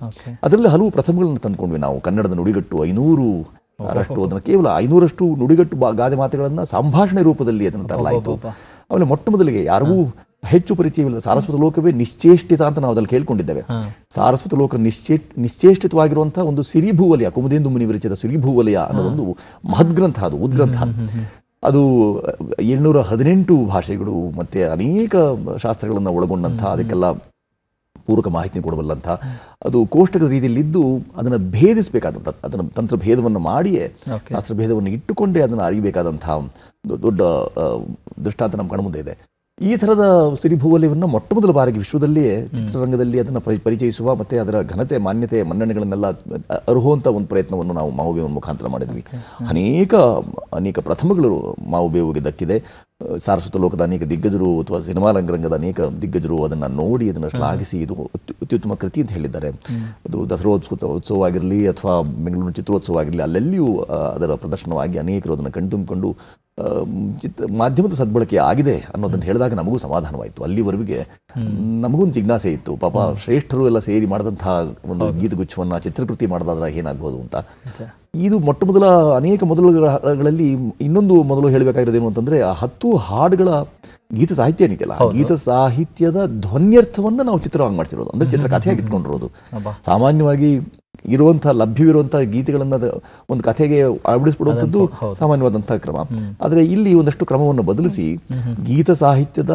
ಅದರಲ್ಲಿ ಹಲವು ಪ್ರಥಮಗಳನ್ನು ತಂದುಕೊಂಡ್ವಿ ನಾವು ಕನ್ನಡದ ನುಡಿಗಟ್ಟು ಐನೂರು ಅಷ್ಟು ಅದನ್ನು ಕೇವಲ ಐನೂರಷ್ಟು ನುಡಿಗಟ್ಟು ಗಾದೆ ಮಾತುಗಳನ್ನು ಸಂಭಾಷಣೆ ರೂಪದಲ್ಲಿ ಅದನ್ನು ತರಲಾಯಿತು ಆಮೇಲೆ ಮೊಟ್ಟ ಮೊದಲಿಗೆ ಯಾರಿಗೂ ಹೆಚ್ಚು ಪರಿಚಯವಿಲ್ಲ ಸಾರಸ್ವತ ಲೋಕವೇ ನಿಶ್ಚೇಷ್ಟಿತ ಅಂತ ನಾವು ಅದ್ರಲ್ಲಿ ಕೇಳ್ಕೊಂಡಿದ್ದೇವೆ ಸಾರಸ್ವತ ಲೋಕ ನಿಶ್ಚೇ ನಿಶ್ಚೇಷ್ಟಿತವಾಗಿರುವಂತಹ ಒಂದು ಸಿರಿಭೂವಲಯ ಕುಮುದೇಂದು ಮುನಿ ವಿರಚಿತ ಸಿರಿಭೂವಲಯ ಅನ್ನೋದೊಂದು ಮಹದ್ಗ್ರಂಥ ಅದು ಉದ್ಗ್ರಂಥ ಅದು ಏಳ್ನೂರ ಹದಿನೆಂಟು ಭಾಷೆಗಳು ಮತ್ತು ಅನೇಕ ಶಾಸ್ತ್ರಗಳನ್ನು ಒಳಗೊಂಡಂಥ ಅದಕ್ಕೆಲ್ಲ ಪೂರಕ ಮಾಹಿತಿ ಕೊಡಬಲ್ಲಂಥ ಅದು ರೀತಿಯಲ್ಲಿ ರೀತಿಯಲ್ಲಿದ್ದು ಅದನ್ನು ಭೇದಿಸಬೇಕಾದಂಥ ಅದನ್ನು ತಂತ್ರ ಭೇದವನ್ನು ಮಾಡಿಯೇ ಶಾಸ್ತ್ರ ಭೇದವನ್ನು ಇಟ್ಟುಕೊಂಡೇ ಅದನ್ನು ಅರಿಯಬೇಕಾದಂಥ ದೊಡ್ಡ ದೃಷ್ಟಾಂತ ನಮ್ಮ ಕಣ್ಮುಂದೆ ಇದೆ ಈ ಥರದ ಸಿರಿಭೂವಲಯವನ್ನು ಮೊಟ್ಟ ಮೊದಲ ಬಾರಿಗೆ ವಿಶ್ವದಲ್ಲಿಯೇ ಚಿತ್ರರಂಗದಲ್ಲಿ ಅದನ್ನು ಪರಿಚಯಿಸುವ ಮತ್ತು ಅದರ ಘನತೆ ಮಾನ್ಯತೆ ಮನ್ನಣೆಗಳನ್ನೆಲ್ಲ ಅರ್ಹುವಂಥ ಒಂದು ಪ್ರಯತ್ನವನ್ನು ನಾವು ಮಾವು ಬೇವು ಮುಖಾಂತರ ಮಾಡಿದ್ವಿ ಅನೇಕ ಅನೇಕ ಪ್ರಥಮಗಳು ಮಾವು ಬೇವಿಗೆ ದಕ್ಕಿದೆ ಸಾರಸ್ವತ ಲೋಕದ ಅನೇಕ ದಿಗ್ಗಜರು ಅಥವಾ ಸಿನಿಮಾ ರಂಗರಂಗದ ಅನೇಕ ದಿಗ್ಗಜರು ಅದನ್ನು ನೋಡಿ ಅದನ್ನು ಶ್ಲಾಘಿಸಿ ಇದು ಅತ್ಯುತ್ತಮ ಕೃತಿ ಅಂತ ಹೇಳಿದ್ದಾರೆ ಅದು ದಸರೋತ್ಸವ ಉತ್ಸವ ಆಗಿರಲಿ ಅಥವಾ ಬೆಂಗಳೂರು ಚಿತ್ರೋತ್ಸವ ಆಗಿರಲಿ ಅಲ್ಲೆಲ್ಲಿಯೂ ಅದರ ಪ್ರದರ್ಶನವಾಗಿ ಅನೇಕರು ಅದನ್ನು ಕಣ್ತುಂಬಿಕೊಂಡು ಚಿತ್ರ ಮಾಧ್ಯಮದ ಸದ್ಬಳಕೆ ಆಗಿದೆ ಅನ್ನೋದನ್ನು ಹೇಳಿದಾಗ ನಮಗೂ ಸಮಾಧಾನವಾಯಿತು ಅಲ್ಲಿವರೆಗೆ ನಮಗೂ ಜಿಜ್ಞಾಸೆ ಇತ್ತು ಪಾಪ ಶ್ರೇಷ್ಠರು ಎಲ್ಲ ಸೇರಿ ಮಾಡಿದಂತಹ ಒಂದು ಗೀತಗುಚ್ಛವನ್ನು ಚಿತ್ರಕೃತಿ ಮಾಡೋದಾದ್ರೆ ಏನಾಗ್ಬೋದು ಅಂತ ಇದು ಮೊಟ್ಟ ಮೊದಲ ಅನೇಕ ಮೊದಲುಗಳಲ್ಲಿ ಇನ್ನೊಂದು ಮೊದಲು ಹೇಳಬೇಕಾಗಿರೋದು ಏನು ಆ ಹತ್ತು ಹಾಡುಗಳ ಗೀತ ಸಾಹಿತ್ಯ ಏನಿದೆಯಲ್ಲ ಗೀತ ಸಾಹಿತ್ಯದ ಧ್ವನ್ಯರ್ಥವನ್ನ ನಾವು ಚಿತ್ರವಾಗಿ ಮಾಡ್ತಿರೋದು ಅಂದ್ರೆ ಚಿತ್ರಕಥೆಯಾಗಿ ಇಟ್ಕೊಂಡಿರೋದು ಸಾಮಾನ್ಯವಾಗಿ ಇರುವಂತಹ ಲಭ್ಯವಿರುವಂತಹ ಗೀತೆಗಳನ್ನ ಒಂದು ಕಥೆಗೆ ಅಳವಡಿಸ್ಬಿಡುವಂಥದ್ದು ಸಾಮಾನ್ಯವಾದಂತಹ ಕ್ರಮ ಆದರೆ ಇಲ್ಲಿ ಒಂದಷ್ಟು ಕ್ರಮವನ್ನು ಬದಲಿಸಿ ಗೀತ ಸಾಹಿತ್ಯದ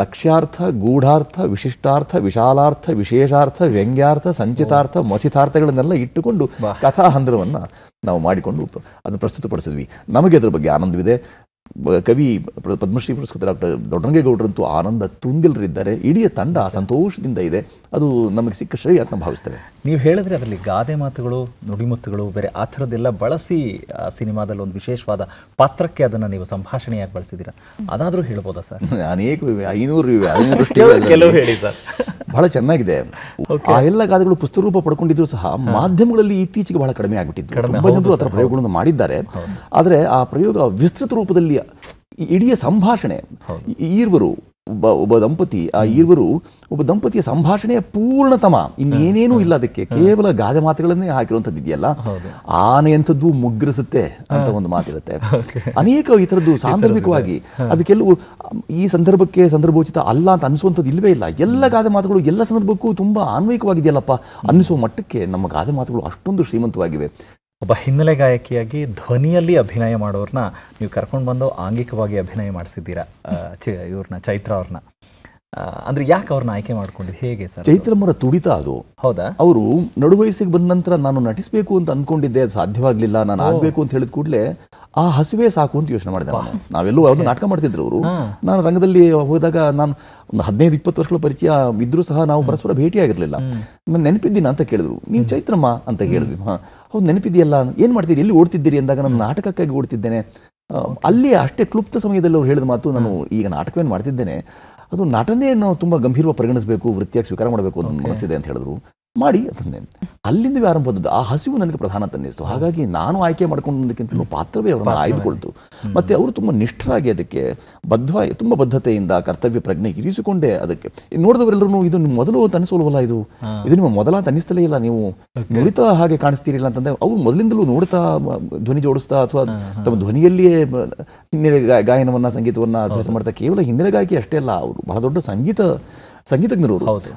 ಲಕ್ಷ್ಯಾರ್ಥ ಗೂಢಾರ್ಥ ವಿಶಿಷ್ಟಾರ್ಥ ವಿಶಾಲಾರ್ಥ ವಿಶೇಷಾರ್ಥ ವ್ಯಂಗ್ಯಾರ್ಥ ಸಂಚಿತಾರ್ಥ ಮಥಿತಾರ್ಥಗಳನ್ನೆಲ್ಲ ಇಟ್ಟುಕೊಂಡು ಕಥಾ ನಾವು ಮಾಡಿಕೊಂಡು ಅದನ್ನು ಪ್ರಸ್ತುತಪಡಿಸಿದ್ವಿ ನಮಗೆ ಅದರ ಬಗ್ಗೆ ಆನಂದವಿದೆ ಕವಿ ಪದ್ಮಶ್ರೀ ಪುರಸ್ಕೃತ ಡಾಕ್ಟರ್ ದೊಡ್ಡರಂಗೇಗೌಡರಂತೂ ಆನಂದ ತುಂದಿಲ್ರಿದ್ದಾರೆ ಇಡೀ ತಂಡ ಸಂತೋಷದಿಂದ ಇದೆ ಅದು ನಮಗೆ ಸಿಕ್ಕ ಶ್ರೇಯ ಅಂತ ಭಾವಿಸ್ತೇವೆ
ನೀವು ಹೇಳಿದ್ರೆ ಅದರಲ್ಲಿ ಗಾದೆ ಮಾತುಗಳು ನುಡಿಮುತ್ತುಗಳು ಬೇರೆ ಆ ಥರದ್ದೆಲ್ಲ ಬಳಸಿ ಸಿನಿಮಾದಲ್ಲಿ ಒಂದು ವಿಶೇಷವಾದ ಪಾತ್ರಕ್ಕೆ ಅದನ್ನು ನೀವು ಸಂಭಾಷಣೆಯಾಗಿ ಬಳಸಿದ್ದೀರಾ ಅದಾದರೂ ಹೇಳ್ಬೋದಾ ಸರ್ [laughs] ಅನೇಕ ಇವೆ ಐನೂರು ಇವೆ
ಐನೂರು
[laughs] ಕೆಲವು ಹೇಳಿ ಸರ್ [laughs] ಬಹಳ ಚೆನ್ನಾಗಿದೆ ಆ ಎಲ್ಲ ಗಾದೆಗಳು ಪುಸ್ತಕ ರೂಪ ಪಡ್ಕೊಂಡಿದ್ರು ಸಹ ಮಾಧ್ಯಮಗಳಲ್ಲಿ ಇತ್ತೀಚೆಗೆ ಬಹಳ ಕಡಿಮೆ ಆಗಿಬಿಟ್ಟಿದ್ದು ತುಂಬ ಜನರು ಅದರ ಪ್ರಯೋಗಗಳನ್ನು ಮಾಡಿದ್ದಾರೆ ಆದರೆ ಆ ಪ್ರಯೋಗ ವಿಸ್ತೃತ ರೂಪದಲ್ಲಿ ಇಡೀ ಸಂಭಾಷಣೆ ಈರ್ವರು ಒಬ್ಬ ದಂಪತಿ ಆ ಈರ್ವರು ಒಬ್ಬ ದಂಪತಿಯ ಸಂಭಾಷಣೆಯ ಪೂರ್ಣತಮ ಇನ್ನೇನೇನು ಇಲ್ಲ ಅದಕ್ಕೆ ಕೇವಲ ಗಾದೆ ಮಾತುಗಳನ್ನೇ ಹಾಕಿರುವಂತದ್ದು ಇದೆಯಲ್ಲ ಆನೆಯಂಥದ್ದು ಮುಗ್ರಸುತ್ತೆ ಅಂತ ಒಂದು ಮಾತಿರುತ್ತೆ ಅನೇಕ ಈ ಥರದ್ದು ಸಾಂದರ್ಭಿಕವಾಗಿ ಅದಕ್ಕೆಲ್ಲವೂ ಈ ಸಂದರ್ಭಕ್ಕೆ ಸಂದರ್ಭೋಚಿತ ಅಲ್ಲ ಅಂತ ಅನಿಸುವಂಥದ್ದು ಇಲ್ಲವೇ ಇಲ್ಲ ಎಲ್ಲ ಗಾದೆ ಮಾತುಗಳು ಎಲ್ಲ ಸಂದರ್ಭಕ್ಕೂ ತುಂಬಾ ಆನ್ವಯಿಕವಾಗಿದೆಯಲ್ಲಪ್ಪ ಅನ್ನಿಸುವ ಮಟ್ಟಕ್ಕೆ ನಮ್ಮ ಗಾದೆ
ಮಾತುಗಳು ಅಷ್ಟೊಂದು ಶ್ರೀಮಂತವಾಗಿವೆ ಒಬ್ಬ ಹಿನ್ನೆಲೆ ಗಾಯಕಿಯಾಗಿ ಧ್ವನಿಯಲ್ಲಿ ಅಭಿನಯ ಮಾಡೋರನ್ನ ನೀವು ಕರ್ಕೊಂಡು ಬಂದು ಆಂಗಿಕವಾಗಿ ಅಭಿನಯ ಮಾಡಿಸಿದ್ದೀರಾ ಚ ಇವ್ರನ್ನ ಚೈತ್ರ ಅವ್ರನ್ನ ಅಂದ್ರೆ ಯಾಕೆ ಅವ್ರನ್ನ ಆಯ್ಕೆ ಮಾಡ್ಕೊಂಡೆ ಹೇಗೆ ಸರ್
ಚೈತ್ರಮರ ತುಡಿತ ಅದು ಹೌದಾ ಅವರು ನಡುವಯಸ್ಸಿಗೆ ಬಂದ ನಂತರ ನಾನು ನಟಿಸಬೇಕು ಅಂತ ಅನ್ಕೊಂಡಿದ್ದೆ ಅದು ಸಾಧ್ಯವಾಗ್ಲಿಲ್ಲ ನಾನು ಆಗ್ಬೇಕು ಅಂತ ಹೇಳಿದ ಕೂಡಲೇ ಆ ಹಸುವೆ ಸಾಕು ಅಂತ ಯೋಚನೆ ಮಾಡಿದೆ ನಾನು ನಾವೆಲ್ಲೂ ಯಾವುದು ನಾಟಕ ಮಾಡ್ತಿದ್ರು ಅವರು ನಾನು ರಂಗದಲ್ಲಿ ಹೋದಾಗ ನಾನು ಒಂದು ಹದಿನೈದು ಇಪ್ಪತ್ತು ವರ್ಷಗಳ ಪರಿಚಯ ಇದ್ರು ಸಹ ನಾವು ಪರಸ್ಪರ ಭೇಟಿಯಾಗಿರಲಿಲ್ಲ ನಾನು ನೆನಪಿದ್ದೀನ ಅಂತ ಕೇಳಿದ್ರು ನೀವು ಚೈತ್ರಮ್ಮ ಅಂತ ಕೇಳಿದ್ವಿ ಹಾ ಹೌದು ನೆನಪಿದೆಯಲ್ಲ ಏನು ಮಾಡ್ತೀರಿ ಎಲ್ಲಿ ಓಡ್ತಿದ್ದೀರಿ ಅಂದಾಗ ನಾನು ನಾಟಕಕ್ಕಾಗಿ ಓಡ್ತಿದ್ದೇನೆ ಅಲ್ಲಿ ಅಷ್ಟೇ ಕ್ಲುಪ್ತ ಸಮಯದಲ್ಲಿ ಅವ್ರು ಹೇಳಿದ ಮಾತು ನಾನು ಈಗ ನಾಟಕವೇನು ಮಾಡ್ತಿದ್ದೇನೆ ಅದು ನಾವು ತುಂಬ ಗಂಭೀರವಾಗಿ ಪರಿಗಣಿಸಬೇಕು ವೃತ್ತಿಯಾಗಿ ಸ್ವೀಕಾರ ಮಾಡಬೇಕು ಅಂತ ಮನಸ್ಸಿದೆ ಅಂತ ಹೇಳಿದ್ರು ಮಾಡಿ ತಂದೆ ಅಲ್ಲಿಂದ ಆರಂಭ ಆ ಹಸಿವು ನನಗೆ ಪ್ರಧಾನ ತನ್ನಿಸ್ತು ಹಾಗಾಗಿ ನಾನು ಆಯ್ಕೆ ಮಾಡ್ಕೊಂಡಕ್ಕಿಂತಲೂ ಪಾತ್ರವೇ ಅವರನ್ನು ಆಯ್ದುಕೊಳ್ತು ಮತ್ತೆ ಅವರು ತುಂಬಾ ನಿಷ್ಠರಾಗಿ ಅದಕ್ಕೆ ಬದ್ಧ ತುಂಬಾ ಬದ್ಧತೆಯಿಂದ ಕರ್ತವ್ಯ ಪ್ರಜ್ಞೆ ಇರಿಸಿಕೊಂಡೇ ಅದಕ್ಕೆ ನೋಡಿದವರೆಲ್ಲರೂ ಇದು ನಿಮ್ಮ ಮೊದಲು ತನಿಸೋಲ್ವಲ್ಲ ಇದು ಇದು ನಿಮ್ಮ ಮೊದಲ ತನಿಸ್ತಲೇ ಇಲ್ಲ ನೀವು ನುರಿತ ಹಾಗೆ ಕಾಣಿಸ್ತೀರಿಲ್ಲ ಅಂತಂದ್ರೆ ಅವ್ರು ಮೊದಲಿಂದಲೂ ನೋಡ್ತಾ ಧ್ವನಿ ಜೋಡಿಸ್ತಾ ಅಥವಾ ತಮ್ಮ ಧ್ವನಿಯಲ್ಲಿಯೇ ಹಿನ್ನೆಲೆ ಗಾಯನವನ್ನ ಸಂಗೀತವನ್ನ ಅಭ್ಯಾಸ ಮಾಡ್ತಾ ಕೇವಲ ಗಾಯಕಿ ಅಷ್ಟೇ ಅಲ್ಲ ಅವರು ಬಹಳ ದೊಡ್ಡ ಸಂಗೀತ ಸಂಗೀತಜ್ಞರು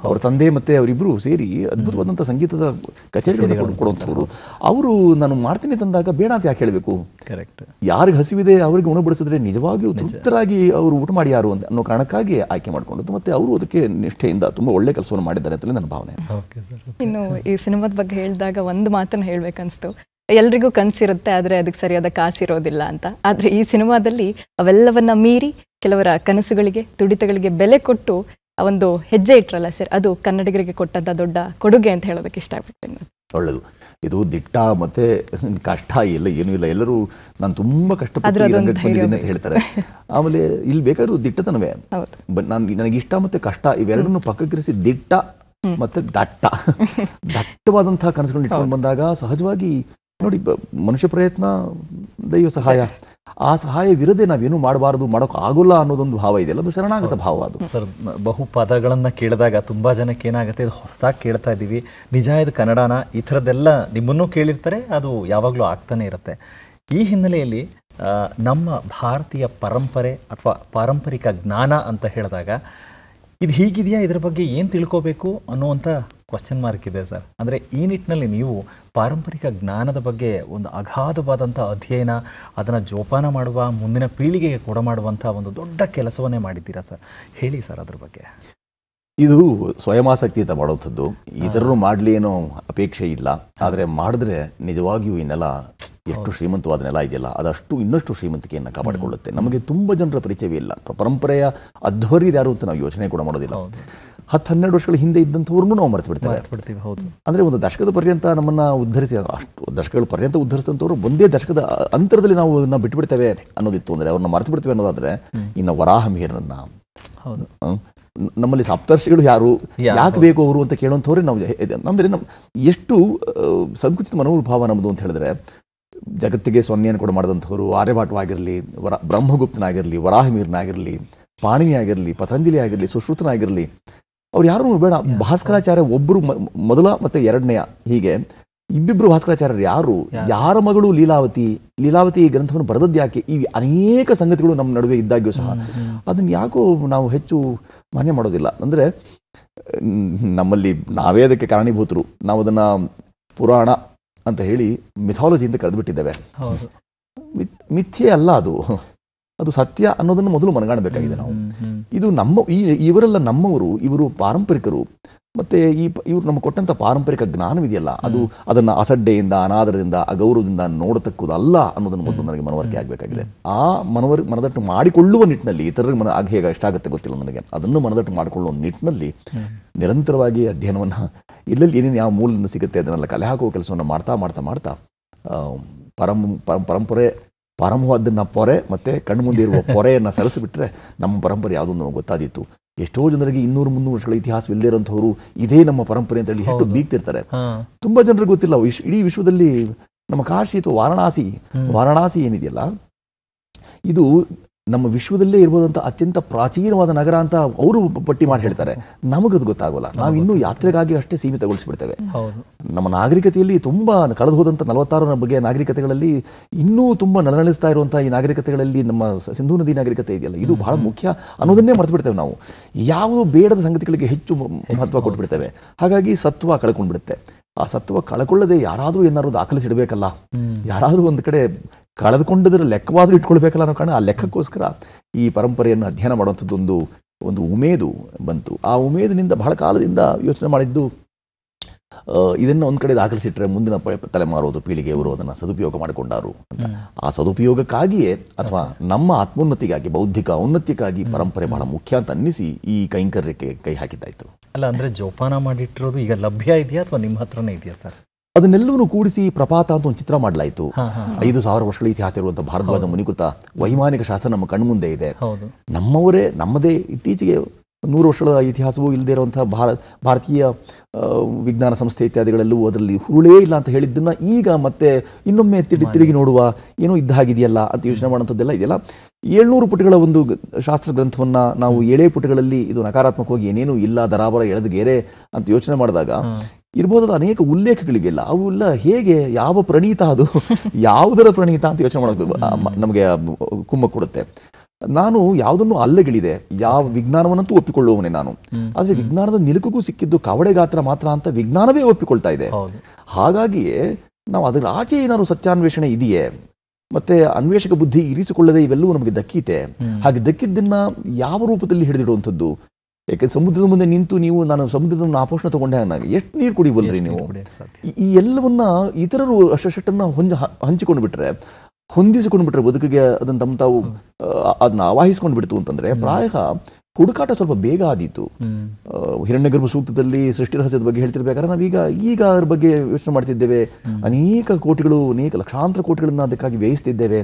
ಅವ್ರ ತಂದೆ ಮತ್ತೆ ಅವರಿಬ್ಬರು ಸೇರಿ ಅದ್ಭುತವಾದಂಥ ಸಂಗೀತದ ಕಚೇರಿಗಳನ್ನು ಕೊಡುವಂಥವ್ರು ಅವರು ನಾನು ಮಾಡ್ತೀನಿ ತಂದಾಗ ಬೇಡ ಅಂತ ಯಾಕೆ ಹೇಳಬೇಕು ಕರೆಕ್ಟ್ ಯಾರಿಗೆ ಹಸಿವಿದೆ ಅವರಿಗೆ ಉಣಬಡಿಸಿದ್ರೆ ನಿಜವಾಗಿಯೂ ತೃಪ್ತರಾಗಿ ಅವರು ಊಟ ಮಾಡಿ ಯಾರು ಅಂತ ಅನ್ನೋ ಕಾರಣಕ್ಕಾಗಿ ಆಯ್ಕೆ ಮಾಡಿಕೊಂಡು ಮತ್ತೆ ಅವರು ಅದಕ್ಕೆ ನಿಷ್ಠೆಯಿಂದ ತುಂಬಾ ಒಳ್ಳೆ ಕೆಲಸವನ್ನು ಮಾಡಿದ್ದಾರೆ ಅಂತಲೇ ನನ್ನ ಭಾವನೆ
ಇನ್ನು ಈ ಸಿನಿಮಾದ ಬಗ್ಗೆ ಹೇಳಿದಾಗ ಒಂದು ಮಾತನ್ನು ಹೇಳ್ಬೇಕನ್ಸ್ತು ಎಲ್ರಿಗೂ ಕನಸಿರುತ್ತೆ ಆದ್ರೆ ಅದಕ್ಕೆ ಸರಿಯಾದ ಕಾಸಿರೋದಿಲ್ಲ ಅಂತ ಆದ್ರೆ ಈ ಸಿನಿಮಾದಲ್ಲಿ ಅವೆಲ್ಲವನ್ನ ಮೀರಿ ಕೆಲವರ ಕನಸುಗಳಿಗೆ ತುಡಿತಗಳಿಗೆ ಬೆಲೆ ಕೊಟ್ಟು ಒಂದು ಹೆಜ್ಜೆ ಇಟ್ರಲ್ಲ ಸರ್ ಅದು ಕನ್ನಡಿಗರಿಗೆ ಕೊಟ್ಟಂತ ದೊಡ್ಡ ಕೊಡುಗೆ ಅಂತ ಹೇಳೋದಕ್ಕೆ ಇಷ್ಟಪಡ್ತೇನೆ
ಒಳ್ಳೆದು
ಇದು ದಿಟ್ಟ ಮತ್ತೆ ಕಷ್ಟ ಇಲ್ಲ ಏನು ಇಲ್ಲ ಎಲ್ಲರೂ ನಾನು ತುಂಬ ಕಷ್ಟಪಟ್ಟು ಅಂತ ಹೇಳ್ತಾರೆ ಆಮೇಲೆ ಇಲ್ಲಿ ಬೇಕಾದ್ರೂ ದಿಟ್ಟತನವೇ ಬಟ್ ನಾನು ನನಗೆ ಇಷ್ಟ ಮತ್ತೆ ಕಷ್ಟ ಇವೆರಡನ್ನು ಪಕ್ಕಕ್ಕಿರಿಸಿ ದಿಟ್ಟ ಮತ್ತೆ ದಟ್ಟ [laughs] ದಟ್ಟವಾದಂತಹ ಕನಸುಗಳನ್ನ ಇಟ್ಕೊಂಡು ಬಂದಾಗ ಸಹಜವಾಗಿ ನೋಡಿ ಮನುಷ್ಯ ಪ್ರಯತ್ನ ದೈವ ಸಹಾಯ ಆ
ಸಹಾಯವಿರದೆ ನಾವೇನು ಮಾಡಬಾರದು ಮಾಡೋಕೆ ಆಗೋಲ್ಲ
ಅನ್ನೋದೊಂದು ಭಾವ ಇದೆಯಲ್ಲ ಅದು ಶರಣಾಗತ ಭಾವ ಅದು ಸರ್ ಬಹು
ಪದಗಳನ್ನು ಕೇಳಿದಾಗ ತುಂಬ ಜನಕ್ಕೆ ಏನಾಗುತ್ತೆ ಅದು ಹೊಸದಾಗಿ ಕೇಳ್ತಾ ಇದ್ದೀವಿ ನಿಜ ಇದು ಕನ್ನಡನ ಈ ಥರದ್ದೆಲ್ಲ ನಿಮ್ಮನ್ನೂ ಕೇಳಿರ್ತಾರೆ ಅದು ಯಾವಾಗಲೂ ಆಗ್ತಾನೆ ಇರುತ್ತೆ ಈ ಹಿನ್ನೆಲೆಯಲ್ಲಿ ನಮ್ಮ ಭಾರತೀಯ ಪರಂಪರೆ ಅಥವಾ ಪಾರಂಪರಿಕ ಜ್ಞಾನ ಅಂತ ಹೇಳಿದಾಗ ಇದು ಹೀಗಿದೆಯಾ ಇದರ ಬಗ್ಗೆ ಏನು ತಿಳ್ಕೋಬೇಕು ಅನ್ನುವಂಥ ಕ್ವಶನ್ ಮಾರ್ಕ್ ಇದೆ ಸರ್ ಅಂದರೆ ಈ ನಿಟ್ಟಿನಲ್ಲಿ ನೀವು ಪಾರಂಪರಿಕ ಜ್ಞಾನದ ಬಗ್ಗೆ ಒಂದು ಅಗಾಧವಾದಂಥ ಅಧ್ಯಯನ ಅದನ್ನು ಜೋಪಾನ ಮಾಡುವ ಮುಂದಿನ ಪೀಳಿಗೆಗೆ ಕೊಡ ಮಾಡುವಂಥ ಒಂದು ದೊಡ್ಡ ಕೆಲಸವನ್ನೇ ಮಾಡಿದ್ದೀರಾ ಸರ್ ಹೇಳಿ ಸರ್ ಅದ್ರ ಬಗ್ಗೆ
ಇದು ಸ್ವಯಂ ಆಸಕ್ತಿಯಿಂದ ಮಾಡುವಂಥದ್ದು ಇದರೂ ಮಾಡಲಿ ಏನೋ ಅಪೇಕ್ಷೆ ಇಲ್ಲ ಆದರೆ ಮಾಡಿದ್ರೆ ನಿಜವಾಗಿಯೂ ಇನ್ನೆಲ್ಲ ಎಷ್ಟು ಶ್ರೀಮಂತವಾದ ನೆಲ ಇದೆಯಲ್ಲ ಅದಷ್ಟು ಇನ್ನಷ್ಟು ಶ್ರೀಮಂತಿಕೆಯನ್ನು ಕಾಪಾಡಿಕೊಳ್ಳುತ್ತೆ ನಮಗೆ ತುಂಬ ಜನರ ಪರಿಚಯವೇ ಇಲ್ಲ ಪರಂಪರೆಯ ಅಧ್ವರಿಯಾರು ಅಂತ ನಾವು ಯೋಚನೆ ಕೂಡ ಮಾಡೋದಿಲ್ಲ ಹತ್ತು ಹನ್ನೆರಡು ವರ್ಷಗಳ ಹಿಂದೆ ಇದ್ದಂಥವ್ರನ್ನೂ ನಾವು ಮರೆತು ಬಿಡ್ತೇವೆ ಅಂದರೆ ಒಂದು ದಶಕದ ಪರ್ಯಂತ ನಮ್ಮನ್ನು ಉದ್ಧರಿಸಿ ಅಷ್ಟು ದಶಕಗಳ ಪರ್ಯಂತ ಉದ್ಧರಿಸಿದಂಥವ್ರು ಒಂದೇ ದಶಕದ ಅಂತರದಲ್ಲಿ ನಾವು ಅದನ್ನು ಬಿಟ್ಟುಬಿಡ್ತೇವೆ ಅನ್ನೋದಿತ್ತು ಅಂದರೆ ಅವ್ರನ್ನ ಮರೆತು ಬಿಡ್ತೇವೆ ಅನ್ನೋದಾದರೆ ಇನ್ನು ವರಾಹ ನಮ್ಮಲ್ಲಿ ಸಪ್ತರ್ಷಿಗಳು ಯಾರು ಯಾಕೆ ಬೇಕು ಅವರು ಅಂತ ಕೇಳುವಂಥವ್ರೆ ನಾವು ಅಂದ್ರೆ ನಮ್ಮ ಎಷ್ಟು ಸಂಕುಚಿತ ಮನೋಭಾವ ನಮ್ಮದು ಅಂತ ಹೇಳಿದ್ರೆ ಜಗತ್ತಿಗೆ ಸೊನ್ನೆಯನ್ನು ಕೂಡ ಮಾಡಿದಂಥವ್ರು ಆರ್ಯಭಾಟವಾಗಿರಲಿ ವರ ಬ್ರಹ್ಮಗುಪ್ತನಾಗಿರಲಿ ವರಾಹಮೀರ್ನಾಗಿರಲಿ ಪಾಣಿನಿಯಾಗಿರಲಿ ಪತಂಜಲಿ ಆಗಿರಲಿ ಸುಶ್ರುತನಾಗಿರಲಿ ಅವ್ರು ಯಾರೂ ಬೇಡ ಭಾಸ್ಕರಾಚಾರ್ಯ ಒಬ್ಬರು ಮೊದಲ ಮತ್ತು ಎರಡನೆಯ ಹೀಗೆ ಇಬ್ಬಿಬ್ರು ಭಾಸ್ಕರಾಚಾರ್ಯರು ಯಾರು ಯಾರ ಮಗಳು ಲೀಲಾವತಿ ಲೀಲಾವತಿ ಈ ಗ್ರಂಥವನ್ನು ಬರೆದದ್ದು ಯಾಕೆ ಈ ಅನೇಕ ಸಂಗತಿಗಳು ನಮ್ಮ ನಡುವೆ ಇದ್ದಾಗ್ಯೂ ಸಹ ಅದನ್ನು ಯಾಕೋ ನಾವು ಹೆಚ್ಚು ಮಾನ್ಯ ಮಾಡೋದಿಲ್ಲ ಅಂದರೆ ನಮ್ಮಲ್ಲಿ ನಾವೇ ಅದಕ್ಕೆ ಕಾರಣೀಭೂತರು ನಾವು ಅದನ್ನು ಪುರಾಣ ಅಂತ ಹೇಳಿ ಮಿಥಾಲಜಿ ಅಂತ ಕರೆದುಬಿಟ್ಟಿದ್ದೇವೆ ಮಿಥ್ಯೆ ಅಲ್ಲ ಅದು ಅದು ಸತ್ಯ ಅನ್ನೋದನ್ನು ಮೊದಲು ಮನಗಾಣಬೇಕಾಗಿದೆ ನಾವು ಇದು ನಮ್ಮ ಈ ಇವರೆಲ್ಲ ನಮ್ಮವರು ಇವರು ಪಾರಂಪರಿಕರು ಮತ್ತೆ ಈ ಇವರು ನಮಗೆ ಕೊಟ್ಟಂತ ಪಾರಂಪರಿಕ ಜ್ಞಾನವಿದೆಯಲ್ಲ ಅದು ಅದನ್ನ ಅಸಡ್ಡೆಯಿಂದ ಅನಾದರದಿಂದ ಅಗೌರವದಿಂದ ನೋಡತಕ್ಕುದಲ್ಲ ಅನ್ನೋದನ್ನು ಮೊದಲು ನನಗೆ ಮನವರಿಕೆ ಆಗಬೇಕಾಗಿದೆ ಆ ಮನವರಿ ಮನದಟ್ಟು ಮಾಡಿಕೊಳ್ಳುವ ನಿಟ್ಟಿನಲ್ಲಿ ಇತರರಿಗೆ ಮನ ಆಗ ಹೇಗೆ ಎಷ್ಟಾಗುತ್ತೆ ಗೊತ್ತಿಲ್ಲ ನನಗೆ ಅದನ್ನು ಮನದಟ್ಟು ಮಾಡಿಕೊಳ್ಳುವ ನಿಟ್ಟಿನಲ್ಲಿ ನಿರಂತರವಾಗಿ ಅಧ್ಯಯನವನ್ನು ಇಲ್ಲಲ್ಲಿ ಏನೇನು ಯಾವ ಮೂಲದಿಂದ ಸಿಗುತ್ತೆ ಅದನ್ನೆಲ್ಲ ಕಲೆ ಹಾಕುವ ಕೆಲಸವನ್ನು ಮಾಡ್ತಾ ಮಾಡ್ತಾ ಮಾಡ್ತಾ ಪರಂ ಪರಂಪರೆ ಪಾರಂಭವಾದ್ದನ್ನು ಪೊರೆ ಮತ್ತು ಮುಂದೆ ಇರುವ ಪೊರೆಯನ್ನು ಸರಿಸಿಬಿಟ್ರೆ ನಮ್ಮ ಪರಂಪರೆ ಯಾವುದೂ ನಮಗೆ ಗೊತ್ತಾದೀತು ಎಷ್ಟೋ ಜನರಿಗೆ ಇನ್ನೂರು ಮುನ್ನೂರು ವರ್ಷಗಳ ಇಲ್ಲದೇ ಇರೋಂಥವ್ರು ಇದೇ ನಮ್ಮ ಪರಂಪರೆ ಅಂತ ಹೇಳಿ ಹೆಚ್ಚು ಬೀಗ್ತಿರ್ತಾರೆ ತುಂಬಾ ಜನರಿಗೆ ಗೊತ್ತಿಲ್ಲ ವಿಶ್ ಇಡೀ ವಿಶ್ವದಲ್ಲಿ ನಮ್ಮ ಕಾಶಿ ಅಥವಾ ವಾರಣಾಸಿ ವಾರಣಾಸಿ ಏನಿದೆಯಲ್ಲ ಇದು ನಮ್ಮ ವಿಶ್ವದಲ್ಲೇ ಇರ್ಬೋದಂತ ಅತ್ಯಂತ ಪ್ರಾಚೀನವಾದ ನಗರ ಅಂತ ಅವರು ಪಟ್ಟಿ ಮಾಡಿ ಹೇಳ್ತಾರೆ ನಮಗದು ಗೊತ್ತಾಗೋಲ್ಲ ನಾವು ಇನ್ನೂ ಯಾತ್ರೆಗಾಗಿ ಅಷ್ಟೇ ಸೀಮಿತಗೊಳಿಸಿಬಿಡ್ತೇವೆ ನಮ್ಮ ನಾಗರಿಕತೆಯಲ್ಲಿ ತುಂಬ ಕಳೆದು ಹೋದಂಥ ನಲವತ್ತಾರು ಬಗ್ಗೆ ನಾಗರಿಕತೆಗಳಲ್ಲಿ ಇನ್ನೂ ತುಂಬ ನಲನಳಿಸ್ತಾ ಇರುವಂತಹ ಈ ನಾಗರಿಕತೆಗಳಲ್ಲಿ ನಮ್ಮ ಸಿಂಧೂ ನದಿ ನಾಗರಿಕತೆ ಇದೆಯಲ್ಲ ಇದು ಬಹಳ ಮುಖ್ಯ ಅನ್ನೋದನ್ನೇ ಮರೆತು ಬಿಡ್ತೇವೆ ನಾವು ಯಾವುದು ಬೇಡದ ಸಂಗತಿಗಳಿಗೆ ಹೆಚ್ಚು ಮಹತ್ವ ಕೊಟ್ಬಿಡ್ತೇವೆ ಹಾಗಾಗಿ ಸತ್ವ ಕಳ್ಕೊಂಡ್ಬಿಡುತ್ತೆ ಆ ಸತ್ವ ಕಳಕೊಳ್ಳದೆ ಯಾರಾದರೂ ಏನಾದ್ರು ದಾಖಲಿಸಿಡಬೇಕಲ್ಲ ಯಾರಾದರೂ ಒಂದು ಕಡೆ ಕಳೆದುಕೊಂಡಿದ್ರೆ ಲೆಕ್ಕವಾದರೂ ಇಟ್ಕೊಳ್ಬೇಕಲ್ಲ ಅನ್ನೋ ಕಾರಣ ಆ ಲೆಕ್ಕಕ್ಕೋಸ್ಕರ ಈ ಪರಂಪರೆಯನ್ನು ಅಧ್ಯಯನ ಮಾಡುವಂಥದ್ದೊಂದು ಒಂದು ಉಮೇದು ಬಂತು ಆ ಉಮೇದಿನಿಂದ ಬಹಳ ಕಾಲದಿಂದ ಯೋಚನೆ ಮಾಡಿದ್ದು ಇದನ್ನು ಒಂದು ಕಡೆ ದಾಖಲಿಸಿಟ್ರೆ ಮುಂದಿನ ತಲೆಮಾರೋದು ಪೀಳಿಗೆಯವರು ಅದನ್ನು ಸದುಪಯೋಗ ಮಾಡಿಕೊಂಡಾರು ಅಂತ ಆ ಸದುಪಯೋಗಕ್ಕಾಗಿಯೇ ಅಥವಾ ನಮ್ಮ ಆತ್ಮೋನ್ನತಿಗಾಗಿ ಬೌದ್ಧಿಕ ಔನ್ನತ್ಯಕ್ಕಾಗಿ ಪರಂಪರೆ ಬಹಳ ಮುಖ್ಯ ಅಂತ ಅನ್ನಿಸಿ ಈ ಕೈಂಕರ್ಯಕ್ಕೆ ಕೈ ಹಾಕಿದ್ದಾಯಿತು
ಅಲ್ಲ ಅಂದ್ರೆ ಜೋಪಾನ ಮಾಡಿಟ್ಟಿರೋದು ಈಗ ಲಭ್ಯ ಇದೆಯಾ ಅಥವಾ ನಿಮ್ಮ ಹತ್ರನೇ ಇದೆಯಾ ಸರ್
ಅದನ್ನೆಲ್ಲವನ್ನೂ ಕೂಡಿಸಿ ಪ್ರಪಾತ ಅಂತ ಒಂದು ಚಿತ್ರ ಮಾಡಲಾಯಿತು ಐದು ಸಾವಿರ ವರ್ಷಗಳ ಇತಿಹಾಸ ಇರುವಂತಹ ಭಾರದ್ವಾಜ ಮುನಿಕೃತ ವೈಮಾನಿಕ ಶಾಸ್ತ್ರ ನಮ್ಮ ಕಣ್ಮುಂದೆ ಇದೆ ನಮ್ಮವರೇ ನಮ್ಮದೇ ಇತ್ತೀಚೆಗೆ ನೂರು ವರ್ಷಗಳ ಇತಿಹಾಸವೂ ಇಲ್ಲದೇ ಇರುವಂತಹ ಭಾರತ ಭಾರತೀಯ ವಿಜ್ಞಾನ ಸಂಸ್ಥೆ ಇತ್ಯಾದಿಗಳಲ್ಲೂ ಅದರಲ್ಲಿ ಹುರುಳೇ ಇಲ್ಲ ಅಂತ ಹೇಳಿದ್ದನ್ನು ಈಗ ಮತ್ತೆ ಇನ್ನೊಮ್ಮೆ ತಿಡಿ ತಿರುಗಿ ನೋಡುವ ಏನೋ ಇದ್ದಾಗಿದೆಯಲ್ಲ ಅಂತ ಯೋಚನೆ ಮಾಡುವಂಥದ್ದೆಲ್ಲ ಇದೆಯಲ್ಲ ಏಳ್ನೂರು ಪುಟಗಳ ಒಂದು ಶಾಸ್ತ್ರ ಗ್ರಂಥವನ್ನು ನಾವು ಏಳೇ ಪುಟಗಳಲ್ಲಿ ಇದು ನಕಾರಾತ್ಮಕವಾಗಿ ಏನೇನೂ ಇಲ್ಲ ದರಾಬರ ಗೆರೆ ಅಂತ ಯೋಚನೆ ಮಾಡಿದಾಗ ಇರ್ಬೋದಾದ ಅನೇಕ ಅವು ಇಲ್ಲ ಹೇಗೆ ಯಾವ ಪ್ರಣೀತ ಅದು [laughs] ಯಾವುದರ ಪ್ರಣೀತ ಅಂತ ಯೋಚನೆ ಮಾಡೋದು ನಮಗೆ ಕುಂಭ ಕೊಡುತ್ತೆ ನಾನು ಯಾವುದನ್ನು ಅಲ್ಲಗಳಿದೆ ಯಾವ ವಿಜ್ಞಾನವನ್ನಂತೂ ಒಪ್ಪಿಕೊಳ್ಳುವವನೇ ನಾನು ಆದರೆ ವಿಜ್ಞಾನದ ನಿಲುಕುಗೂ ಸಿಕ್ಕಿದ್ದು ಕವಡೆ ಗಾತ್ರ ಮಾತ್ರ ಅಂತ ವಿಜ್ಞಾನವೇ ಒಪ್ಪಿಕೊಳ್ತಾ ಇದೆ ಹಾಗಾಗಿಯೇ ನಾವು ಅದರ ಆಚೆ ಏನಾದ್ರು ಸತ್ಯಾನ್ವೇಷಣೆ ಇದೆಯೇ ಮತ್ತೆ ಅನ್ವೇಷಕ ಬುದ್ಧಿ ಇರಿಸಿಕೊಳ್ಳದೆ ಇವೆಲ್ಲವೂ ನಮಗೆ ದಕ್ಕಿತೆ ಹಾಗೆ ದಕ್ಕಿದ್ದನ್ನ ಯಾವ ರೂಪದಲ್ಲಿ ಹಿಡಿದಿಡುವಂಥದ್ದು ಯಾಕೆ ಸಮುದ್ರದ ಮುಂದೆ ನಿಂತು ನೀವು ನಾನು ಸಮುದ್ರದ ಆಪೋಷಣ ತಗೊಂಡೆ ಅನ್ನಾಗ ಎಷ್ಟು ನೀರು ಕುಡಿಬಲ್ರಿ ನೀವು ಈ ಎಲ್ಲವನ್ನ ಇತರರು ಅಷ್ಟು ಹೊಂಜ ಹಂಚಿಕೊಂಡು ಬಿಟ್ರೆ ಹೊಂದಿಸಿಕೊಂಡು ಬಿಟ್ರೆ ಬದುಕಿಗೆ ಅದನ್ನ ತಮ್ಮ ತಾವು ಅದನ್ನ ಆವಾಹಿಸಿಕೊಂಡು ಬಿಡ್ತು ಅಂತಂದ್ರೆ ಪ್ರಾಯ ಹುಡುಕಾಟ ಸ್ವಲ್ಪ ಬೇಗ ಆದೀತು ಹಿರಣ್ಯಗರ್ಭ ಸೂಕ್ತದಲ್ಲಿ ಸೃಷ್ಟಿ ರಹಸ್ಯದ ಬಗ್ಗೆ ಹೇಳ್ತಿರ್ಬೇಕಾದ್ರೆ ನಾವೀಗ ಈಗ ಅದ್ರ ಬಗ್ಗೆ ಯೋಚನೆ ಮಾಡ್ತಿದ್ದೇವೆ ಅನೇಕ ಕೋಟಿಗಳು ಅನೇಕ ಲಕ್ಷಾಂತರ ಕೋಟಿಗಳನ್ನ ಅದಕ್ಕಾಗಿ ವ್ಯಯಿಸ್ತಿದ್ದೇವೆ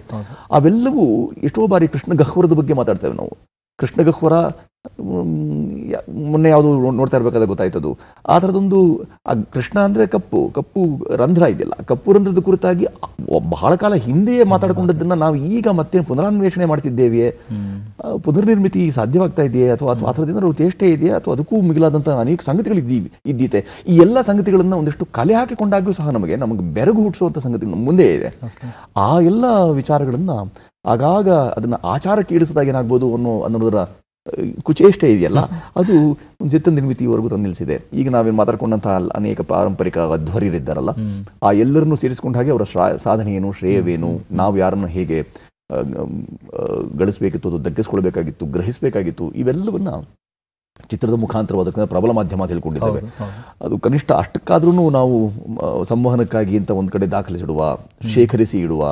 ಅವೆಲ್ಲವೂ ಎಷ್ಟೋ ಬಾರಿ ಕೃಷ್ಣ ಗಹ್ವರದ ಬಗ್ಗೆ ಮಾತಾಡ್ತೇವೆ ನಾವು ಕೃಷ್ಣಗಹ್ವರ ಮೊನ್ನೆ ಯಾವುದು ನೋಡ್ತಾ ಇರಬೇಕಾದ ಗೊತ್ತಾಯ್ತದ್ದು ಆ ಥರದೊಂದು ಕೃಷ್ಣ ಅಂದರೆ ಕಪ್ಪು ಕಪ್ಪು ರಂಧ್ರ ಇದೆಯಲ್ಲ ಕಪ್ಪು ರಂಧ್ರದ ಕುರಿತಾಗಿ ಬಹಳ ಕಾಲ ಹಿಂದೆಯೇ ಮಾತಾಡಿಕೊಂಡದ್ದನ್ನು ನಾವು ಈಗ ಮತ್ತೆ ಪುನರಾನ್ವೇಷಣೆ ಮಾಡ್ತಿದ್ದೇವೆಯೇ ಪುನರ್ನಿರ್ಮಿತಿ ಸಾಧ್ಯವಾಗ್ತಾ ಇದೆಯೇ ಅಥವಾ ಅಥವಾ ಆ ಥರದಿಂದ ಚೇಷ್ಟೆ ಇದೆಯೇ ಅಥವಾ ಅದಕ್ಕೂ ಮಿಗಿಲಾದಂಥ ಅನೇಕ ಸಂಗತಿಗಳು ಇದ್ದೀವಿ ಇದ್ದೀತೆ ಈ ಎಲ್ಲ ಸಂಗತಿಗಳನ್ನು ಒಂದಿಷ್ಟು ಕಲೆ ಹಾಕಿಕೊಂಡಾಗ್ಯೂ ಸಹ ನಮಗೆ ನಮಗೆ ಬೆರಗು ಹುಟ್ಟಿಸುವಂಥ ಸಂಗತಿ ಮುಂದೆ ಇದೆ ಆ ಎಲ್ಲ ವಿಚಾರಗಳನ್ನು ಆಗಾಗ ಅದನ್ನು ಆಚಾರಕ್ಕೆ ಇಳಿಸಿದಾಗ ಏನಾಗ್ಬೋದು ಅನ್ನೋ ಅನ್ನೋದರ ಕುಚೇಷ್ಟೆ ಇದೆಯಲ್ಲ ಅದು ಚಿತ್ರ ನಿರ್ಮಿತಿವರೆಗೂ ತಂದು ನಿಲ್ಲಿಸಿದೆ ಈಗ ನಾವೇನು ಮಾತಾಡ್ಕೊಂಡಂತಹ ಅನೇಕ ಪಾರಂಪರಿಕ ಅಧ್ವರಿಯರಿದ್ದಾರಲ್ಲ ಆ ಎಲ್ಲರನ್ನು ಸೇರಿಸ್ಕೊಂಡ ಹಾಗೆ ಅವರ ಶ್ರಾ ಸಾಧನೆ ಏನು ಶ್ರೇಯವೇನು ನಾವು ಯಾರನ್ನು ಹೇಗೆ ಗಳಿಸಬೇಕಿತ್ತು ಅದು ದಗ್ಗಿಸ್ಕೊಳ್ಬೇಕಾಗಿತ್ತು ಗ್ರಹಿಸಬೇಕಾಗಿತ್ತು ಇವೆಲ್ಲವನ್ನ ಚಿತ್ರದ ಮುಖಾಂತರವಾದ ಪ್ರಬಲ ಮಾಧ್ಯಮ ತಿಳ್ಕೊಂಡಿದ್ದೇವೆ ಅದು ಕನಿಷ್ಠ ಅಷ್ಟಕ್ಕಾದ್ರೂ ನಾವು ಸಂವಹನಕ್ಕಾಗಿ ಅಂತ ಒಂದು ಕಡೆ ದಾಖಲಿಸಿಡುವ ಶೇಖರಿಸಿ ಇಡುವ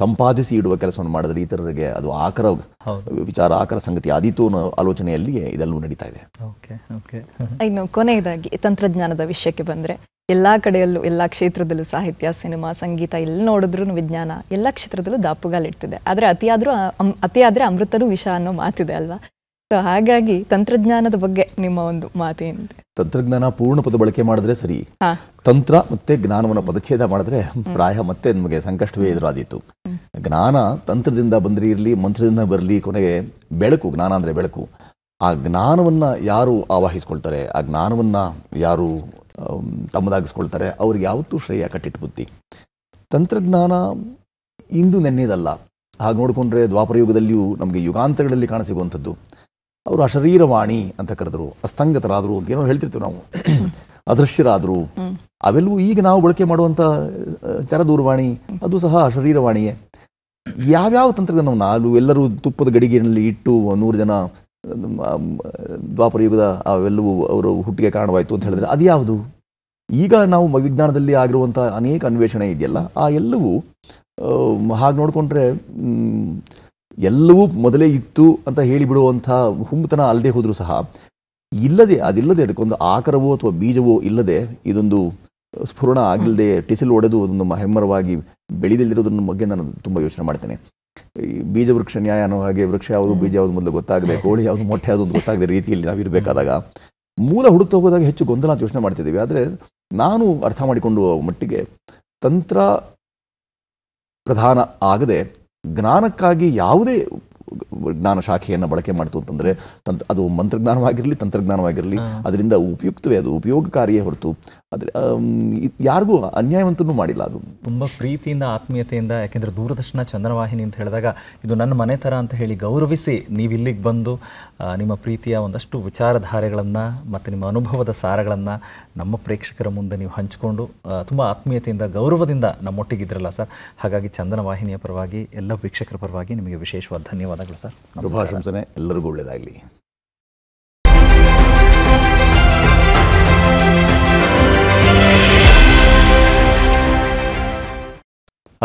ಸಂಪಾದಿಸಿ ಇಡುವ ಕೆಲಸವನ್ನು ಮಾಡಿದ್ರೆ ಇತರರಿಗೆ ಅದು ಆಕರ ವಿಚಾರ ಆಕರ ಸಂಗತಿ ಆದೀತು ಅನ್ನೋ ಆಲೋಚನೆಯಲ್ಲಿಯೇ ಇದೆಲ್ಲವೂ ನಡೀತಾ ಇದೆ
ಇನ್ನು ಕೊನೆಯದಾಗಿ ತಂತ್ರಜ್ಞಾನದ ವಿಷಯಕ್ಕೆ ಬಂದರೆ ಎಲ್ಲ ಕಡೆಯಲ್ಲೂ ಎಲ್ಲ ಕ್ಷೇತ್ರದಲ್ಲೂ ಸಾಹಿತ್ಯ ಸಿನಿಮಾ ಸಂಗೀತ ಎಲ್ಲಿ ನೋಡಿದ್ರು ವಿಜ್ಞಾನ ಎಲ್ಲ ಕ್ಷೇತ್ರದಲ್ಲೂ ದಾಪುಗಾಲಿಡ್ತಿದೆ ಆದರೆ ಅತಿಯಾದರೂ ಅತಿಯಾದರೆ ಅಮೃತನೂ ವಿಷ ಅನ್ನೋ ಮಾತಿದೆ ಅಲ್ವಾ ಹಾಗಾಗಿ ತಂತ್ರಜ್ಞಾನದ ಬಗ್ಗೆ ನಿಮ್ಮ ಒಂದು ಮಾತೇನಿದೆ
ತಂತ್ರಜ್ಞಾನ ಪೂರ್ಣ ಪದ ಬಳಕೆ ಮಾಡಿದ್ರೆ ಸರಿ ತಂತ್ರ ಮತ್ತೆ ಜ್ಞಾನವನ್ನು ಪದಚ್ಛೇದ ಮಾಡಿದ್ರೆ ಪ್ರಾಯ ಮತ್ತೆ ನಮಗೆ ಸಂಕಷ್ಟವೇ ಎದುರಾದೀತು ಜ್ಞಾನ ತಂತ್ರದಿಂದ ಬಂದ್ರೆ ಇರಲಿ ಮಂತ್ರದಿಂದ ಬರಲಿ ಕೊನೆಗೆ ಬೆಳಕು ಜ್ಞಾನ ಅಂದರೆ ಬೆಳಕು ಆ ಜ್ಞಾನವನ್ನು ಯಾರು ಆವಾಹಿಸ್ಕೊಳ್ತಾರೆ ಆ ಜ್ಞಾನವನ್ನು ಯಾರು ತಮ್ಮದಾಗಿಸ್ಕೊಳ್ತಾರೆ ಅವ್ರಿಗೆ ಯಾವತ್ತೂ ಶ್ರೇಯ ಕಟ್ಟಿಟ್ಟು ಬುದ್ಧಿ ತಂತ್ರಜ್ಞಾನ ಇಂದು ನೆನ್ನೆದಲ್ಲ ಹಾಗೆ ನೋಡಿಕೊಂಡ್ರೆ ದ್ವಾಪರಯುಗದಲ್ಲಿಯೂ ನಮಗೆ ಯುಗಾಂತರಗಳಲ್ಲಿ ಕಾಣಸಿಗುವಂಥದ್ದು ಅವರು ಅಶರೀರವಾಣಿ ಅಂತ ಕರೆದ್ರು ಅಸ್ತಂಗತರಾದರು ಅಂತ ಏನೋ ಹೇಳ್ತಿರ್ತೀವಿ ನಾವು ಅದೃಶ್ಯರಾದರು ಅವೆಲ್ಲವೂ ಈಗ ನಾವು ಬಳಕೆ ಮಾಡುವಂಥ ದೂರವಾಣಿ ಅದು ಸಹ ಅಶರೀರವಾಣಿಯೇ ಯಾವ್ಯಾವ ತಂತ್ರಜ್ಞಾನ ನಾವು ಎಲ್ಲರೂ ತುಪ್ಪದ ಗಡಿಗೆಯಲ್ಲಿ ಇಟ್ಟು ನೂರು ಜನ ದ್ವಾಪರ ಯುಗದ ಅವೆಲ್ಲವೂ ಅವರು ಹುಟ್ಟಿಗೆ ಕಾರಣವಾಯಿತು ಅಂತ ಹೇಳಿದ್ರೆ ಅದು ಯಾವುದು ಈಗ ನಾವು ವಿಜ್ಞಾನದಲ್ಲಿ ಆಗಿರುವಂಥ ಅನೇಕ ಅನ್ವೇಷಣೆ ಇದೆಯಲ್ಲ ಆ ಎಲ್ಲವೂ ಹಾಗೆ ನೋಡಿಕೊಂಡ್ರೆ ಎಲ್ಲವೂ ಮೊದಲೇ ಇತ್ತು ಅಂತ ಹೇಳಿಬಿಡುವಂಥ ಹುಂಬತನ ಅಲ್ಲದೆ ಹೋದರೂ ಸಹ ಇಲ್ಲದೆ ಅದಿಲ್ಲದೆ ಅದಕ್ಕೊಂದು ಆಕರವೋ ಅಥವಾ ಬೀಜವೋ ಇಲ್ಲದೆ ಇದೊಂದು ಸ್ಫುರಣ ಆಗಿಲ್ಲದೆ ಟಿಸಿಲ್ ಒಡೆದು ಅದೊಂದು ಹೆಮ್ಮರವಾಗಿ ಬೆಳೆದಿಲ್ಲದಿರೋದನ್ನ ಬಗ್ಗೆ ನಾನು ತುಂಬ ಯೋಚನೆ ಮಾಡ್ತೇನೆ ಈ ಬೀಜ ವೃಕ್ಷ ನ್ಯಾಯ ಅನ್ನೋ ಹಾಗೆ ವೃಕ್ಷ ಯಾವುದು ಬೀಜ ಯಾವುದು ಮೊದಲು ಗೊತ್ತಾಗದೆ ಕೋಳಿ ಯಾವುದು ಮೊಟ್ಟೆ ಯಾವುದು ಗೊತ್ತಾಗದೆ ರೀತಿಯಲ್ಲಿ ನಾವು ಇರಬೇಕಾದಾಗ ಮೂಲ ಹುಡುಕ್ತಾ ಹೋಗೋದಾಗ ಹೆಚ್ಚು ಗೊಂದಲ ಅಂತ ಯೋಚನೆ ಮಾಡ್ತಿದ್ದೀವಿ ಆದರೆ ನಾನು ಅರ್ಥ ಮಾಡಿಕೊಂಡು ಮಟ್ಟಿಗೆ ತಂತ್ರ ಪ್ರಧಾನ ಆಗದೆ ಜ್ಞಾನಕ್ಕಾಗಿ ಯಾವುದೇ ಜ್ಞಾನ ಶಾಖೆಯನ್ನು ಬಳಕೆ ಮಾಡ್ತು ಅಂತಂದರೆ ತಂತ್ ಅದು ಮಂತ್ರಜ್ಞಾನವಾಗಿರಲಿ ತಂತ್ರಜ್ಞಾನವಾಗಿರಲಿ ಅದರಿಂದ ಉಪಯುಕ್ತವೇ ಅದು ಉಪಯೋಗಕಾರಿಯೇ ಹೊರತು ಆದರೆ ಯಾರಿಗೂ ಅನ್ಯಾಯವಂತೂ
ಮಾಡಿಲ್ಲ ಅದು ತುಂಬ ಪ್ರೀತಿಯಿಂದ ಆತ್ಮೀಯತೆಯಿಂದ ಯಾಕೆಂದರೆ ದೂರದರ್ಶನ ಚಂದ್ರವಾಹಿನಿ ಅಂತ ಹೇಳಿದಾಗ ಇದು ನನ್ನ ಮನೆ ಥರ ಅಂತ ಹೇಳಿ ಗೌರವಿಸಿ ನೀವು ಇಲ್ಲಿಗೆ ಬಂದು ನಿಮ್ಮ ಪ್ರೀತಿಯ ಒಂದಷ್ಟು ವಿಚಾರಧಾರೆಗಳನ್ನು ಮತ್ತು ನಿಮ್ಮ ಅನುಭವದ ಸಾರಗಳನ್ನು ನಮ್ಮ ಪ್ರೇಕ್ಷಕರ ಮುಂದೆ ನೀವು ಹಂಚಿಕೊಂಡು ತುಂಬ ಆತ್ಮೀಯತೆಯಿಂದ ಗೌರವದಿಂದ ನಮ್ಮೊಟ್ಟಿಗಿದ್ರಲ್ಲ ಸರ್ ಹಾಗಾಗಿ ಚಂದನವಾಹಿನಿಯ ಪರವಾಗಿ ಎಲ್ಲ ವೀಕ್ಷಕರ ಪರವಾಗಿ ನಿಮಗೆ ವಿಶೇಷವಾದ ಧನ್ಯವಾದಗಳು ಸರ್ ಶುಭಾಶಂಸನೆ ಎಲ್ಲರಿಗೂ ಒಳ್ಳೆಯದಾಗಲಿ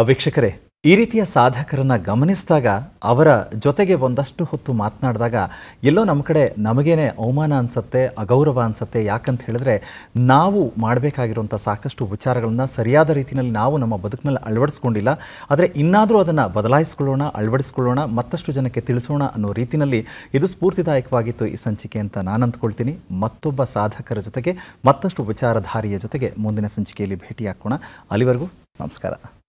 ವೀಕ್ಷಕರೇ ಈ ರೀತಿಯ ಸಾಧಕರನ್ನು ಗಮನಿಸಿದಾಗ ಅವರ ಜೊತೆಗೆ ಒಂದಷ್ಟು ಹೊತ್ತು ಮಾತನಾಡಿದಾಗ ಎಲ್ಲೋ ನಮ್ಮ ಕಡೆ ನಮಗೇನೆ ಅವಮಾನ ಅನ್ಸುತ್ತೆ ಅಗೌರವ ಅನ್ಸುತ್ತೆ ಯಾಕಂತ ಹೇಳಿದ್ರೆ ನಾವು ಮಾಡಬೇಕಾಗಿರುವಂಥ ಸಾಕಷ್ಟು ವಿಚಾರಗಳನ್ನು ಸರಿಯಾದ ರೀತಿಯಲ್ಲಿ ನಾವು ನಮ್ಮ ಬದುಕಿನಲ್ಲಿ ಅಳವಡಿಸ್ಕೊಂಡಿಲ್ಲ ಆದರೆ ಇನ್ನಾದರೂ ಅದನ್ನು ಬದಲಾಯಿಸ್ಕೊಳ್ಳೋಣ ಅಳವಡಿಸ್ಕೊಳ್ಳೋಣ ಮತ್ತಷ್ಟು ಜನಕ್ಕೆ ತಿಳಿಸೋಣ ಅನ್ನೋ ರೀತಿಯಲ್ಲಿ ಇದು ಸ್ಫೂರ್ತಿದಾಯಕವಾಗಿತ್ತು ಈ ಸಂಚಿಕೆ ಅಂತ ನಾನು ಅಂದ್ಕೊಳ್ತೀನಿ ಮತ್ತೊಬ್ಬ ಸಾಧಕರ ಜೊತೆಗೆ ಮತ್ತಷ್ಟು ವಿಚಾರಧಾರಿಯ ಜೊತೆಗೆ ಮುಂದಿನ ಸಂಚಿಕೆಯಲ್ಲಿ ಭೇಟಿ ಹಾಕೋಣ ಅಲ್ಲಿವರೆಗೂ ನಮಸ್ಕಾರ